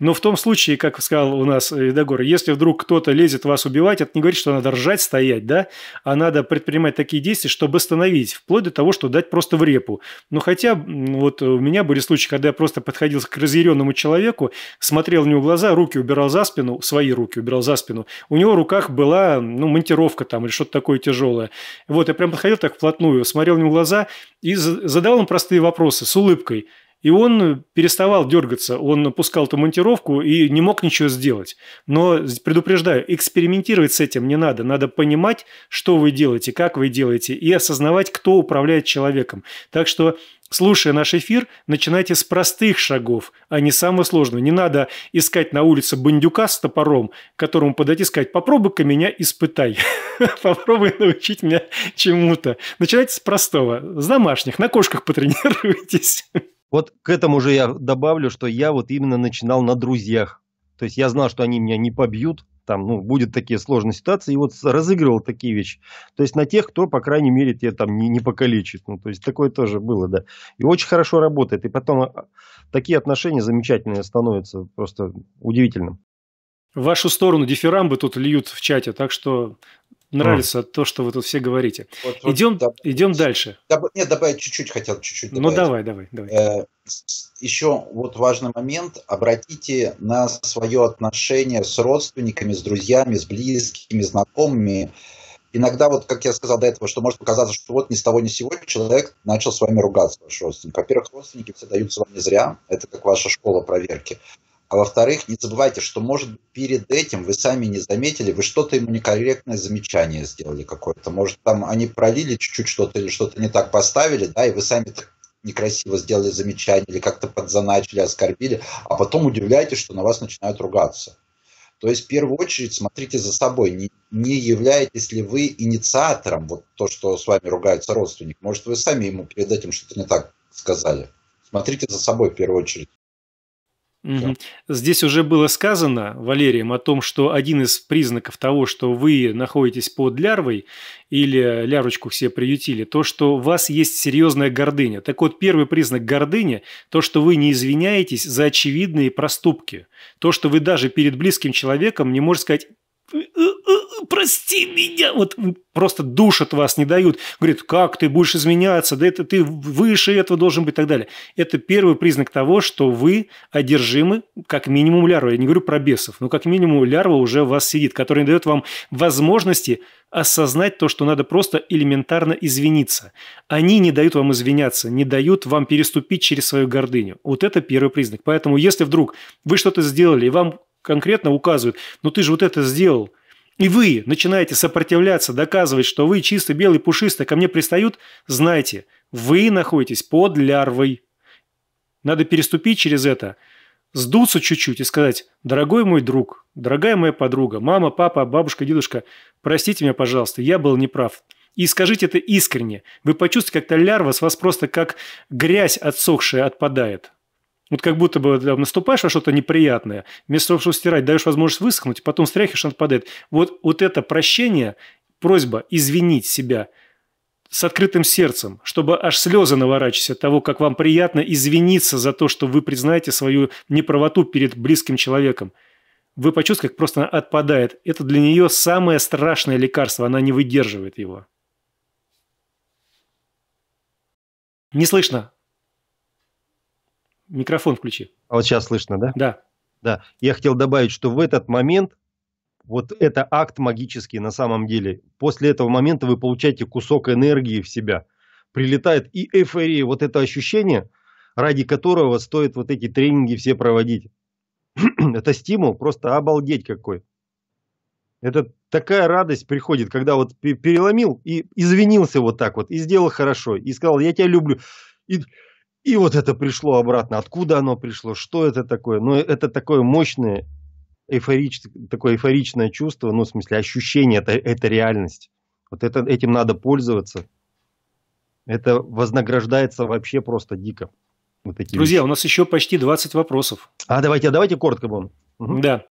Но в том случае, как сказал у нас Эдогор, если вдруг кто-то лезет вас убивать, это не говорит, что надо ржать, стоять, да, а надо предпринимать такие действия, чтобы остановить, вплоть до того, что дать просто в репу. Но хотя вот у меня были случаи, когда я просто подходил к разъяренному человеку, смотрел в него глаза, руки убирал за спину, свои руки убирал за спину. У него в руках была, ну, монтировка там или что-то такое тяжелое. Вот, я прям подходил так вплотную, смотрел в него глаза и задавал им простые вопросы с улыбкой – и он переставал дергаться, он пускал эту монтировку и не мог ничего сделать. Но предупреждаю, экспериментировать с этим не надо, надо понимать, что вы делаете, как вы делаете, и осознавать, кто управляет человеком. Так что Слушая наш эфир, начинайте с простых шагов, а не самого сложного. Не надо искать на улице бандюка с топором, которому подойти и сказать «попробуй-ка меня испытай, (laughs) попробуй научить меня чему-то». Начинайте с простого, с домашних, на кошках потренируйтесь. Вот к этому же я добавлю, что я вот именно начинал на друзьях. То есть я знал, что они меня не побьют, там, ну, будет такие сложные ситуации, и вот разыгрывал такие вещи. То есть на тех, кто, по крайней мере, тебе там не, не покалечит. Ну, то есть такое тоже было, да. И очень хорошо работает. И потом а, такие отношения замечательные становятся просто удивительным. В вашу сторону дифирамбы тут льют в чате, так что нравится mm. то, что вы тут все говорите. Вот, вот, идем, доб... идем дальше. Доб... Нет, добавить чуть-чуть хотел, чуть-чуть ну, добавить. Ну давай, давай, давай. Э, еще вот важный момент. Обратите на свое отношение с родственниками, с друзьями, с близкими, знакомыми. Иногда, вот как я сказал до этого, что может показаться, что вот ни с того ни с сего человек начал с вами ругаться, ваш родственник. Во-первых, родственники все даются вам не зря. Это как ваша школа проверки. А во-вторых, не забывайте, что, может, перед этим вы сами не заметили, вы что-то ему некорректное замечание сделали какое-то. Может, там они пролили чуть-чуть что-то или что-то не так поставили, да, и вы сами так некрасиво сделали замечание или как-то подзаначили, оскорбили, а потом удивляетесь, что на вас начинают ругаться. То есть, в первую очередь, смотрите за собой, не, не являетесь ли вы инициатором вот то, что с вами ругается родственник. Может, вы сами ему перед этим что-то не так сказали. Смотрите за собой в первую очередь. Угу. Здесь уже было сказано Валерием о том, что один из признаков того, что вы находитесь под лярвой или лярочку все приютили, то, что у вас есть серьезная гордыня. Так вот, первый признак гордыни – то, что вы не извиняетесь за очевидные проступки. То, что вы даже перед близким человеком не можете сказать «Э, э, прости меня. Вот просто душат вас, не дают. Говорит, как ты будешь изменяться? Да это ты выше этого должен быть и так далее. Это первый признак того, что вы одержимы как минимум лярвой. Я не говорю про бесов, но как минимум лярва уже в вас сидит, которая дает вам возможности осознать то, что надо просто элементарно извиниться. Они не дают вам извиняться, не дают вам переступить через свою гордыню. Вот это первый признак. Поэтому если вдруг вы что-то сделали, и вам конкретно указывают, ну ты же вот это сделал, и вы начинаете сопротивляться, доказывать, что вы чистый, белый, пушистый, ко мне пристают, знайте, вы находитесь под лярвой. Надо переступить через это, сдуться чуть-чуть и сказать, дорогой мой друг, дорогая моя подруга, мама, папа, бабушка, дедушка, простите меня, пожалуйста, я был неправ. И скажите это искренне. Вы почувствуете, как то лярва с вас просто как грязь отсохшая отпадает. Вот как будто бы там, наступаешь во что-то неприятное, вместо того, чтобы стирать, даешь возможность высохнуть, потом стряхиваешь, он отпадает. Вот, вот это прощение, просьба извинить себя с открытым сердцем, чтобы аж слезы наворачивались от того, как вам приятно извиниться за то, что вы признаете свою неправоту перед близким человеком. Вы почувствуете, как просто отпадает. Это для нее самое страшное лекарство, она не выдерживает его. Не слышно. Микрофон включи. А вот сейчас слышно, да? Да. Да. Я хотел добавить, что в этот момент вот это акт магический на самом деле. После этого момента вы получаете кусок энергии в себя. Прилетает и эйфория, вот это ощущение, ради которого стоит вот эти тренинги все проводить. (clears throat) это стимул, просто обалдеть какой. Это такая радость приходит, когда вот переломил и извинился вот так вот, и сделал хорошо, и сказал, я тебя люблю. И и вот это пришло обратно. Откуда оно пришло? Что это такое? Но ну, это такое мощное, эйфорич, такое эйфоричное чувство, ну, в смысле, ощущение, это, это реальность. Вот это, этим надо пользоваться. Это вознаграждается вообще просто дико. Вот такие Друзья, вещи. у нас еще почти 20 вопросов. А давайте, а давайте коротко будем. Угу. Да.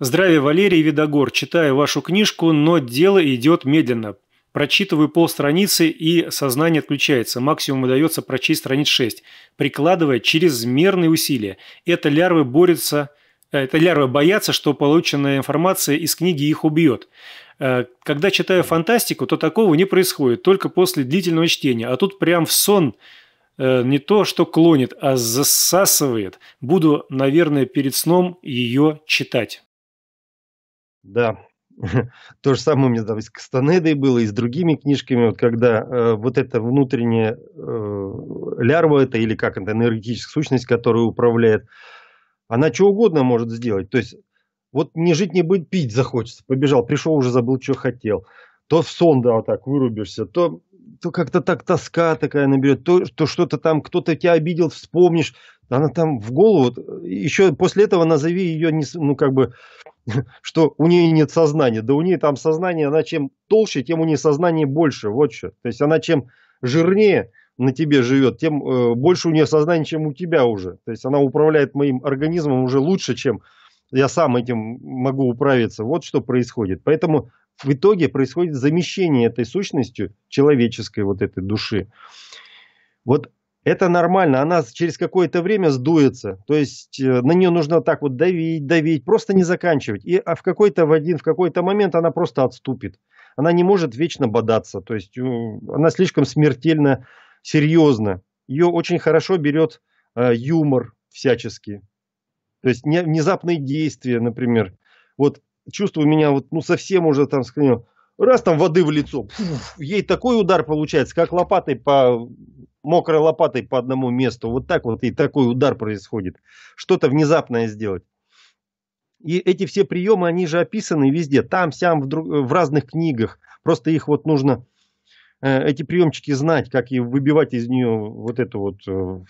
Здравия, Валерий Видогор. Читаю вашу книжку, но дело идет медленно. Прочитываю пол страницы и сознание отключается. Максимум удается прочесть страниц 6, прикладывая чрезмерные усилия. Это лярвы борются... Э, это лярвы боятся, что полученная информация из книги их убьет. Э, когда читаю фантастику, то такого не происходит, только после длительного чтения. А тут прям в сон э, не то, что клонит, а засасывает. Буду, наверное, перед сном ее читать. Да, (laughs) То же самое у меня там с Кастанедой было, и с другими книжками, вот когда э, вот эта внутренняя э, лярва, это или как это, энергетическая сущность, которая управляет, она что угодно может сделать. То есть вот не жить, не быть, пить захочется. Побежал, пришел, уже забыл, что хотел. То в сон, да, вот так вырубишься, то, то как-то так тоска такая наберет, то, то что-то там кто-то тебя обидел, вспомнишь, она там в голову, еще после этого назови ее, не, ну как бы, (laughs) что у нее нет сознания. Да у нее там сознание, она чем толще, тем у нее сознание больше, вот что. То есть она чем жирнее на тебе живет, тем э, больше у нее сознание, чем у тебя уже. То есть она управляет моим организмом уже лучше, чем я сам этим могу управиться. Вот что происходит. Поэтому в итоге происходит замещение этой сущностью человеческой вот этой души. Вот это нормально, она через какое-то время сдуется. То есть э, на нее нужно так вот давить, давить, просто не заканчивать. И, а в какой-то в один, в какой-то момент она просто отступит. Она не может вечно бодаться. То есть она слишком смертельно серьезна. Ее очень хорошо берет э, юмор всячески. То есть не, внезапные действия, например. Вот чувствую меня вот ну совсем уже там скажем, раз там воды в лицо, фу, ей такой удар получается, как лопатой по мокрой лопатой по одному месту, вот так вот и такой удар происходит, что-то внезапное сделать. И эти все приемы, они же описаны везде, там, сям, в, друг, в разных книгах. Просто их вот нужно, э, эти приемчики знать, как и выбивать из нее вот это вот, э,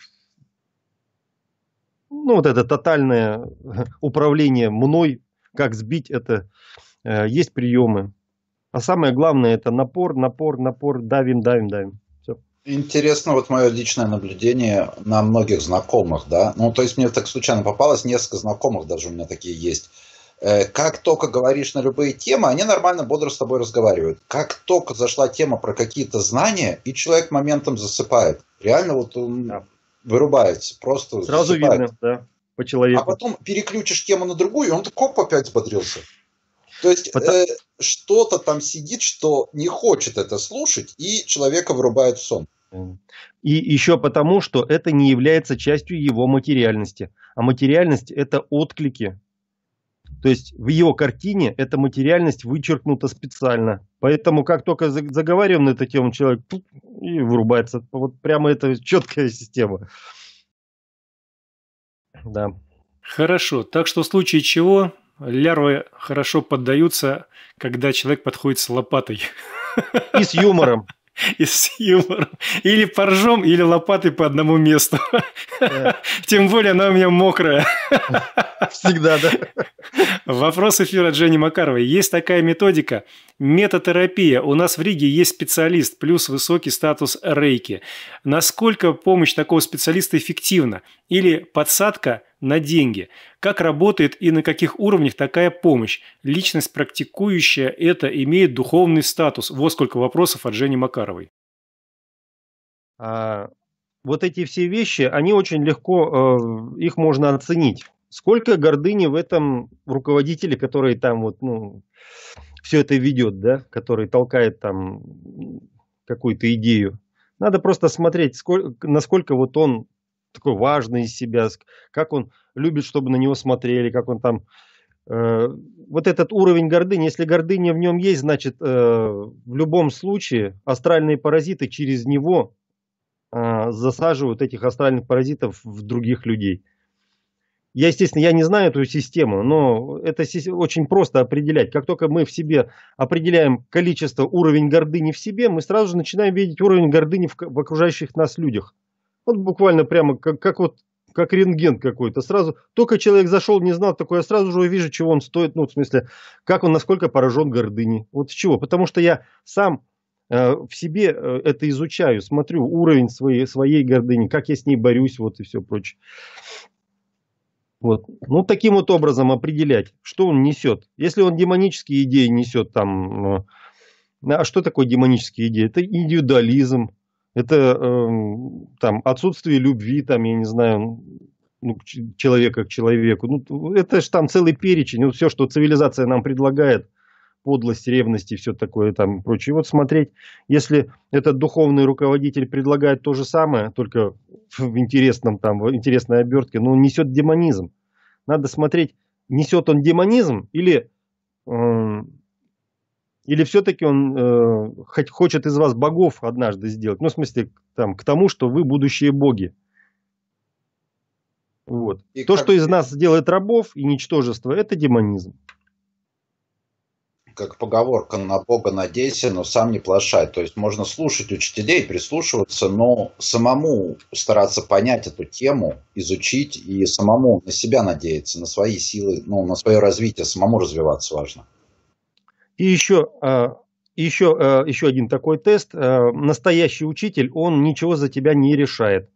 ну вот это тотальное э, управление мной, как сбить это. Э, есть приемы. А самое главное это напор, напор, напор, давим, давим, давим. Интересно, вот мое личное наблюдение на многих знакомых, да. Ну, то есть мне так случайно попалось, несколько знакомых даже у меня такие есть. Э, как только говоришь на любые темы, они нормально, бодро с тобой разговаривают. Как только зашла тема про какие-то знания, и человек моментом засыпает. Реально вот он да. вырубается, просто Сразу засыпает. видно, да, по человеку. А потом переключишь тему на другую, и он так опять взбодрился. То есть Потому... э, что-то там сидит, что не хочет это слушать, и человека вырубает в сон. И еще потому, что это не является частью его материальности. А материальность – это отклики. То есть в его картине эта материальность вычеркнута специально. Поэтому как только заговариваем на эту тему, человек и вырубается. Вот прямо это четкая система. Да. Хорошо. Так что в случае чего лярвы хорошо поддаются, когда человек подходит с лопатой. И с юмором. (laughs) И с юмором. Или поржом, или лопатой по одному месту. Да. Тем более она у меня мокрая. Всегда, да. Вопрос эфира Дженни Макаровой. Есть такая методика метатерапия. У нас в Риге есть специалист, плюс высокий статус рейки. Насколько помощь такого специалиста эффективна? Или подсадка на деньги? Как работает и на каких уровнях такая помощь? Личность, практикующая это, имеет духовный статус. Вот сколько вопросов от Жени Макаровой. А, вот эти все вещи, они очень легко, э, их можно оценить. Сколько гордыни в этом руководителе, который там вот, ну, все это ведет, да, который толкает там какую-то идею. Надо просто смотреть, сколько, насколько вот он такой важный из себя, как он любит, чтобы на него смотрели, как он там... Э, вот этот уровень гордыни, если гордыня в нем есть, значит, э, в любом случае астральные паразиты через него э, засаживают этих астральных паразитов в других людей. Я, естественно, я не знаю эту систему, но это очень просто определять. Как только мы в себе определяем количество, уровень гордыни в себе, мы сразу же начинаем видеть уровень гордыни в, в окружающих нас людях. Вот буквально прямо как, как вот как рентген какой-то. Сразу, только человек зашел, не знал такое, я сразу же увижу, чего он стоит, ну, в смысле, как он, насколько поражен гордыней. Вот с чего? Потому что я сам э, в себе э, это изучаю, смотрю уровень своей, своей гордыни, как я с ней борюсь, вот и все прочее. Вот. Ну, таким вот образом определять, что он несет. Если он демонические идеи несет там... Э, а что такое демонические идеи? Это индивидуализм, это э, там отсутствие любви, там, я не знаю, ну, человека к человеку. Ну, это же там целый перечень, ну, все, что цивилизация нам предлагает, подлость, ревность и все такое там прочее. вот смотреть, если этот духовный руководитель предлагает то же самое, только в интересном там, в интересной обертке, но ну, несет демонизм. Надо смотреть, несет он демонизм или, э, или все-таки он э, хоть, хочет из вас богов однажды сделать. Ну, в смысле, там, к тому, что вы будущие боги. Вот. И то, как... что из нас делает рабов и ничтожество, это демонизм как поговорка, на Бога надейся, но сам не плашай. То есть можно слушать учителей, прислушиваться, но самому стараться понять эту тему, изучить и самому на себя надеяться, на свои силы, ну, на свое развитие, самому развиваться важно. И еще, э, еще, э, еще один такой тест. Э, настоящий учитель, он ничего за тебя не решает.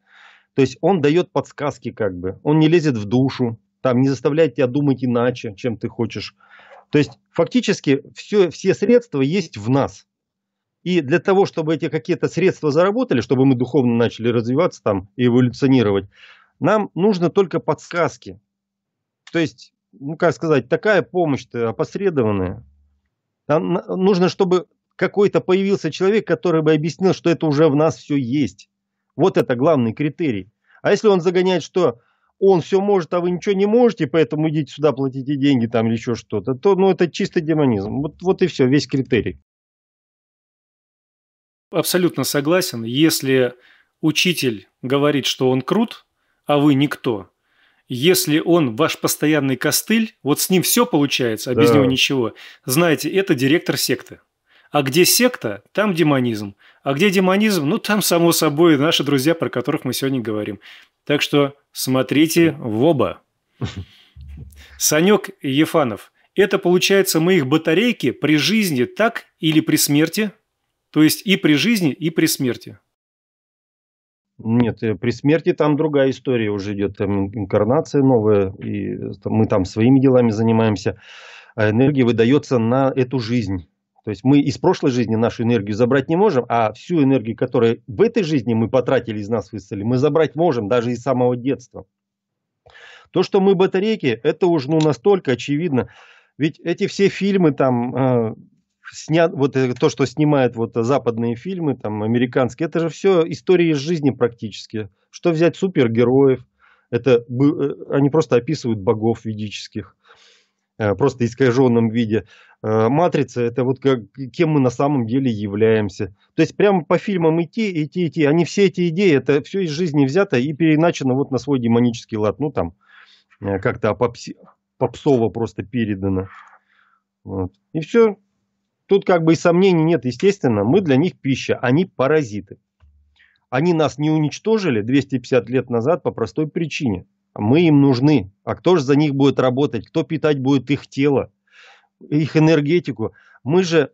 То есть он дает подсказки как бы, он не лезет в душу, там не заставляет тебя думать иначе, чем ты хочешь. То есть фактически все, все средства есть в нас. И для того, чтобы эти какие-то средства заработали, чтобы мы духовно начали развиваться там и эволюционировать, нам нужно только подсказки. То есть, ну как сказать, такая помощь-то опосредованная. Нам нужно, чтобы какой-то появился человек, который бы объяснил, что это уже в нас все есть. Вот это главный критерий. А если он загоняет, что он все может, а вы ничего не можете, поэтому идите сюда, платите деньги там или еще что-то, то ну, это чистый демонизм. Вот, вот и все, весь критерий. Абсолютно согласен. Если учитель говорит, что он крут, а вы никто, если он ваш постоянный костыль, вот с ним все получается, а да. без него ничего, знаете, это директор секты. А где секта, там демонизм. А где демонизм, ну там, само собой, наши друзья, про которых мы сегодня говорим. Так что Смотрите в оба. Санек Ефанов. Это, получается, мы их батарейки при жизни так или при смерти? То есть и при жизни, и при смерти. Нет, э, при смерти там другая история уже идет, там инкарнация новая, и э, мы там своими делами занимаемся, а энергия выдается на эту жизнь. То есть мы из прошлой жизни нашу энергию забрать не можем, а всю энергию, которую в этой жизни мы потратили, из нас высосали, мы забрать можем даже из самого детства. То, что мы батарейки, это уже ну, настолько очевидно. Ведь эти все фильмы там, э, снят, вот то, что снимают вот западные фильмы, там, американские, это же все истории из жизни практически. Что взять супергероев, это э, они просто описывают богов ведических. Э, просто искаженном виде. Э, Матрица – это вот как, кем мы на самом деле являемся. То есть прямо по фильмам идти, идти, идти. Они все эти идеи, это все из жизни взято и переначено вот на свой демонический лад. Ну там э, как-то попси, попсово просто передано. Вот. И все. Тут как бы и сомнений нет, естественно. Мы для них пища, они паразиты. Они нас не уничтожили 250 лет назад по простой причине – мы им нужны. А кто же за них будет работать? Кто питать будет их тело, их энергетику? Мы же,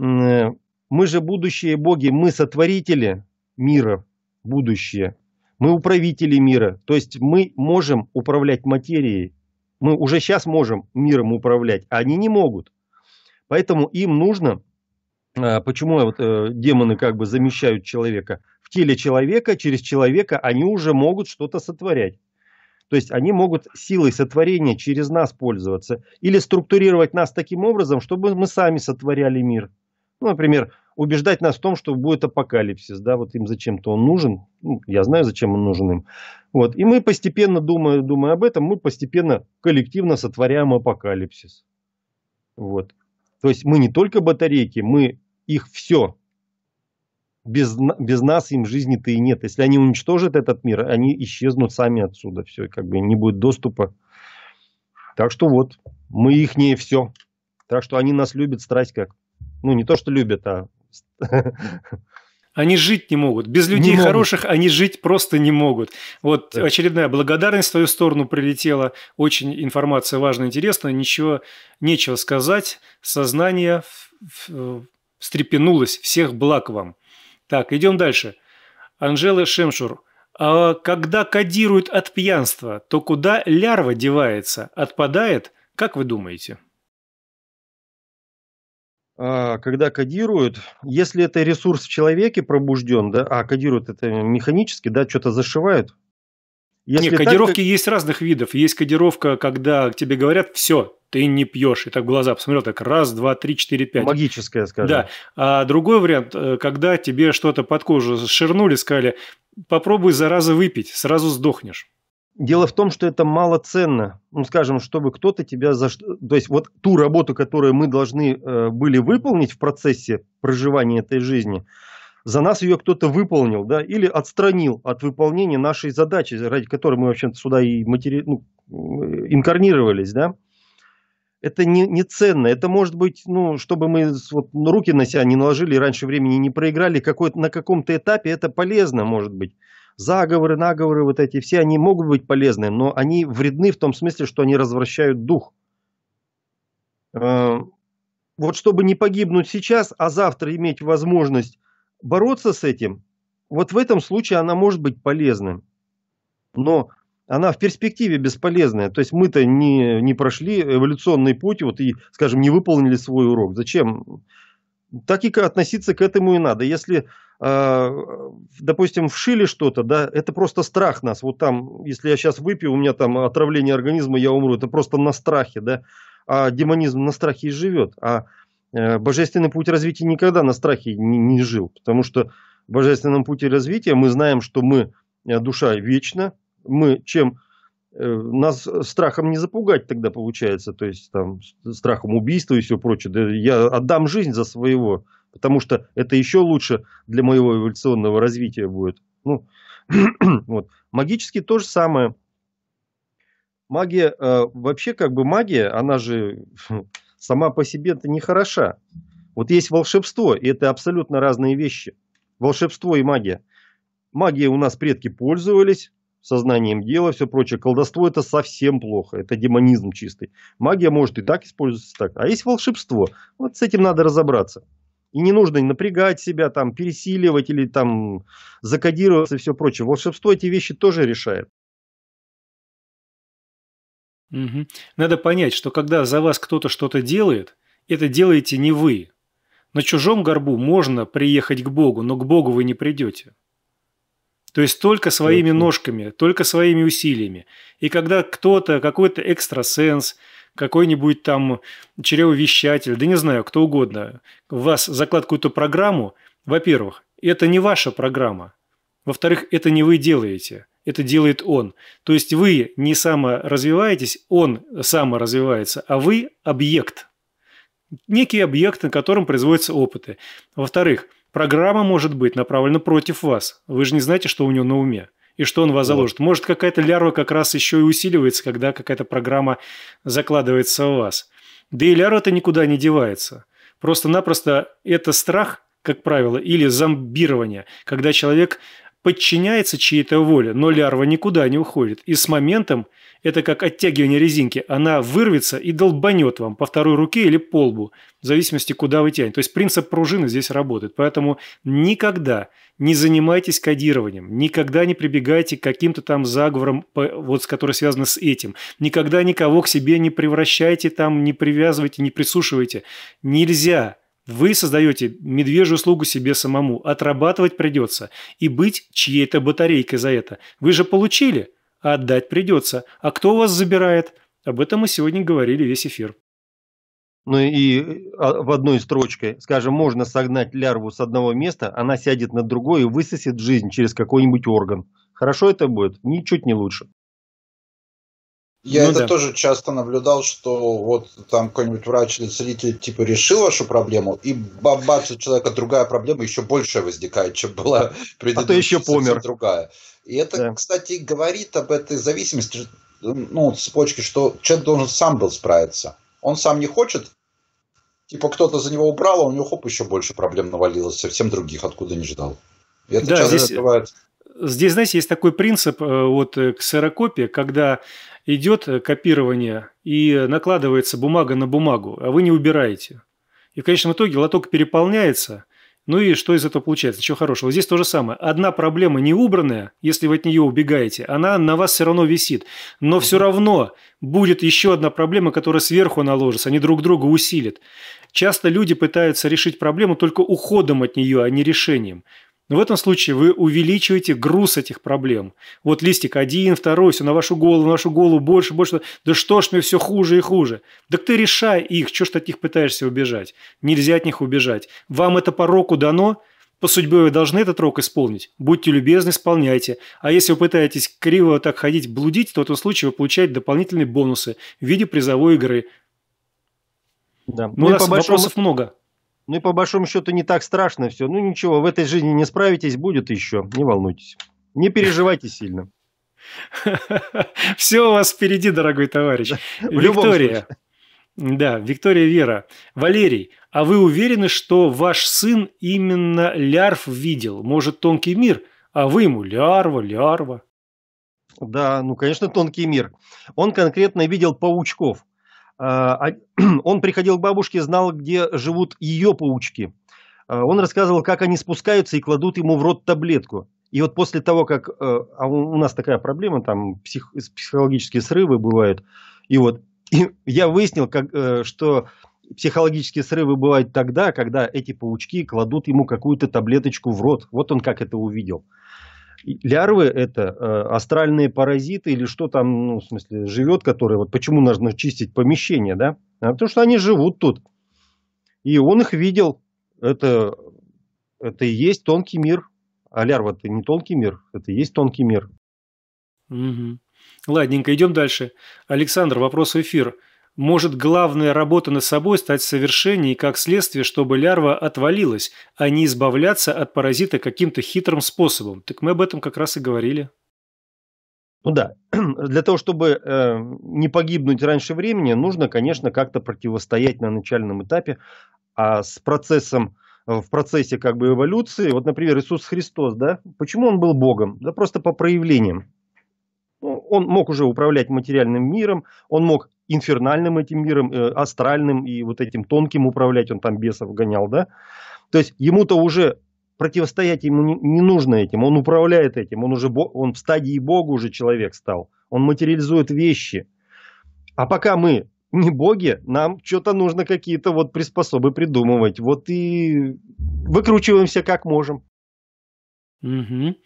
э, мы же будущие боги, мы сотворители мира, будущее. Мы управители мира. То есть мы можем управлять материей. Мы уже сейчас можем миром управлять, а они не могут. Поэтому им нужно, а, почему вот э, демоны как бы замещают человека, в теле человека, через человека они уже могут что-то сотворять. То есть они могут силой сотворения через нас пользоваться или структурировать нас таким образом, чтобы мы сами сотворяли мир. Ну, например, убеждать нас в том, что будет апокалипсис, да, вот им зачем-то он нужен, ну, я знаю, зачем он нужен им. Вот. И мы постепенно, думая, думая об этом, мы постепенно коллективно сотворяем апокалипсис. Вот. То есть мы не только батарейки, мы их все, без, без нас им жизни-то и нет. Если они уничтожат этот мир, они исчезнут сами отсюда. Все, как бы не будет доступа. Так что вот, мы их не все. Так что они нас любят страсть как. Ну, не то, что любят, а... Они жить не могут. Без людей не хороших могут. они жить просто не могут. Вот да. очередная благодарность в твою сторону прилетела. Очень информация важная, интересная. Ничего, нечего сказать. Сознание встрепенулось. Всех благ вам. Так, идем дальше. Анжела Шемшур. А когда кодируют от пьянства, то куда лярва девается? Отпадает? Как вы думаете? А, когда кодируют, если это ресурс в человеке пробужден, да, а кодируют это механически, да, что-то зашивают, если Нет, кодировки так, ты... есть разных видов. Есть кодировка, когда тебе говорят, все, ты не пьешь. И так в глаза посмотрел, так раз, два, три, четыре, пять. Магическая, скажем. Да. А другой вариант, э, когда тебе что-то под кожу ширнули, сказали, попробуй, зараза, выпить, сразу сдохнешь. Дело в том, что это малоценно. Ну, скажем, чтобы кто-то тебя за То есть вот ту работу, которую мы должны э, были выполнить в процессе проживания этой жизни – за нас ее кто-то выполнил, да, или отстранил от выполнения нашей задачи, ради которой мы, в общем-то, сюда и матери... ну, инкарнировались, да. Это не, не ценно. Это может быть, ну, чтобы мы вот, руки на себя не наложили раньше времени не проиграли, какой на каком-то этапе это полезно, может быть. Заговоры, наговоры вот эти, все они могут быть полезны, но они вредны в том смысле, что они развращают дух э, вот чтобы не погибнуть сейчас, а завтра иметь возможность бороться с этим, вот в этом случае она может быть полезным. Но она в перспективе бесполезная. То есть мы-то не, не прошли эволюционный путь вот и, скажем, не выполнили свой урок. Зачем? Так и относиться к этому и надо. Если, а, допустим, вшили что-то, да, это просто страх нас. Вот там, если я сейчас выпью, у меня там отравление организма, я умру. Это просто на страхе, да. А демонизм на страхе и живет. А Э, божественный путь развития никогда на страхе не, не жил, потому что в божественном пути развития мы знаем, что мы э, душа вечна, мы чем э, нас страхом не запугать тогда получается, то есть там страхом убийства и все прочее. Да я отдам жизнь за своего, потому что это еще лучше для моего эволюционного развития будет. Ну, (clears throat) вот. Магически то же самое. Магия, э, вообще как бы магия, она же (laughs) сама по себе это не хороша. Вот есть волшебство, и это абсолютно разные вещи. Волшебство и магия. Магия у нас предки пользовались, сознанием дела, все прочее. Колдовство это совсем плохо, это демонизм чистый. Магия может и так использоваться, так. А есть волшебство. Вот с этим надо разобраться. И не нужно напрягать себя, там, пересиливать или там закодироваться и все прочее. Волшебство эти вещи тоже решает. Угу. Надо понять, что когда за вас кто-то что-то делает, это делаете не вы. На чужом горбу можно приехать к Богу, но к Богу вы не придете. То есть только своими ножками, только своими усилиями. И когда кто-то, какой-то экстрасенс, какой-нибудь там чревовещатель, да не знаю, кто угодно, в вас закладывает какую-то программу, во-первых, это не ваша программа. Во-вторых, это не вы делаете – это делает он. То есть вы не саморазвиваетесь, он саморазвивается, а вы объект. Некий объект, на котором производятся опыты. Во-вторых, программа может быть направлена против вас. Вы же не знаете, что у него на уме и что он вас заложит. Может, какая-то лярва как раз еще и усиливается, когда какая-то программа закладывается в вас. Да и лярва-то никуда не девается. Просто-напросто это страх, как правило, или зомбирование, когда человек подчиняется чьей-то воле, но лярва никуда не уходит. И с моментом, это как оттягивание резинки, она вырвется и долбанет вам по второй руке или по лбу, в зависимости, куда вы тянете. То есть принцип пружины здесь работает. Поэтому никогда не занимайтесь кодированием, никогда не прибегайте к каким-то там заговорам, вот, которые связаны с этим. Никогда никого к себе не превращайте там, не привязывайте, не присушивайте. Нельзя. Вы создаете медвежью услугу себе самому. Отрабатывать придется. И быть чьей-то батарейкой за это. Вы же получили, а отдать придется. А кто вас забирает? Об этом мы сегодня говорили весь эфир. Ну и а, в одной строчке, скажем, можно согнать лярву с одного места, она сядет на другое и высосет жизнь через какой-нибудь орган. Хорошо это будет? Ничуть не лучше. Я ну, это да. тоже часто наблюдал, что вот там какой-нибудь врач или целитель типа решил вашу проблему, и бабац, у человека другая проблема еще больше возникает, чем была предыдущая. А то еще помер. Другая. И это, да. кстати, говорит об этой зависимости, ну, цепочки, что человек должен сам был справиться. Он сам не хочет, типа кто-то за него убрал, а у него хоп, еще больше проблем навалилось, совсем других, откуда не ждал. И это да, часто здесь... бывает. Здесь, знаете, есть такой принцип э, вот э, ксерокопия, когда идет э, копирование и накладывается бумага на бумагу, а вы не убираете. И в конечном итоге лоток переполняется, ну и что из этого получается? Чего хорошего? Здесь то же самое. Одна проблема не убранная, если вы от нее убегаете, она на вас все равно висит. Но все равно будет еще одна проблема, которая сверху наложится. Они друг друга усилят. Часто люди пытаются решить проблему только уходом от нее, а не решением. Но ну, в этом случае вы увеличиваете груз этих проблем. Вот листик один, второй, все на вашу голову, на вашу голову, больше, больше. Да что ж мне все хуже и хуже. Так ты решай их, что ж ты от них пытаешься убежать. Нельзя от них убежать. Вам это по року дано, по судьбе вы должны этот рок исполнить. Будьте любезны, исполняйте. А если вы пытаетесь криво так ходить, блудить, то в этом случае вы получаете дополнительные бонусы в виде призовой игры. Да. Ну, у ну, нас по большому... вопросов много. Ну и по большому счету не так страшно все. Ну ничего, в этой жизни не справитесь, будет еще. Не волнуйтесь. Не переживайте сильно. (laughs) Все у вас впереди, дорогой товарищ. (laughs) Виктория. Да, Виктория Вера. Валерий, а вы уверены, что ваш сын именно лярв видел? Может, тонкий мир? А вы ему лярва, лярва. Да, ну, конечно, тонкий мир. Он конкретно видел паучков – а, (clears throat) он приходил к бабушке, знал, где живут ее паучки. А, он рассказывал, как они спускаются и кладут ему в рот таблетку. И вот после того, как... Э, а у нас такая проблема, там псих, психологические срывы бывают. И вот и я выяснил, как, э, что психологические срывы бывают тогда, когда эти паучки кладут ему какую-то таблеточку в рот. Вот он как это увидел. Лярвы это э, астральные паразиты или что там, ну, в смысле, живет, которые, вот почему нужно чистить помещение, да? А потому что они живут тут. И он их видел. Это, это и есть тонкий мир. А лярва это не тонкий мир, это и есть тонкий мир. Угу. Ладненько, идем дальше. Александр, вопрос в эфир. Может, главная работа над собой стать совершенней как следствие, чтобы лярва отвалилась, а не избавляться от паразита каким-то хитрым способом. Так мы об этом как раз и говорили. Ну да, (clears throat) для того, чтобы э, не погибнуть раньше времени, нужно, конечно, как-то противостоять на начальном этапе а с процессом э, в процессе как бы эволюции. Вот, например, Иисус Христос, да, почему он был Богом? Да просто по проявлениям. Ну, он мог уже управлять материальным миром, он мог инфернальным этим миром, э, астральным и вот этим тонким управлять, он там бесов гонял, да? То есть ему-то уже противостоять ему не, не нужно этим, он управляет этим, он уже он в стадии Бога уже человек стал, он материализует вещи. А пока мы не боги, нам что-то нужно какие-то вот приспособы придумывать. Вот и выкручиваемся как можем. Угу.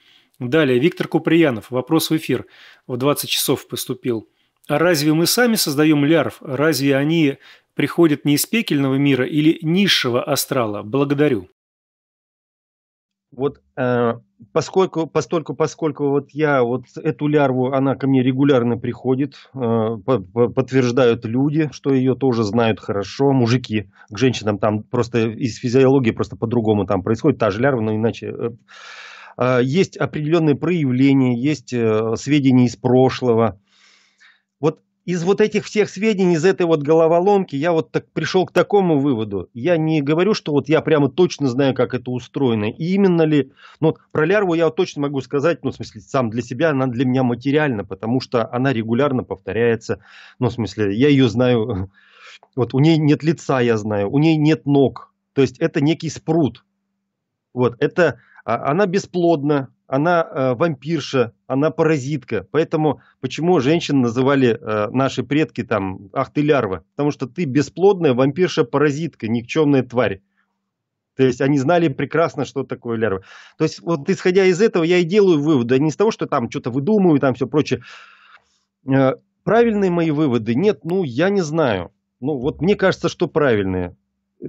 Далее, Виктор Куприянов. Вопрос в эфир. В 20 часов поступил. А разве мы сами создаем лярв? Разве они приходят не из пекельного мира или низшего астрала? Благодарю. Вот э, поскольку, постольку, поскольку вот я вот эту лярву, она ко мне регулярно приходит, э, подтверждают люди, что ее тоже знают хорошо, мужики к женщинам там просто из физиологии просто по-другому там происходит, та же лярва, но иначе э, а, есть определенные проявления, есть э, сведения из прошлого. Вот из вот этих всех сведений, из этой вот головоломки, я вот так пришел к такому выводу. Я не говорю, что вот я прямо точно знаю, как это устроено. И именно ли... Ну, вот про лярву я точно могу сказать, ну, в смысле, сам для себя, она для меня материальна, потому что она регулярно повторяется. Ну, в смысле, я ее знаю... (laughs) Вот у ней нет лица, я знаю, у ней нет ног. То есть это некий спрут. Вот это а, она бесплодна, она э, вампирша, она паразитка. Поэтому почему женщин называли э, наши предки там, ах ты лярва? Потому что ты бесплодная вампирша-паразитка, никчемная тварь. То есть они знали прекрасно, что такое лярва. То есть вот исходя из этого я и делаю выводы, не из того, что там что-то выдумываю, там все прочее. Э, правильные мои выводы? Нет, ну я не знаю. Ну вот мне кажется, что правильные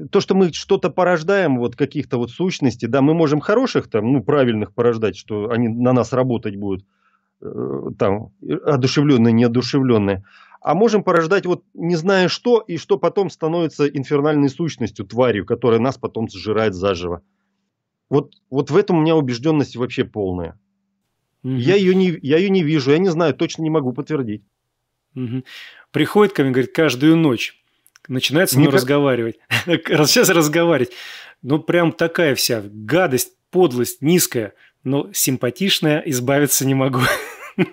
то, что мы что-то порождаем, вот каких-то вот сущностей, да, мы можем хороших там, ну, правильных порождать, что они на нас работать будут, э, там, одушевленные, неодушевленные, а можем порождать вот не зная что, и что потом становится инфернальной сущностью, тварью, которая нас потом сжирает заживо. Вот, вот в этом у меня убежденность вообще полная. Угу. Я, ее не, я ее не вижу, я не знаю, точно не могу подтвердить. Угу. Приходит ко мне, говорит, каждую ночь Начинает со мной Никак... разговаривать. Сейчас (laughs) разговаривать. Ну, прям такая вся гадость, подлость, низкая, но симпатичная, избавиться не могу. (laughs)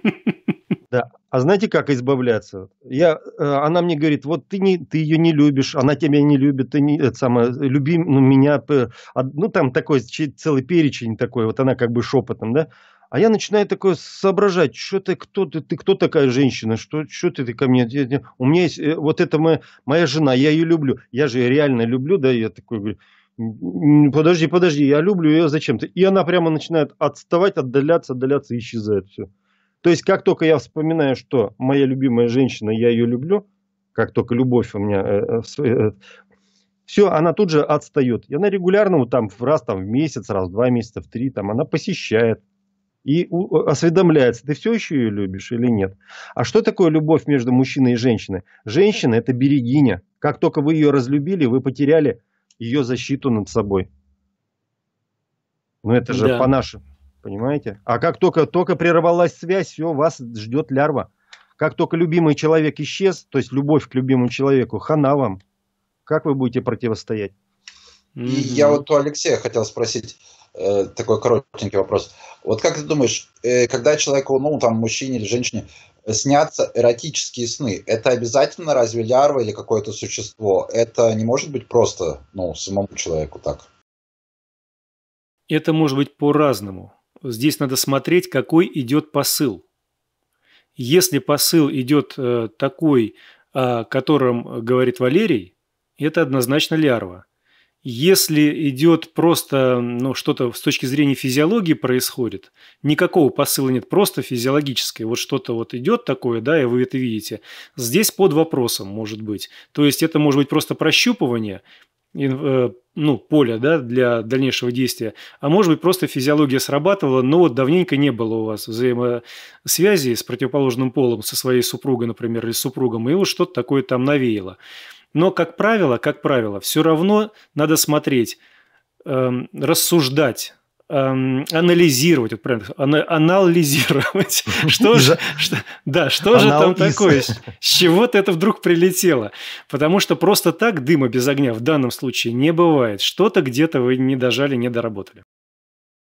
Да. А знаете, как избавляться? Я, э, она мне говорит, вот ты, не, ты ее не любишь, она тебя не любит, ты не, это самое, люби ну, меня. А, ну, там такой целый перечень такой, вот она как бы шепотом, да? А я начинаю такое соображать, что ты, кто ты, ты кто такая женщина, что, что ты, ты ко мне, у меня есть, э, вот это моя, моя жена, я ее люблю, я же ее реально люблю, да, я такой говорю, подожди, подожди, я люблю ее зачем-то. И она прямо начинает отставать, отдаляться, отдаляться, исчезает все. То есть, как только я вспоминаю, что моя любимая женщина, я ее люблю, как только любовь у меня, э, э, э все, она тут же отстает. И она регулярно вот там раз там, в месяц, раз в два месяца, в три, там она посещает, и э, осведомляется, ты все еще ее любишь или нет. А что такое любовь между мужчиной и женщиной? Женщина – это берегиня. Как только вы ее разлюбили, вы потеряли ее защиту над собой. Ну это же да. по-нашему, понимаете? А как только, только прервалась связь, все, вас ждет лярва. Как только любимый человек исчез, то есть любовь к любимому человеку, хана вам. Как вы будете противостоять? И mm-hmm. я вот у Алексея хотел спросить, Э, такой коротенький вопрос. Вот как ты думаешь, э, когда человеку, ну, там, мужчине или женщине, э, снятся эротические сны, это обязательно разве лярва или какое-то существо? Это не может быть просто, ну, самому человеку так? Это может быть по-разному. Здесь надо смотреть, какой идет посыл. Если посыл идет такой, о а, котором говорит Валерий, это однозначно лярва. Если идет просто ну, что-то с точки зрения физиологии происходит, никакого посыла нет, просто физиологическое. Вот что-то вот идет такое, да, и вы это видите. Здесь под вопросом может быть. То есть это может быть просто прощупывание, э, ну, поля, да, для дальнейшего действия. А может быть, просто физиология срабатывала, но вот давненько не было у вас взаимосвязи с противоположным полом, со своей супругой, например, или с супругом, и вот что-то такое там навеяло. Но, как правило, как правило, все равно надо смотреть, эм, рассуждать, эм, анализировать, вот правильно, ана- анализировать, (laughs) что же, да, что же там такое, с чего-то это вдруг прилетело, потому что просто так дыма без огня в данном случае не бывает, что-то где-то вы не дожали, не доработали.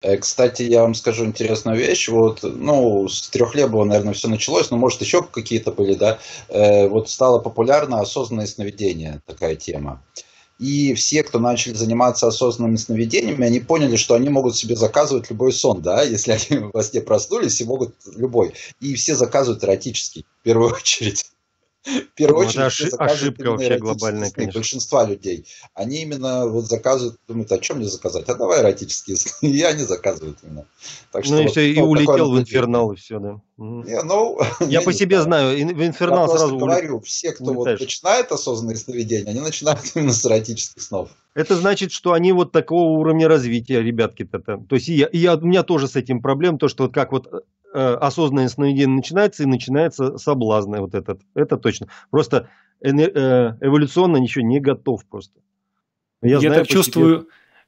Э, кстати, я вам скажу интересную вещь. Вот, ну, с Трехлебова, наверное, все началось, но, может, еще какие-то были, да. Э, вот стало популярно осознанное сновидение, такая тема. И все, кто начали заниматься осознанными сновидениями, они поняли, что они могут себе заказывать любой сон, да, (laughs) если они во сне проснулись, и могут любой. И все заказывают эротический, в первую (laughs) очередь. В первую ну, очередь, ошиб- ошибка вообще глобальная, конечно. Большинства людей, они именно вот заказывают, думают, а чем мне заказать? А давай эротические сны. (laughs) И они заказывают именно. Так ну, вот, и все, и ну, улетел в инфернал, и все, да. Не, ну, (laughs) я, я по себе знаю, знаю. в инфернал я сразу говорю, все, кто вот начинает осознанные сновидения, они начинают (laughs) именно с эротических снов. Это значит, что они вот такого уровня развития, ребятки-то. То есть и я, и я, у меня тоже с этим проблем, то, что вот как вот э, Э, осознанное сновидение начинается, и начинается соблазн вот этот. Это точно. Просто э, эволюционно ничего не готов просто. Я, я знаю, так чувствую,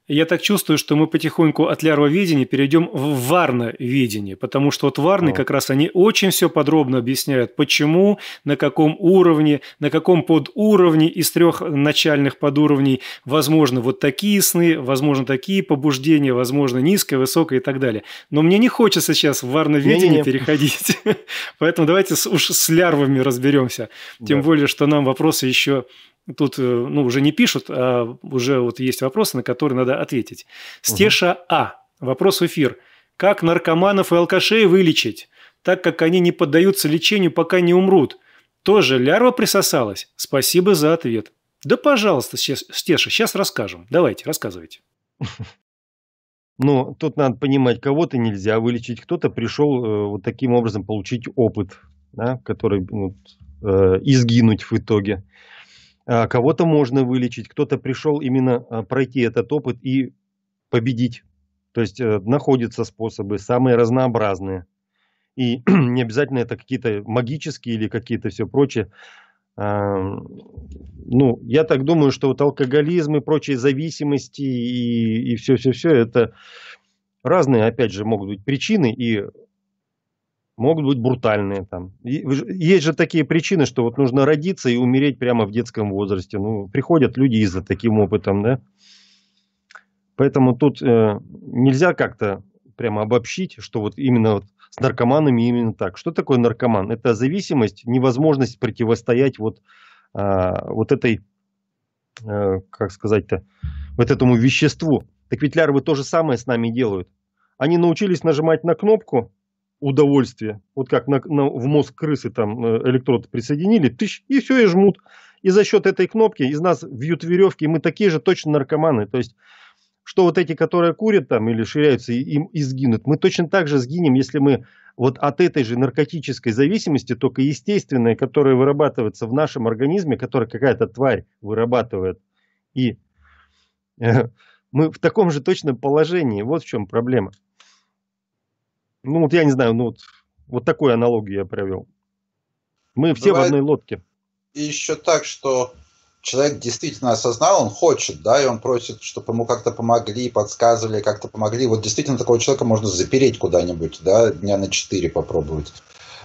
я так чувствую, что мы потихоньку от лярвоведения перейдем в варноведение, потому что вот варны как раз они очень все подробно объясняют, почему, на каком уровне, на каком подуровне из трех начальных подуровней возможно вот такие сны, возможно такие побуждения, возможно низкое, высокое и так далее. Но мне не хочется сейчас в варноведение не, переходить, (laughs) поэтому давайте уж с лярвами разберемся, тем более, что нам вопросы еще Тут э, ну, уже не пишут, а уже вот есть вопросы, на которые надо ответить. Стеша угу. А. Вопрос в эфир. Как наркоманов и алкашей вылечить, так как они не поддаются лечению, пока не умрут? Тоже лярва присосалась? Спасибо за ответ. Да, пожалуйста, Стеша, сейчас расскажем. Давайте, рассказывайте. (laughs) Ну, тут надо понимать, кого-то нельзя вылечить, кто-то пришел э, вот таким образом получить опыт, да, который ну, э, изгинуть в итоге. А, кого-то можно вылечить, кто-то пришел именно а, пройти этот опыт и победить. То есть э, находятся способы, самые разнообразные. И (clears throat) не обязательно это какие-то магические или какие-то все прочее. А, ну, я так думаю, что вот алкоголизм и прочие зависимости и все-все-все, это разные, опять же, могут быть причины. И могут быть брутальные там. Есть же такие причины, что вот нужно родиться и умереть прямо в детском возрасте. Ну, приходят люди из-за таким опытом, да. Поэтому тут э, нельзя как-то прямо обобщить, что вот именно вот с наркоманами именно так. Что такое наркоман? Это зависимость, невозможность противостоять вот, э, вот этой, э, как сказать-то, вот этому веществу. Так ведь лярвы то же самое с нами делают. Они научились нажимать на кнопку, удовольствие. Вот как на, на, в мозг крысы там э, электрод присоединили, тыщ, и все, и жмут. И за счет этой кнопки из нас вьют веревки, и мы такие же точно наркоманы. То есть, что вот эти, которые курят там или ширяются, и, им и сгинут. Мы точно так же сгинем, если мы вот от этой же наркотической зависимости, только естественная, которая вырабатывается в нашем организме, которая какая-то тварь вырабатывает. И э, мы в таком же точном положении. Вот в чем проблема. Ну, вот я не знаю, ну вот, вот такую аналогию я провел. Мы все Бывает в одной лодке. И еще так, что человек действительно осознал, он хочет, да, и он просит, чтобы ему как-то помогли, подсказывали, как-то помогли. Вот действительно такого человека можно запереть куда-нибудь, да, дня на четыре попробовать.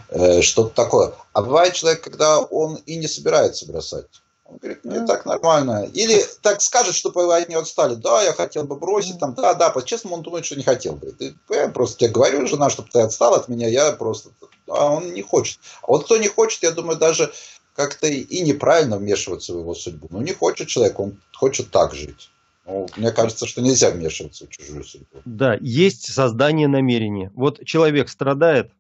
Э, что-то такое. А бывает человек, когда он и не собирается бросать. Он говорит, мне ну, так нормально. Или так скажет, чтобы они отстали. Да, я хотел бы бросить. Там, да, да, по-честному он думает, что не хотел бы. Я просто тебе говорю, жена, чтобы ты отстал от меня, я просто... А он не хочет. А вот кто не хочет, я думаю, даже как-то и неправильно вмешиваться в его судьбу. Ну, не хочет человек, он хочет так жить. Ну, мне кажется, что нельзя вмешиваться в чужую судьбу. Да, есть создание намерения. Вот человек страдает,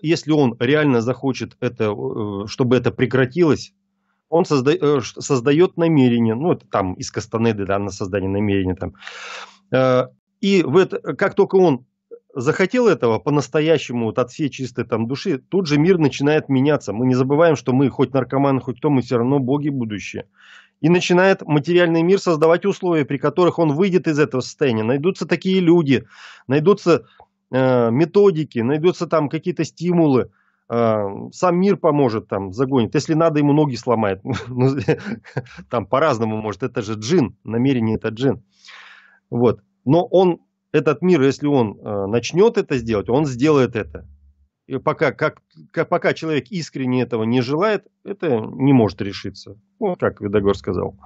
если он реально захочет это, э, чтобы это прекратилось, он созда... Э, создает намерение, ну, это там из Кастанеды, да, на создание намерения там. Э, и в это, как только он захотел этого по-настоящему, вот от всей чистой там души, тут же мир начинает меняться. Мы не забываем, что мы хоть наркоманы, хоть кто, мы все равно боги будущее. И начинает материальный мир создавать условия, при которых он выйдет из этого состояния. Найдутся такие люди, найдутся э, методики, найдутся там какие-то стимулы, сам мир поможет, там, загонит. Если надо, ему ноги сломает. (laughs) Ну, там по-разному может. Это же джин, намерение это джин. Вот. Но он, этот мир, если он э, начнет это сделать, он сделает это. И пока, как, как, пока человек искренне этого не желает, это не может решиться. Вот как Видогор сказал.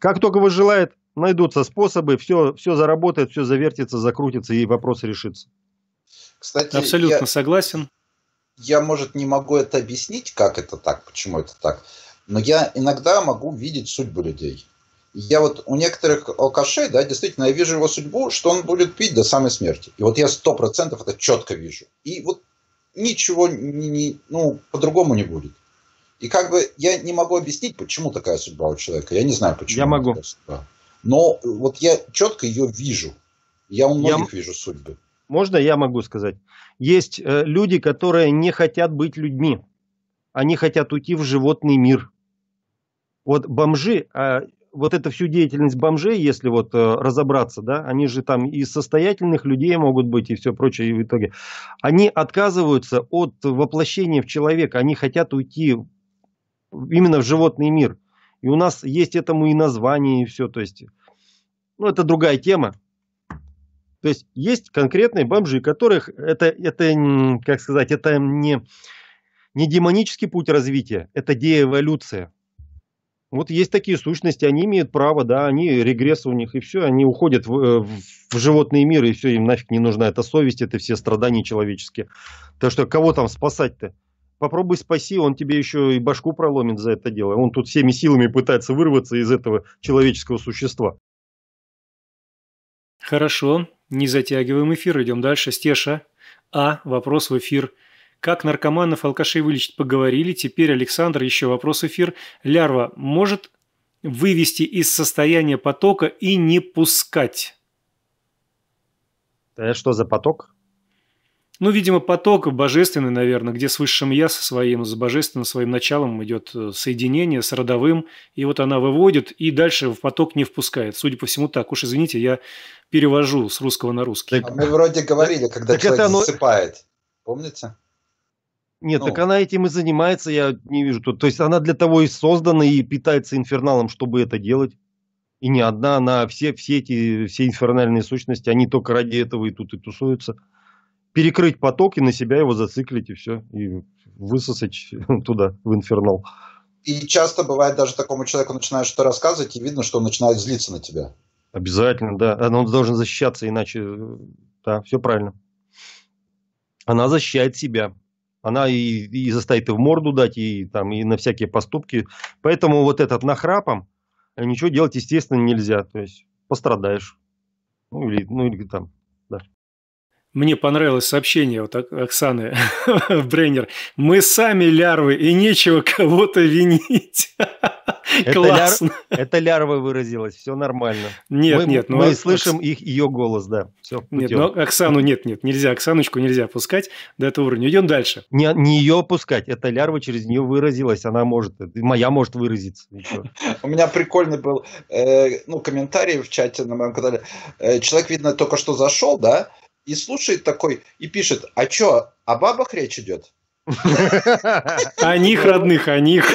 Как только вы желает, найдутся способы, все, все заработает, все завертится, закрутится и вопрос решится. Кстати, Абсолютно я... согласен я, может, не могу это объяснить, как это так, почему это так, но я иногда могу видеть судьбу людей. Я вот у некоторых алкашей, да, действительно, я вижу его судьбу, что он будет пить до самой смерти. И вот я сто процентов это четко вижу. И вот ничего не, не, ну, по-другому не будет. И как бы я не могу объяснить, почему такая судьба у человека. Я не знаю, почему. Я могу. Судьба. Но вот я четко ее вижу. Я у многих я... вижу судьбы. Можно я могу сказать? Есть э, люди, которые не хотят быть людьми. Они хотят уйти в животный мир. Вот бомжи, а, вот эту всю деятельность бомжей, если вот э, разобраться, да, они же там и состоятельных людей могут быть, и все прочее и в итоге. Они отказываются от воплощения в человека, они хотят уйти именно в животный мир. И у нас есть этому и название, и все. То есть, ну, это другая тема. То есть есть конкретные бомжи, которых это, это как сказать, это не, не демонический путь развития, это деэволюция. Вот есть такие сущности, они имеют право, да, они регресс у них и все, они уходят э, в, в животные миры и все, им нафиг не нужна эта совесть, это все страдания человеческие. Так что кого там спасать-то? Попробуй спаси, он тебе еще и башку проломит за это дело. Он тут всеми силами пытается вырваться из этого человеческого существа. Хорошо, не затягиваем эфир, идем дальше. Стеша. А. Вопрос в эфир. Как наркоманов, алкашей вылечить, поговорили. Теперь Александр, еще вопрос в эфир. Лярва может вывести из состояния потока и не пускать? Это что за поток? Ну, видимо, поток божественный, наверное, где с высшим я, со своим, с божественным своим началом идет э, соединение с родовым, и вот она выводит и дальше в поток не впускает. Судя по всему, так уж извините, я перевожу с русского на русский. Так, мы вроде говорили, когда так человек это оно... засыпает. Помните? Нет, ну. так она этим и занимается, я не вижу. То, то есть она для того и создана и питается инферналом, чтобы это делать. И не одна, она все, все эти все инфернальные сущности, они только ради этого и тут и тусуются перекрыть поток и на себя его зациклить, и все, и высосать (laughs) туда, в инфернал. И часто бывает даже такому человеку начинаешь что то рассказывать, и видно, что он начинает злиться на тебя. Обязательно, да. А, но он должен защищаться, иначе... Да, все правильно. Она защищает себя. Она и, и заставит и в морду дать, и, там, и на всякие поступки. Поэтому вот этот нахрапом э, ничего делать, естественно, нельзя. То есть пострадаешь. Ну или, ну, или там мне понравилось сообщение вот Оксаны (laughs) Бреннер. Мы сами лярвы, и нечего кого-то винить. Это Классно. Ляр... Это лярва выразилась, все нормально. Нет, мы, нет. Ну, мы ну, слышим их, ее голос, да. Все Нет, но ну, Оксану нет, нет, нельзя, Оксаночку нельзя опускать до этого уровня. Идем дальше. Не, не ее опускать, Это лярва через нее выразилась, она может, моя может выразиться. (laughs) У меня прикольный был э, ну, комментарий в чате на моем канале. Э, человек, видно, только что зашел, да, и слушает такой, и пишет, а чё, о бабах речь идет? О них, родных, о них.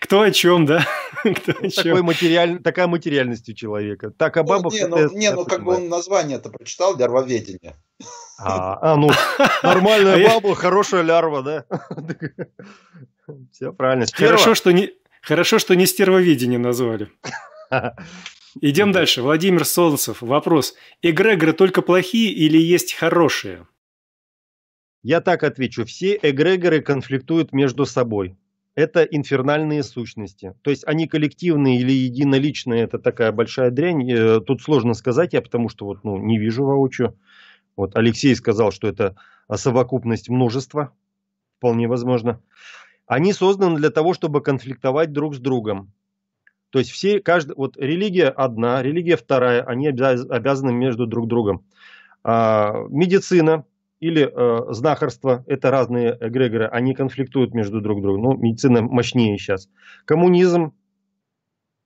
Кто о чем, да? Кто о чем? Такой материаль... Такая материальность у человека. Так, а бабах... Ну, не, ну, не, ну как бы он название-то прочитал, лярвоведение. А, а ну, нормальная а баба, хорошая лярва, да? Все правильно. Хорошо, что не... Хорошо, что не стервоведение назвали. (laughs) Идем дальше. Владимир Солнцев. Вопрос. Эгрегоры только плохие или есть хорошие? Я так отвечу. Все эгрегоры конфликтуют между собой. Это инфернальные сущности. То есть они коллективные или единоличные, это такая большая дрянь. Э, тут сложно сказать, я потому что вот, ну, не вижу воочию. Вот Алексей сказал, что это а, совокупность множества. Вполне возможно. Они созданы для того, чтобы конфликтовать друг с другом. То есть все, каждый, вот религия одна, религия вторая, они обязаны между друг другом. А, медицина или э, знахарство, это разные эгрегоры, они конфликтуют между друг другом. Ну, медицина мощнее сейчас. Коммунизм,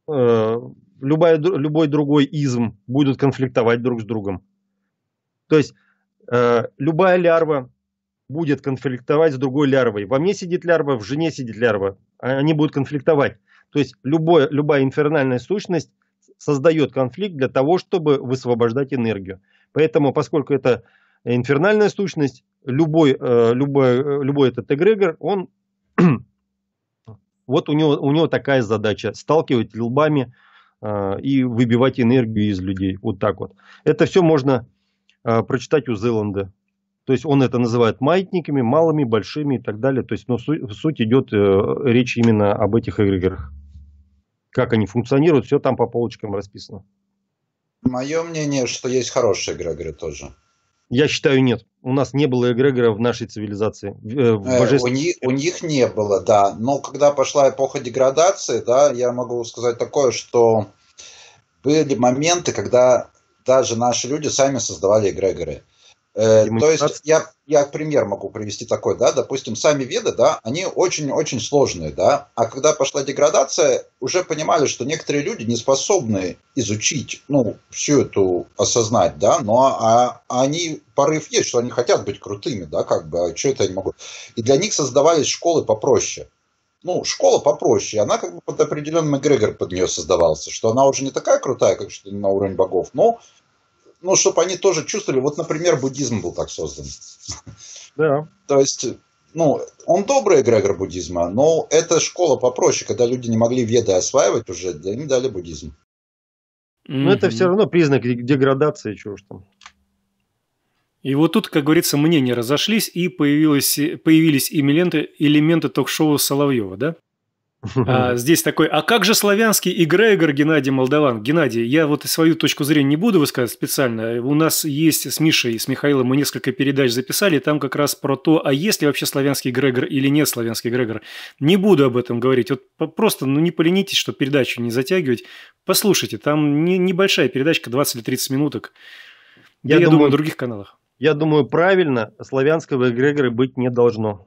э, любая, любой другой изм будут конфликтовать друг с другом. То есть э, любая лярва будет конфликтовать с другой лярвой. Во мне сидит лярва, в жене сидит лярва. А, они будут конфликтовать. То есть любое, любая инфернальная сущность создает конфликт для того, чтобы высвобождать энергию. Поэтому, поскольку это инфернальная сущность, любой, э, любой, э, любой этот эгрегор, он (clears throat) вот у него, у него такая задача сталкивать лбами э, и выбивать энергию из людей. Вот так вот. Это все можно э, прочитать у Зеланда. То есть он это называет маятниками, малыми, большими и так далее. То есть, ну, суть, суть идет э, речь именно об этих эгрегорах как они функционируют, все там по полочкам расписано. Мое мнение, что есть хорошие эгрегоры тоже. Я считаю, нет. У нас не было эгрегора в нашей цивилизации. В э, э, божественной... у, них, у них не было, да. Но когда пошла эпоха деградации, да, я могу сказать такое, что были моменты, когда даже наши люди сами создавали эгрегоры. Э, то есть я, я пример могу привести такой, да, допустим, сами виды, да, они очень-очень сложные, да, а когда пошла деградация, уже понимали, что некоторые люди не способны изучить, ну, всю эту, осознать, да, но а, а они, порыв есть, что они хотят быть крутыми, да, как бы, а что это они могут. И для них создавались школы попроще, ну, школа попроще, она как бы под определенным эгрегор под нее создавался, что она уже не такая крутая, как что на уровень богов, но ну, чтобы они тоже чувствовали. Вот, например, буддизм был так создан. Да. То есть, ну, он добрый эгрегор буддизма, но это школа попроще, когда люди не могли веды осваивать уже, да им дали буддизм. Но mm это все равно признак деградации, чего уж там. И вот тут, как говорится, мнения разошлись, и появились, появились элементы, элементы ток-шоу Соловьева, да? А, здесь такой, а как же славянский эгрегор Геннадий Молдаван? Геннадий, я вот свою точку зрения не буду высказывать специально. У нас есть с Мишей, с Михаилом мы несколько передач записали, там как раз про то, а есть ли вообще славянский эгрегор или нет славянский эгрегор. Не буду об этом говорить. Вот просто, ну не поленитесь, что передачу не затягивать. Послушайте, там не, небольшая передачка, 20 или 30 минуток. Да я, я думаю, думаю, на других каналах. Я думаю, правильно, славянского эгрегора быть не должно.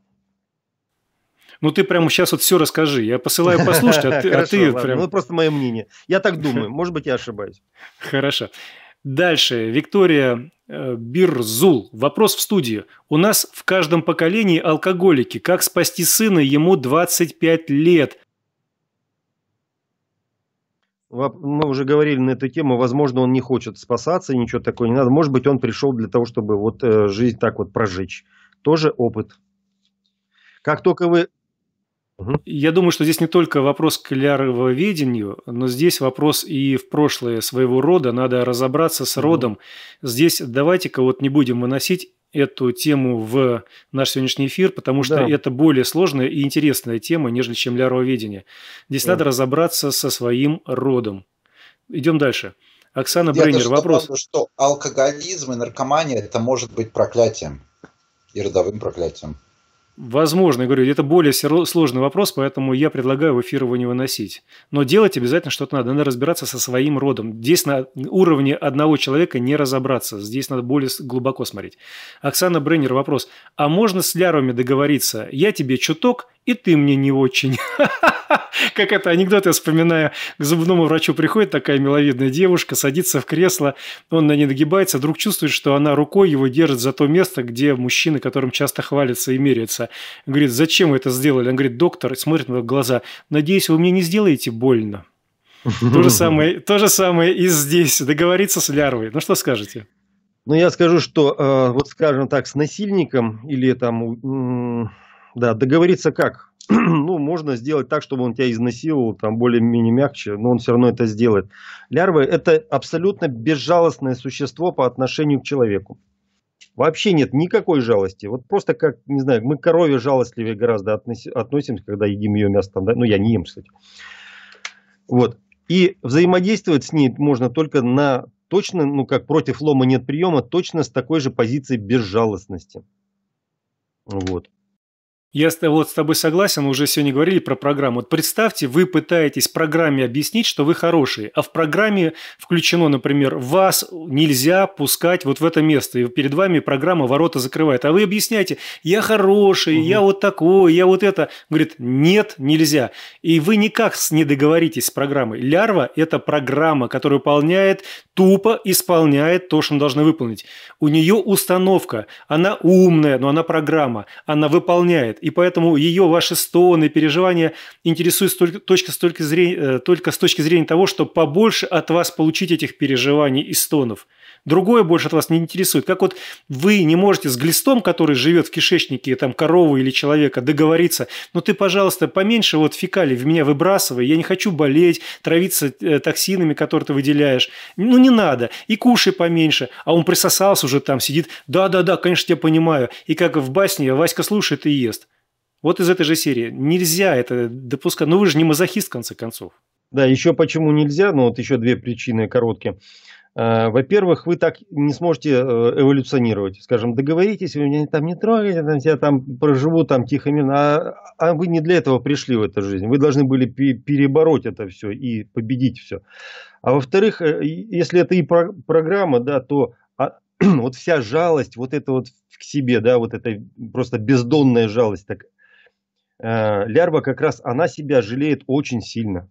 Ну, ты прямо сейчас вот все расскажи. Я посылаю послушать, а, (laughs) а ты, Хорошо, а ты ладно. прям... Ну, просто мое мнение. Я так думаю. Может быть, я ошибаюсь. (laughs) Хорошо. Дальше. Виктория э, Бирзул. Вопрос в студию. У нас в каждом поколении алкоголики. Как спасти сына? Ему 25 лет. Мы уже говорили на эту тему. Возможно, он не хочет спасаться, ничего такого не надо. Может быть, он пришел для того, чтобы вот э, жизнь так вот прожечь. Тоже опыт. Как только вы я думаю, что здесь не только вопрос к ведению, но здесь вопрос и в прошлое своего рода. Надо разобраться с родом. Здесь давайте-ка вот не будем выносить эту тему в наш сегодняшний эфир, потому что да. это более сложная и интересная тема, нежели чем ляроведение. Здесь да. надо разобраться со своим родом. Идем дальше. Оксана Я Брейнер, вопрос. Добавлю, что алкоголизм и наркомания это может быть проклятием и родовым проклятием. Возможно, я говорю, это более сложный вопрос, поэтому я предлагаю в эфир его не выносить. Но делать обязательно что-то надо. Надо разбираться со своим родом. Здесь на уровне одного человека не разобраться. Здесь надо более глубоко смотреть. Оксана Бреннер, вопрос. А можно с Ляровыми договориться? Я тебе чуток, и ты мне не очень. (laughs) (laughs) Как это анекдот, я вспоминаю. К зубному врачу приходит такая миловидная девушка, садится в кресло, он на ней нагибается, вдруг чувствует, что она рукой его держит за то место, где мужчины, которым часто хвалятся и меряются. Говорит, зачем вы это сделали? Он говорит, доктор, смотрит в глаза, надеюсь, вы мне не сделаете больно. То же самое, (laughs) то же самое и здесь. Договориться с Лярвой. Ну что скажете? Ну, я скажу, что э, вот, скажем так, с насильником или там, э, да, договориться как? (clears throat) ну, можно сделать так, чтобы он тебя изнасиловал, там, более-менее мягче, но он все равно это сделает. Лярвы – это абсолютно безжалостное существо по отношению к человеку. Вообще нет никакой жалости. Вот просто как, не знаю, мы к корове жалостливее гораздо относимся, когда едим ее мясо. Там, да? Ну, я не ем, кстати. Вот. И взаимодействовать с ней можно только на точно, ну, как против лома нет приема, точно с такой же позиции безжалостности. Вот. Я вот с тобой согласен, уже сегодня говорили про программу. Вот представьте, вы пытаетесь программе объяснить, что вы хорошие, а в программе включено, например, вас нельзя пускать вот в это место, и перед вами программа ворота закрывает. А вы объясняете, я хороший, угу. я вот такой, я вот это. говорит, нет, нельзя. И вы никак не договоритесь с программой. Лярва – это программа, которая выполняет, тупо исполняет то, что она должна выполнить. У нее установка, она умная, но она программа, она выполняет и поэтому ее ваши стоны, переживания интересуют только, точка, с точки зрения, э, только с точки зрения того, чтобы побольше от вас получить этих переживаний и стонов. Другое больше от вас не интересует. Как вот вы не можете с глистом, который живет в кишечнике, там, коровы или человека, договориться, ну ты, пожалуйста, поменьше вот фекалий в меня выбрасывай, я не хочу болеть, травиться э, токсинами, которые ты выделяешь. Ну не надо. И кушай поменьше. А он присосался уже там, сидит, да-да-да, конечно, я понимаю. И как в басне, Васька слушает и ест. Вот из этой же серии. Нельзя это допускать. Ну вы же не мазохист, в конце концов. Да, еще почему нельзя, ну вот еще две причины короткие. Э, во-первых, вы так не сможете э, эволюционировать. Скажем, договоритесь, вы меня там не трогаете, там, я там проживу там тихо, а, а вы не для этого пришли в эту жизнь. Вы должны были перебороть это все и победить все. А во-вторых, э, если это и про- программа, да, то а, (clears throat) вот вся жалость, вот это вот к себе, да, вот это просто бездонная жалость, так Э, лярва как раз, она себя жалеет очень сильно.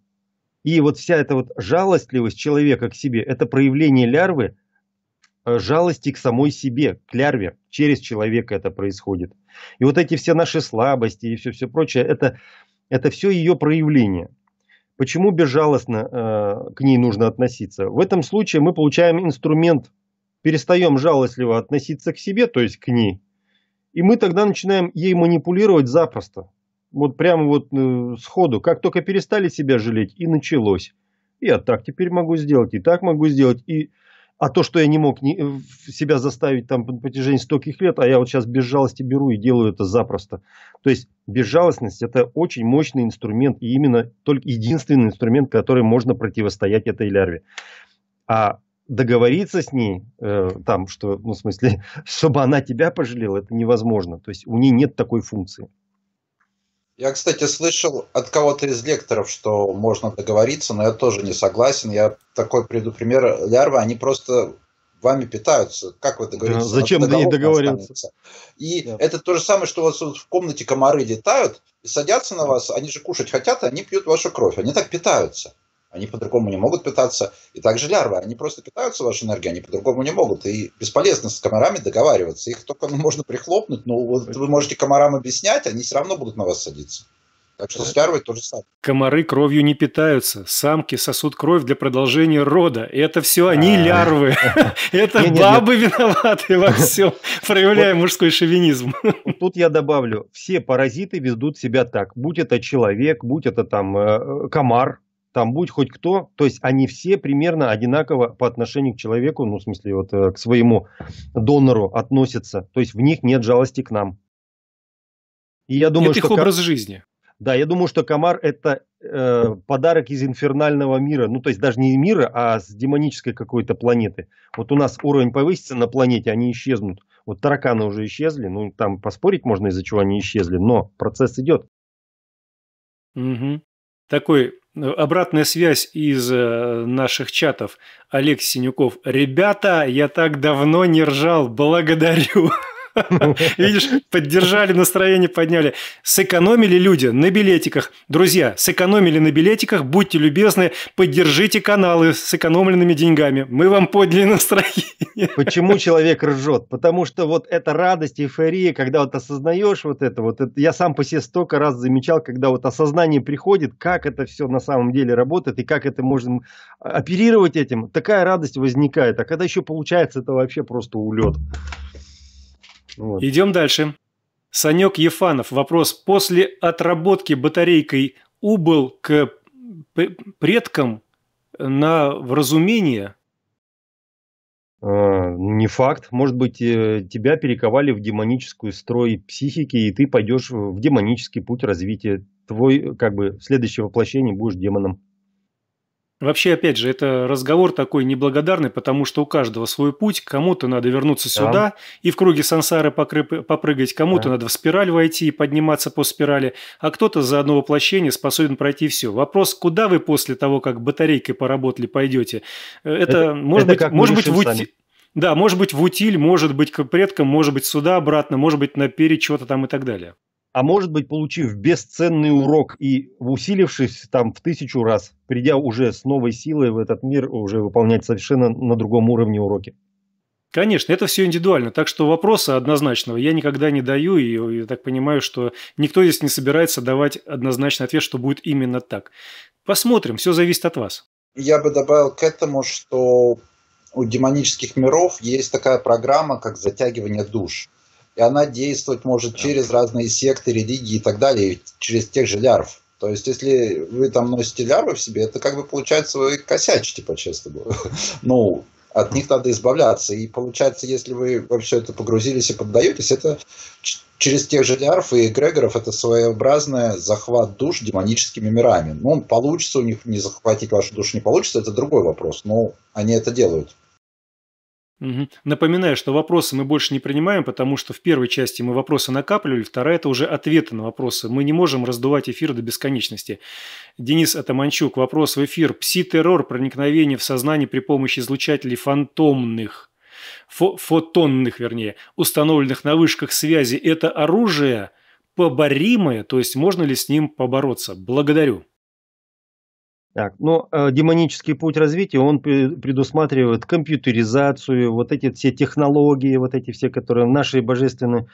И вот вся эта вот жалостливость человека к себе, это проявление лярвы э, жалости к самой себе, к лярве. Через человека это происходит. И вот эти все наши слабости и все-все прочее, это, это все ее проявление. Почему безжалостно э, к ней нужно относиться? В этом случае мы получаем инструмент, перестаем жалостливо относиться к себе, то есть к ней, и мы тогда начинаем ей манипулировать запросто. Вот прямо вот э, сходу, как только перестали себя жалеть, и началось. Я так теперь могу сделать, и так могу сделать, и... А то, что я не мог не, э, себя заставить там на протяжении стольких лет, а я вот сейчас без жалости беру и делаю это запросто. То есть безжалостность – это очень мощный инструмент, и именно только единственный инструмент, который можно противостоять этой лярве. А договориться с ней, э, там, что, ну, в смысле, (laughs) чтобы она тебя пожалела, это невозможно. То есть у нее нет такой функции. Я, кстати, слышал от кого-то из лекторов, что можно договориться, но я тоже не согласен. Я такой приведу пример. Лярвы, они просто вами питаются. Как вы договоритесь? Да, зачем до них Останется. И да. это то же самое, что у вас в комнате комары летают и садятся на вас. Они же кушать хотят, и они пьют вашу кровь. Они так питаются. Они по-другому не могут питаться. И также лярвы, они просто питаются вашей энергией, они по-другому не могут. И бесполезно с комарами договариваться. Их только ну, можно прихлопнуть, но вот вы можете комарам объяснять, они все равно будут на вас садиться. Так что с э, лярвой тоже самое. Комары кровью не питаются. Самки сосут кровь для продолжения рода. И Это все они а. лярвы. (laughs) Это бабы виноваты во всем, проявляя мужской шовинизм. Тут я добавлю. Все паразиты ведут себя так. Будь это человек, будь это там э, э, комар, там будь хоть кто, то есть они все примерно одинаково по отношению к человеку, ну, в смысле, вот э, к своему донору относятся. То есть в них нет жалости к нам. И я думаю, это что их образ ком... жизни. Да, я думаю, что комар это э, подарок из инфернального мира. Ну, то есть даже не мира, а с демонической какой-то планеты. Вот у нас уровень повысится на планете, они исчезнут. Вот тараканы уже исчезли. Ну, там поспорить можно, из-за чего они исчезли, но процесс идет. Угу. Такой обратная связь из э, наших чатов. Олег Синюков. Ребята, я так давно не ржал. Благодарю. (laughs) Видишь, поддержали настроение, подняли. Сэкономили люди на билетиках. Друзья, сэкономили на билетиках, будьте любезны, поддержите каналы с экономленными деньгами. Мы вам подняли настроение. Почему человек ржет? Потому что вот эта радость, эйфория, когда вот осознаешь вот это, вот это, я сам по себе столько раз замечал, когда вот осознание приходит, как это все на самом деле работает и как это можно а, оперировать этим, такая радость возникает. А когда еще получается, это вообще просто улет. Вот. Идем дальше. Санек Ефанов. Вопрос. После отработки батарейкой убыл к предкам на вразумение? А, не факт. Может быть, э, тебя перековали в демоническую строй психики, и ты пойдешь в демонический путь развития. Твой, как бы, следующее воплощение будешь демоном. Вообще, опять же, это разговор такой неблагодарный, потому что у каждого свой путь. Кому-то надо вернуться да. сюда и в круге сансары покры- попрыгать, кому-то да. надо в спираль войти и подниматься по спирали, а кто-то за одно воплощение способен пройти все. Вопрос, куда вы после того, как батарейкой поработали, пойдете? Э, это, это может это быть, может быть, вы... Сами. Да, может быть, в утиль, может быть, к предкам, может быть, сюда обратно, может быть, на перед чего-то там и так далее а может быть, получив бесценный урок и усилившись там в тысячу раз, придя уже с новой силой в этот мир, уже выполнять совершенно на другом уровне уроки. Конечно, это все индивидуально, так что вопроса однозначного я никогда не даю, и я так понимаю, что никто здесь не собирается давать однозначный ответ, что будет именно так. Посмотрим, все зависит от вас. Я бы добавил к этому, что у демонических миров есть такая программа, как затягивание душ – и она действовать может через разные секты, религии и так далее, через тех же лярв. То есть, если вы там носите лярвы в себе, это как бы получается вы косячите, по-честному. (laughs) Ну, от них надо избавляться. И получается, если вы во все это погрузились и поддаетесь, это через тех же лярв и эгрегоров это своеобразный захват душ демоническими мирами. Ну, получится у них не захватить вашу душу, не получится, это другой вопрос. Но они это делают. Угу. Напоминаю, что вопросы мы больше не принимаем, потому что в первой части мы вопросы накапливали, вторая – это уже ответы на вопросы. Мы не можем раздувать эфир до бесконечности. Денис Атаманчук, вопрос в эфир. Пси-террор, проникновение в сознание при помощи излучателей фантомных, фо фотонных, вернее, установленных на вышках связи – это оружие поборимое, то есть можно ли с ним побороться? Благодарю. Так, но ну, э, демонический путь развития, он предусматривает компьютеризацию, вот эти все технологии, вот эти все, которые в нашей божественной, э,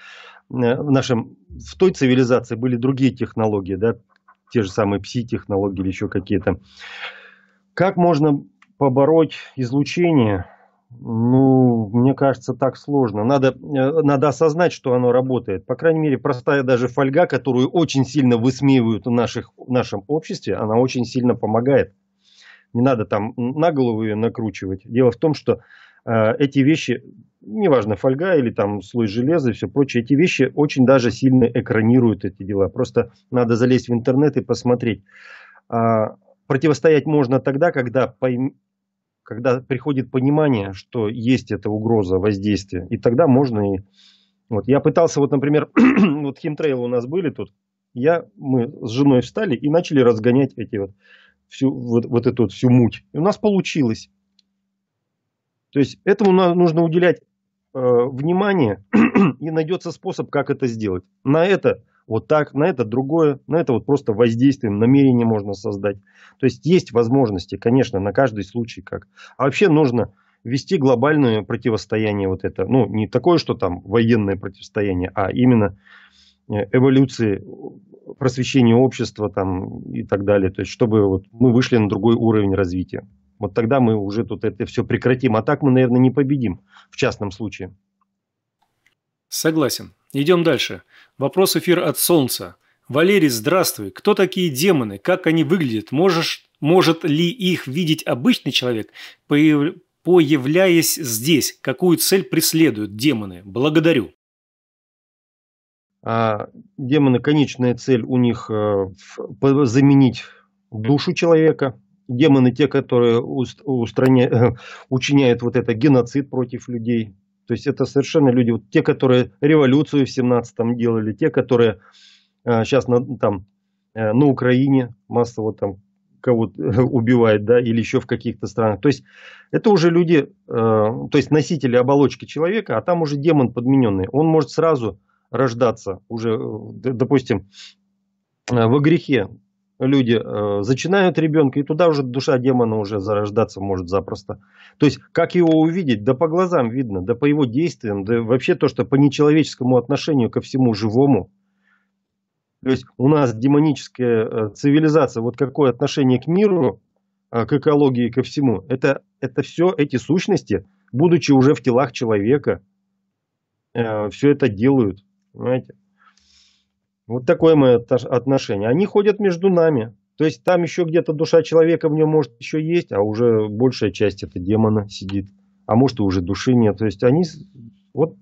в нашем, в той цивилизации были другие технологии, да, те же самые пси-технологии или еще какие-то. Как можно побороть излучение, ну, мне кажется, так сложно. Надо, э, надо осознать, что оно работает. По крайней мере, простая даже фольга, которую очень сильно высмеивают в, наших, в нашем обществе, она очень сильно помогает. Не надо там на голову ее накручивать. Дело в том, что э, эти вещи, неважно, фольга или там слой железа и все прочее, эти вещи очень даже сильно экранируют эти дела. Просто надо залезть в интернет и посмотреть. А, противостоять можно тогда, когда пойм когда приходит понимание, что есть эта угроза воздействия, и тогда можно и... Вот я пытался, вот, например, (clears throat) вот химтрейлы у нас были тут, я, мы с женой встали и начали разгонять эти вот, всю, вот, вот эту вот всю муть. И у нас получилось. То есть этому нужно уделять э, внимание, (clears throat) и найдется способ, как это сделать. На это вот так, на это другое, на это вот просто воздействием, намерение можно создать. То есть есть возможности, конечно, на каждый случай как. А вообще нужно вести глобальное противостояние вот это. Ну, не такое, что там военное противостояние, а именно э, эволюции просвещения общества там и так далее. То есть, чтобы вот мы вышли на другой уровень развития. Вот тогда мы уже тут это все прекратим. А так мы, наверное, не победим в частном случае. Согласен. Идем дальше. Вопрос эфир от Солнца. Валерий, здравствуй. Кто такие демоны? Как они выглядят? Можешь, может ли их видеть обычный человек? Появ... Появляясь здесь, какую цель преследуют демоны? Благодарю. А демоны, конечная цель у них э, заменить душу человека. Демоны те, которые устраня... (laughs) учиняют вот это геноцид против людей, то есть это совершенно люди, вот те, которые революцию в 17-м делали, те, которые э, сейчас на, там, э, на Украине массово там кого-то (laughs) убивает, да, или еще в каких-то странах. То есть это уже люди, э, то есть носители оболочки человека, а там уже демон подмененный. Он может сразу рождаться уже, э, допустим, э, в грехе люди э, зачинают ребенка, и туда уже душа демона уже зарождаться может запросто. То есть, как его увидеть? Да по глазам видно, да по его действиям, да вообще то, что по нечеловеческому отношению ко всему живому. То есть, у нас демоническая э, цивилизация, вот какое отношение к миру, э, к экологии, ко всему, это, это все эти сущности, будучи уже в телах человека, э, все это делают, понимаете? Вот такое мое отношение. Они ходят между нами. То есть там еще где-то душа человека в нем может еще есть, а уже большая часть это демона сидит. А может и уже души нет. То есть они вот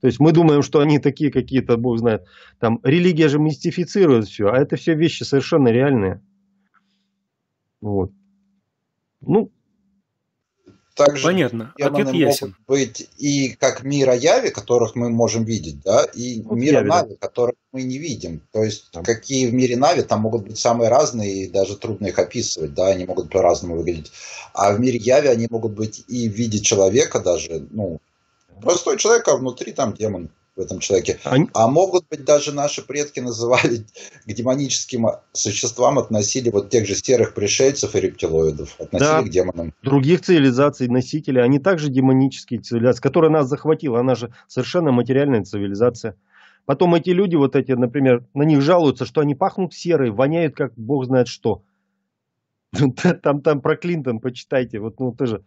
то есть мы думаем, что они такие какие-то, бог знает, там религия же мистифицирует все, а это все вещи совершенно реальные. Вот. Ну, также Понятно. Ответ а ясен. быть и как мира Яви, которых мы можем видеть, да, и ну, вот мира Яви, Нави, да. которых мы не видим. То есть там. какие в мире Нави там могут быть самые разные, и даже трудно их описывать, да, они могут по-разному выглядеть. А в мире Яви они могут быть и в виде человека даже, ну, простой человек, а внутри там демон в этом человеке. Они... А, а могут быть даже наши предки называли (laughs) к демоническим существам относили вот тех же серых пришельцев и рептилоидов, относили да. к демонам. Других цивилизаций, носителей, они также демонические цивилизации, которая нас захватила, она же совершенно материальная цивилизация. Потом эти люди, вот эти, например, на них жалуются, что они пахнут серой, воняют как бог знает что. (laughs) Там, там про Клинтон почитайте, вот ну тоже же.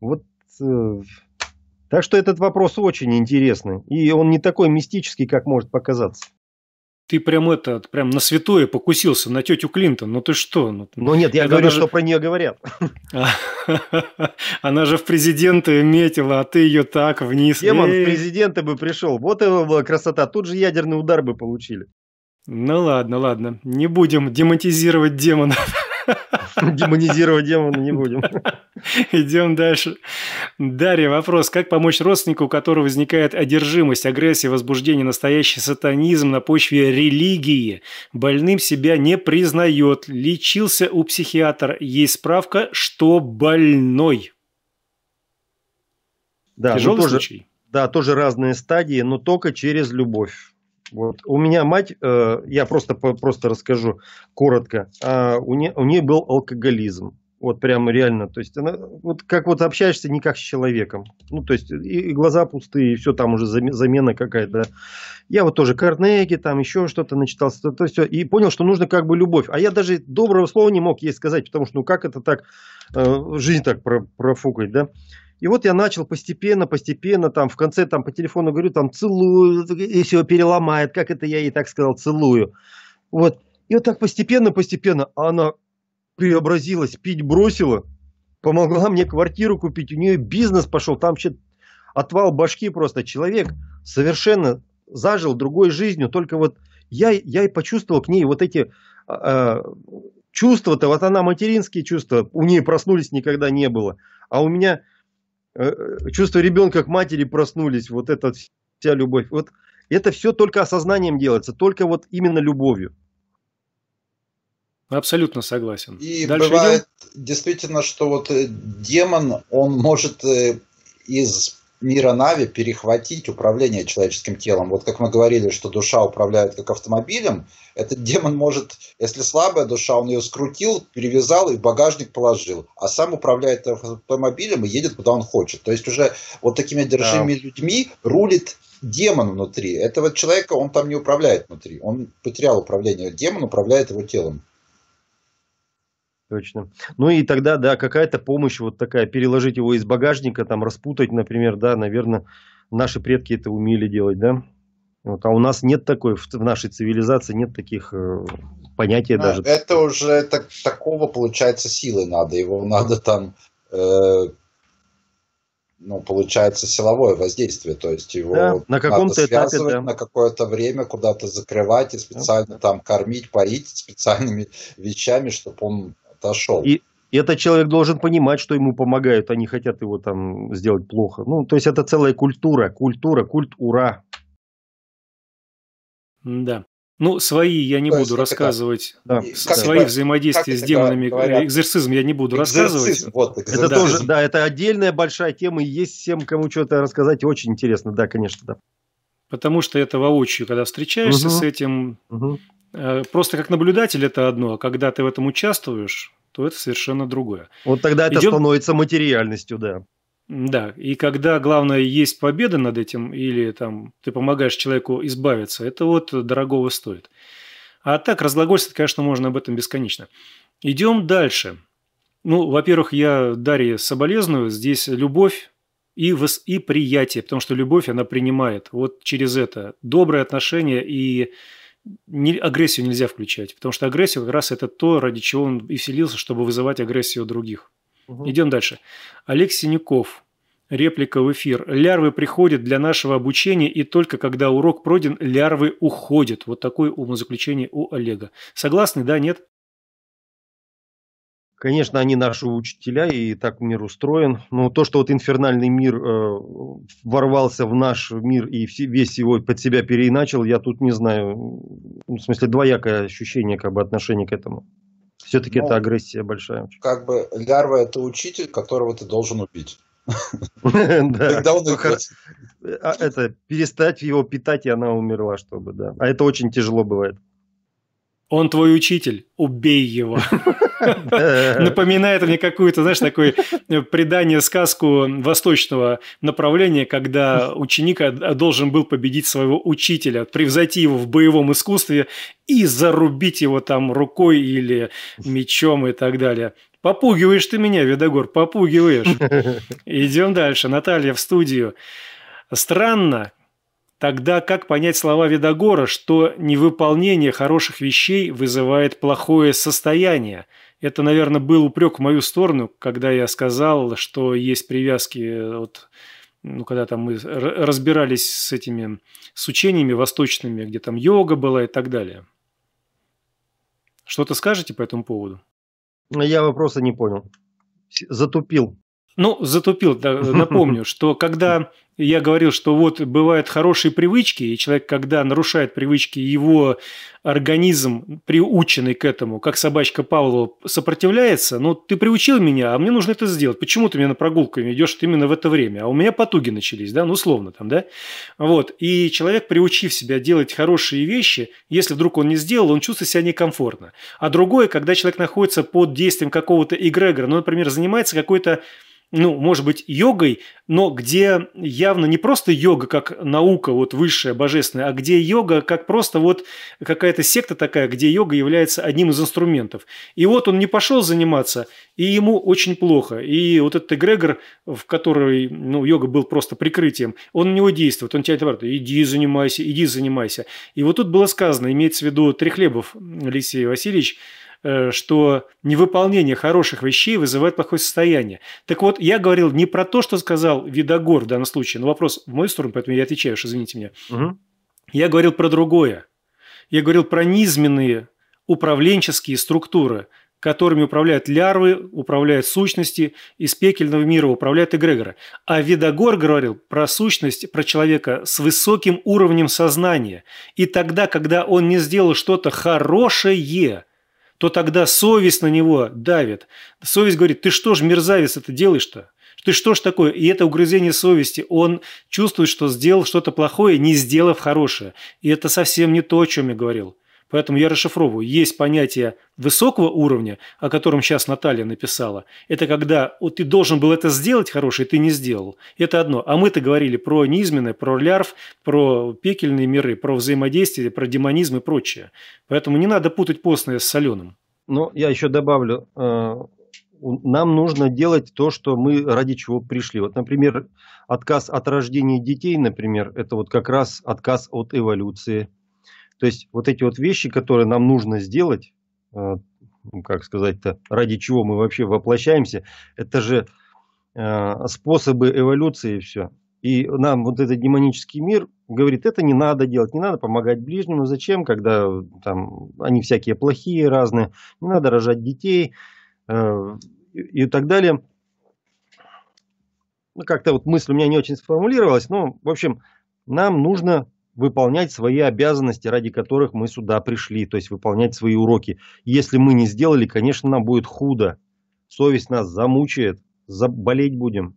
Вот э, так что этот вопрос очень интересный, и он не такой мистический, как может показаться. Ты прям это, прям на святое покусился, на тетю Клинтон. Ну ты что? Ну, ну нет, я говорю, что про нее говорят. (laughs) Она же в президенты метила, а ты ее так вниз. Демон в президенты бы пришел. Вот его была красота. Тут же ядерный удар бы получили. Ну ладно, ладно. Не будем демонтизировать демонов. (laughs) (laughs) Демонизировать демона не будем. (laughs) Идем дальше. Дарья, вопрос. Как помочь родственнику, у которого возникает одержимость, агрессия, возбуждение, настоящий сатанизм на почве религии? Больным себя не признает. Лечился у психиатра. Есть справка, что больной. Да, ну Тяжелый тоже, случай? Да, тоже разные стадии, но только через любовь. Вот. У меня мать, э, я просто, просто расскажу коротко, э, у, не, у нее был алкоголизм. Вот прям реально, то есть она, вот как вот общаешься не как с человеком. Ну, то есть и, и глаза пустые, и все там уже замена какая-то. Я вот тоже Карнеги, там еще что-то начитался, то, то все, и понял, что нужно как бы любовь. А я даже доброго слова не мог ей сказать, потому что ну как это так, э, жизнь так про, профукать, да. И вот я начал постепенно, постепенно, там, в конце, там, по телефону говорю, там, целую, и все переломает, как это я ей так сказал, целую. Вот. И вот так постепенно, постепенно она преобразилась, пить бросила, помогла мне квартиру купить, у нее бизнес пошел, там вообще отвал башки просто. Человек совершенно зажил другой жизнью, только вот я, я и почувствовал к ней вот эти э, чувства-то, вот она материнские чувства, у нее проснулись никогда не было, а у меня Э, э, чувство ребенка к матери проснулись, вот эта вся любовь. Вот это все только осознанием делается, только вот именно любовью. Абсолютно согласен. И Дальше бывает идем? действительно, что вот э, демон, он может из мира Нави перехватить управление человеческим телом. Вот как мы говорили, что душа управляет как автомобилем, этот демон может, если слабая душа, он ее скрутил, перевязал и в багажник положил, а сам управляет автомобилем и едет куда он хочет. То есть уже вот такими одержимыми да. людьми рулит демон внутри. Этого человека он там не управляет внутри. Он потерял управление. Демон управляет его телом. Точно. Ну и тогда, да, какая-то помощь вот такая, переложить его из багажника, там распутать, например, да, наверное, наши предки это умели делать, да. Вот, а у нас нет такой, в, нашей цивилизации нет таких э, понятий а, даже. Это уже так, такого, получается, силы надо. Его надо там, э, ну, получается, силовое воздействие. То есть его да, на каком-то надо этапе, да. на какое-то время куда-то закрывать и специально да. там кормить, поить (laughs) специальными вещами, чтобы он отошел. И, этот человек должен понимать, что ему помогают, они хотят его там сделать плохо. Ну, то есть это целая культура, культура, культ ура. Да. Ну, свои я не то буду рассказывать. Да. Свои это, взаимодействия с демонами, говорят? экзорцизм я не буду экзорцизм, рассказывать. Вот, экзорцизм. Это тоже, да, это отдельная большая тема. И есть всем, кому что-то рассказать, очень интересно, да, конечно, да. Потому что это воочию, когда встречаешься угу. с этим, угу. просто как наблюдатель это одно, а когда ты в этом участвуешь, то это совершенно другое. Вот тогда Идем... это становится материальностью, да. Да, и когда, главное, есть победа над этим, или там ты помогаешь человеку избавиться, это вот дорогого стоит. А так, разглагольствовать, конечно, можно об этом бесконечно. Идем дальше. Ну, во-первых, я Дарье соболезную. Здесь любовь и, вос... и приятие, потому что любовь, она принимает вот через это. Добрые отношения и не, агрессию нельзя включать, потому что агрессия как раз это то, ради чего он и вселился, чтобы вызывать агрессию других. Угу. Идем дальше. Олег Синяков. Реплика в эфир. Лярвы приходят для нашего обучения, и только когда урок пройден, лярвы уходят. Вот такое умозаключение у Олега. Согласны, да, нет? Конечно, они наши учителя, и так мир устроен. Но то, что вот инфернальный мир э, ворвался в наш мир и весь его под себя переиначил, я тут не знаю. Ну, в смысле, двоякое ощущение как бы отношение к этому. Все-таки ну, это агрессия большая. Как бы Лярва – это учитель, которого ты должен убить. Когда (laughs) (laughs) он а, Это перестать его питать, и она умерла, чтобы, да. А это очень тяжело бывает. Он твой учитель, убей его. (laughs) Напоминает мне какую-то, знаешь, такое предание, сказку восточного направления, когда ученик должен был победить своего учителя, превзойти его в боевом искусстве и зарубить его там рукой или мечом и так далее. Попугиваешь ты меня, Видогор, попугиваешь. (laughs) Идем дальше. Наталья в студию. Странно, Тогда как понять слова Видогора, что невыполнение хороших вещей вызывает плохое состояние? Это, наверное, был упрек в мою сторону, когда я сказал, что есть привязки э, Вот, ну, когда там мы разбирались с этими, с учениями восточными, где там йога была и так далее. Что-то скажете по этому поводу? Ну, я вопроса не понял. Затупил. Ну, затупил. Э, напомню, (laughs) что когда я говорил, что вот бывают хорошие привычки, и человек, когда нарушает привычки, его организм, приученный к этому, как собачка Павлова, сопротивляется, Но «Ну, ты приучил меня, а мне нужно это сделать. Почему ты меня на прогулку идешь именно в это время? А у меня потуги начались, да, ну, условно там, да? Вот, и человек, приучив себя делать хорошие вещи, если вдруг он не сделал, он чувствует себя некомфортно. А другое, когда человек находится под действием какого-то эгрегора, ну, например, занимается какой-то ну, может быть, йогой, но где явно не просто йога как наука вот высшая, божественная, а где йога как просто вот какая-то секта такая, где йога является одним из инструментов. И вот он не пошел заниматься, и ему очень плохо. И вот этот эгрегор, в который ну, йога был просто прикрытием, он на него действует, он тянет обратно, иди занимайся, иди занимайся. И вот тут было сказано, имеется в виду Трехлебов Алексей Васильевич, Э, что невыполнение хороших вещей вызывает плохое состояние. Так вот, я говорил не про то, что сказал Видогор в данном случае, но вопрос в мою сторону, поэтому я отвечаю, уж извините меня. Угу. Я говорил про другое. Я говорил про низменные управленческие структуры, которыми управляют лярвы, управляют сущности, из пекельного мира управляют эгрегоры. А Видогор говорил про сущность, про человека с высоким уровнем сознания. И тогда, когда он не сделал что-то хорошее, то тогда совесть на него давит. Совесть говорит, ты что ж, мерзавец, это делаешь-то? Ты что ж такое? И это угрызение совести. Он чувствует, что сделал что-то плохое, не сделав хорошее. И это совсем не то, о чем я говорил. Поэтому я расшифровываю. Есть понятие высокого уровня, о котором сейчас Наталья написала. Это когда вот, ты должен был это сделать хороший, ты не сделал. Это одно. А мы-то говорили про низменное, про лярв, про пекельные миры, про взаимодействие, про демонизм и прочее. Поэтому не надо путать постное с соленым. Ну, я еще добавлю, э, нам нужно делать то, что мы ради чего пришли. Вот, например, отказ от рождения детей, например, это вот как раз отказ от эволюции. То есть вот эти вот вещи, которые нам нужно сделать, э, ну, как сказать-то, ради чего мы вообще воплощаемся, это же э, способы эволюции и все. И нам вот этот демонический мир говорит, это не надо делать, не надо помогать ближнему, зачем, когда э, там они всякие плохие, разные, не надо рожать детей и так далее. Ну, как-то вот мысль у меня не очень сформулировалась, но, в общем, нам нужно выполнять свои обязанности, ради которых мы сюда пришли, то есть выполнять свои уроки. Если мы не сделали, конечно, нам будет худо. Совесть нас замучает, заболеть будем.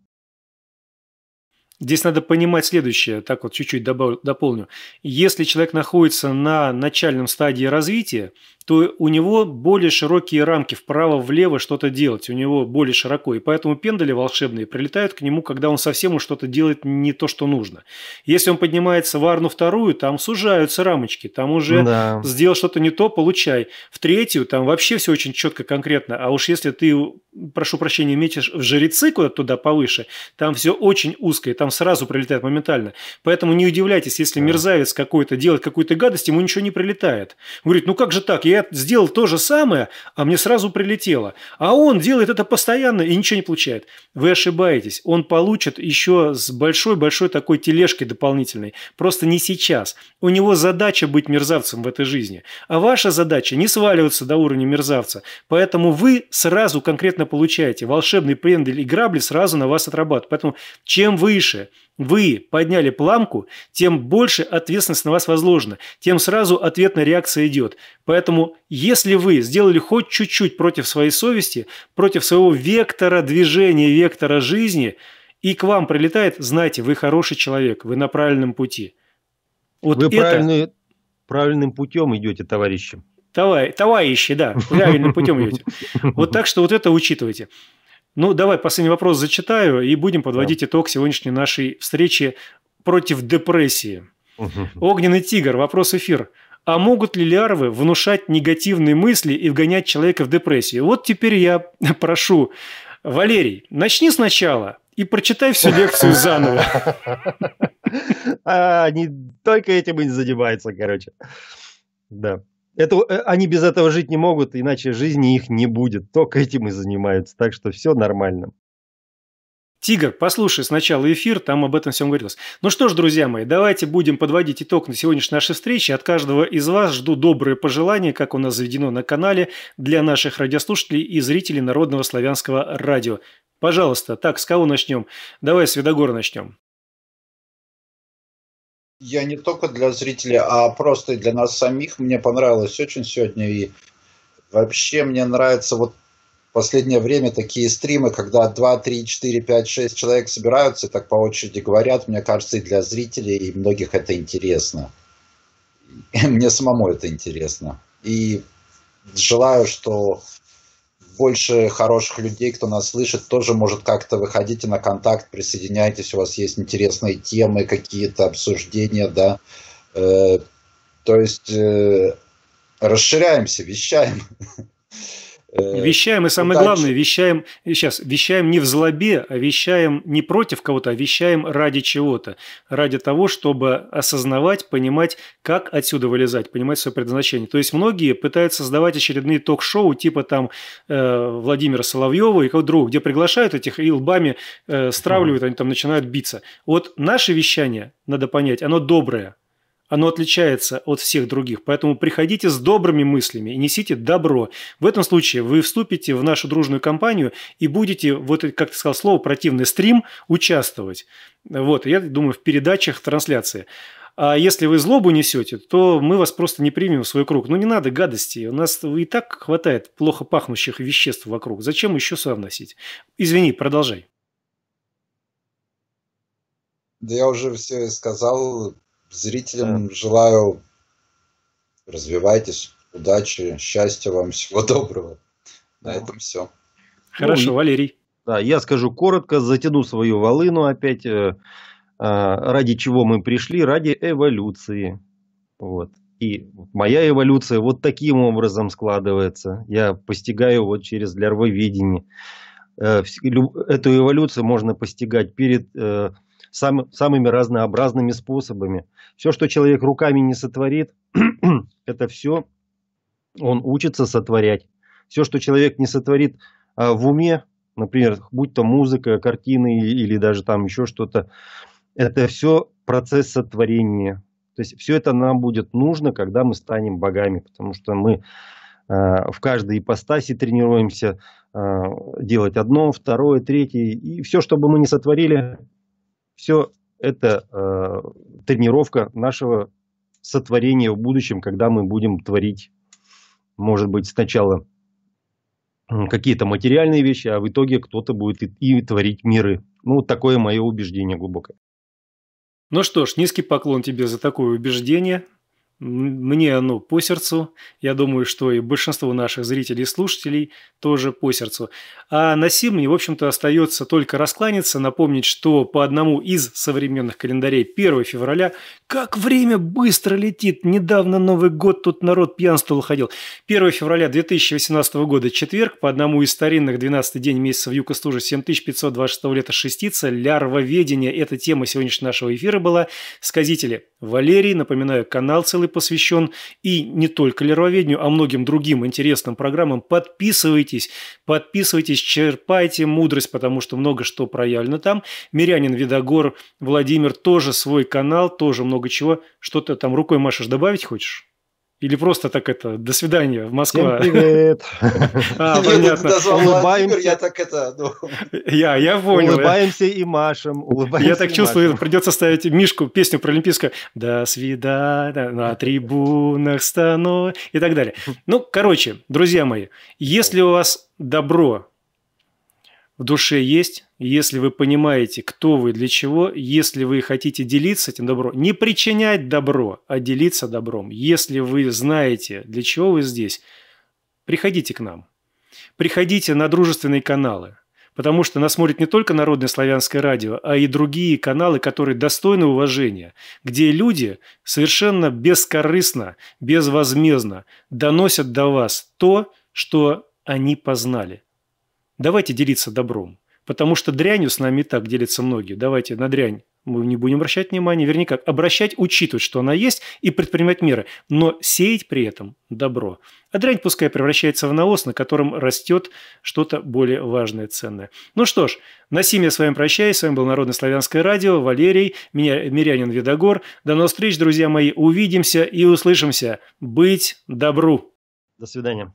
Здесь надо понимать следующее, так вот чуть-чуть добавлю, дополню. Если человек находится на начальном стадии развития, то у него более широкие рамки вправо-влево что-то делать, у него более широко. И поэтому пендали волшебные прилетают к нему, когда он совсем уж что-то делает не то, что нужно. Если он поднимается в арну вторую, там сужаются рамочки, там уже да. сделал что-то не то, получай. В третью там вообще все очень четко, конкретно. А уж если ты, прошу прощения, метишь в жрецы куда-то туда повыше, там все очень узкое, там сразу прилетает моментально. Поэтому не удивляйтесь, если да. мерзавец какой-то делает какую-то гадость, ему ничего не прилетает. Он говорит, ну как же так, я сделал то же самое, а мне сразу прилетело. А он делает это постоянно и ничего не получает. Вы ошибаетесь. Он получит еще с большой-большой такой тележкой дополнительной. Просто не сейчас. У него задача быть мерзавцем в этой жизни. А ваша задача не сваливаться до уровня мерзавца. Поэтому вы сразу конкретно получаете. Волшебный прендель и грабли сразу на вас отрабатывают. Поэтому чем выше, вы подняли планку, тем больше ответственность на вас возложена, тем сразу ответная реакция идет. Поэтому, если вы сделали хоть чуть-чуть против своей совести, против своего вектора движения, вектора жизни, и к вам прилетает, знайте, вы хороший человек, вы на правильном пути. Вот вы это... правильный, правильным путем идете, товарищи. Товарищи, да, правильным путем идете. Вот так что вот это учитывайте. Ну, давай последний вопрос зачитаю и будем подводить да. итог сегодняшней нашей встречи против депрессии. Огненный тигр, вопрос эфир. А могут ли лярвы внушать негативные мысли и вгонять человека в депрессию? Вот теперь я (laughs) прошу, Валерий, начни сначала и прочитай всю лекцию заново. Они (laughs) а, только этим и занимаются, короче. Да. Это, э, они без этого жить не могут, иначе жизни их не будет. Только этим и занимаются. Так что все нормально. Тигр, послушай сначала эфир, там об этом всем говорилось. Ну что ж, друзья мои, давайте будем подводить итог на сегодняшней нашей встрече. От каждого из вас жду добрые пожелания, как у нас заведено на канале, для наших радиослушателей и зрителей Народного славянского радио. Пожалуйста, так, с кого начнем? Давай с Видогора начнем я не только для зрителей, а просто и для нас самих. Мне понравилось очень сегодня. И вообще мне нравится вот в последнее время такие стримы, когда 2, 3, 4, 5, 6 человек собираются и так по очереди говорят. Мне кажется, и для зрителей, и многих это интересно. И (laughs) мне самому это интересно. И желаю, что больше хороших людей, кто нас слышит, тоже может как-то выходите на контакт, присоединяйтесь, у вас есть интересные темы, какие-то обсуждения, да. Э, то есть э, расширяемся, вещаем. (laughs) Э, вещаем, и ну, самое удачи. главное, вещаем, сейчас, вещаем не в злобе, а вещаем не против кого-то, а вещаем ради чего-то. Ради того, чтобы осознавать, понимать, как отсюда вылезать, понимать свое предназначение. То есть многие пытаются создавать очередные ток-шоу, типа там э, Владимира Соловьева и кого-то другого, где приглашают этих и лбами э, стравливают, они там начинают биться. Вот наше вещание, надо понять, оно доброе, оно отличается от всех других. Поэтому приходите с добрыми мыслями и несите добро. В этом случае вы вступите в нашу дружную компанию и будете, вот как ты сказал слово, противный стрим, участвовать. Вот, я думаю, в передачах, в трансляции. А если вы злобу несете, то мы вас просто не примем в свой круг. Ну не надо гадости. У нас и так хватает плохо пахнущих веществ вокруг. Зачем еще совносить? Извини, продолжай. Да я уже все сказал, зрителям да. желаю развивайтесь, удачи, счастья вам, (laughs) всего доброго. На этом все. Хорошо, ну, Валерий. Да, я скажу коротко, затяну свою волыну опять. Э, а, ради чего мы пришли? Ради эволюции. Вот. И моя эволюция вот таким образом складывается. Я постигаю вот через лярвоведение. Э, эту эволюцию можно постигать перед э, сам, самыми разнообразными способами. Все, что человек руками не сотворит, (clears throat) это все он учится сотворять. Все, что человек не сотворит а, в уме, например, будь то музыка, картины или даже там еще что-то, это все процесс сотворения. То есть все это нам будет нужно, когда мы станем богами, потому что мы а, в каждой ипостаси тренируемся а, делать одно, второе, третье. И все, что бы мы не сотворили, все это э, тренировка нашего сотворения в будущем, когда мы будем творить, может быть, сначала какие-то материальные вещи, а в итоге кто-то будет и, и творить миры. Ну, вот такое мое убеждение глубокое. Ну что ж, низкий поклон тебе за такое убеждение. Мне оно по сердцу. Я думаю, что и большинство наших зрителей и слушателей тоже по сердцу. А на сим мне, в общем-то, остается только раскланяться, напомнить, что по одному из современных календарей 1 февраля как время быстро летит. Недавно Новый год тут народ пьянствовал ходил. 1 февраля 2018 года, четверг, по одному из старинных 12 день месяца в юго стужа 7526 лета шестица, лярвоведение – эта тема сегодняшнего нашего эфира была. Сказители – Валерий, напоминаю, канал целый посвящен и не только лироведению, а многим другим интересным программам. Подписывайтесь, подписывайтесь, черпайте мудрость, потому что много что проявлено там. Мирянин Видогор Владимир тоже свой канал, тоже много чего. Что то там рукой машешь, добавить хочешь? Или просто так это, до свидания, в Москва. Всем привет. (laughs) А, понятно. Я так это, ну. Я, я понял. Улыбаемся и машем, Я так чувствую, придется ставить Мишку, песню про олимпийское До свидания, на трибунах стану и так далее. Ну, короче, друзья мои, если у вас добро в душе есть, если вы понимаете, кто вы, для чего, если вы хотите делиться этим добро, не причинять добро, а делиться добром. Если вы знаете, для чего вы здесь, приходите к нам. Приходите на дружественные каналы, потому что нас смотрит не только Народное славянское радио, а и другие каналы, которые достойны уважения, где люди совершенно бескорыстно, безвозмездно доносят до вас то, что они познали – давайте делиться добром. Потому что дрянью с нами и так делятся многие. Давайте на дрянь мы не будем обращать внимания, вернее как, обращать, учитывать, что она есть, и предпринимать меры, но сеять при этом добро. А дрянь пускай превращается в наос, на котором растет что-то более важное, ценное. Ну что ж, на симе я с вами прощаюсь. С вами был Народное славянское радио, Валерий, меня Мирянин Видогор. До новых встреч, друзья мои. Увидимся и услышимся. Быть добру. До свидания.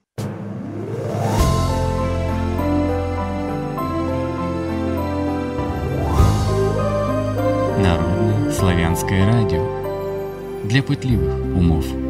Християнское радио для пытливых умов.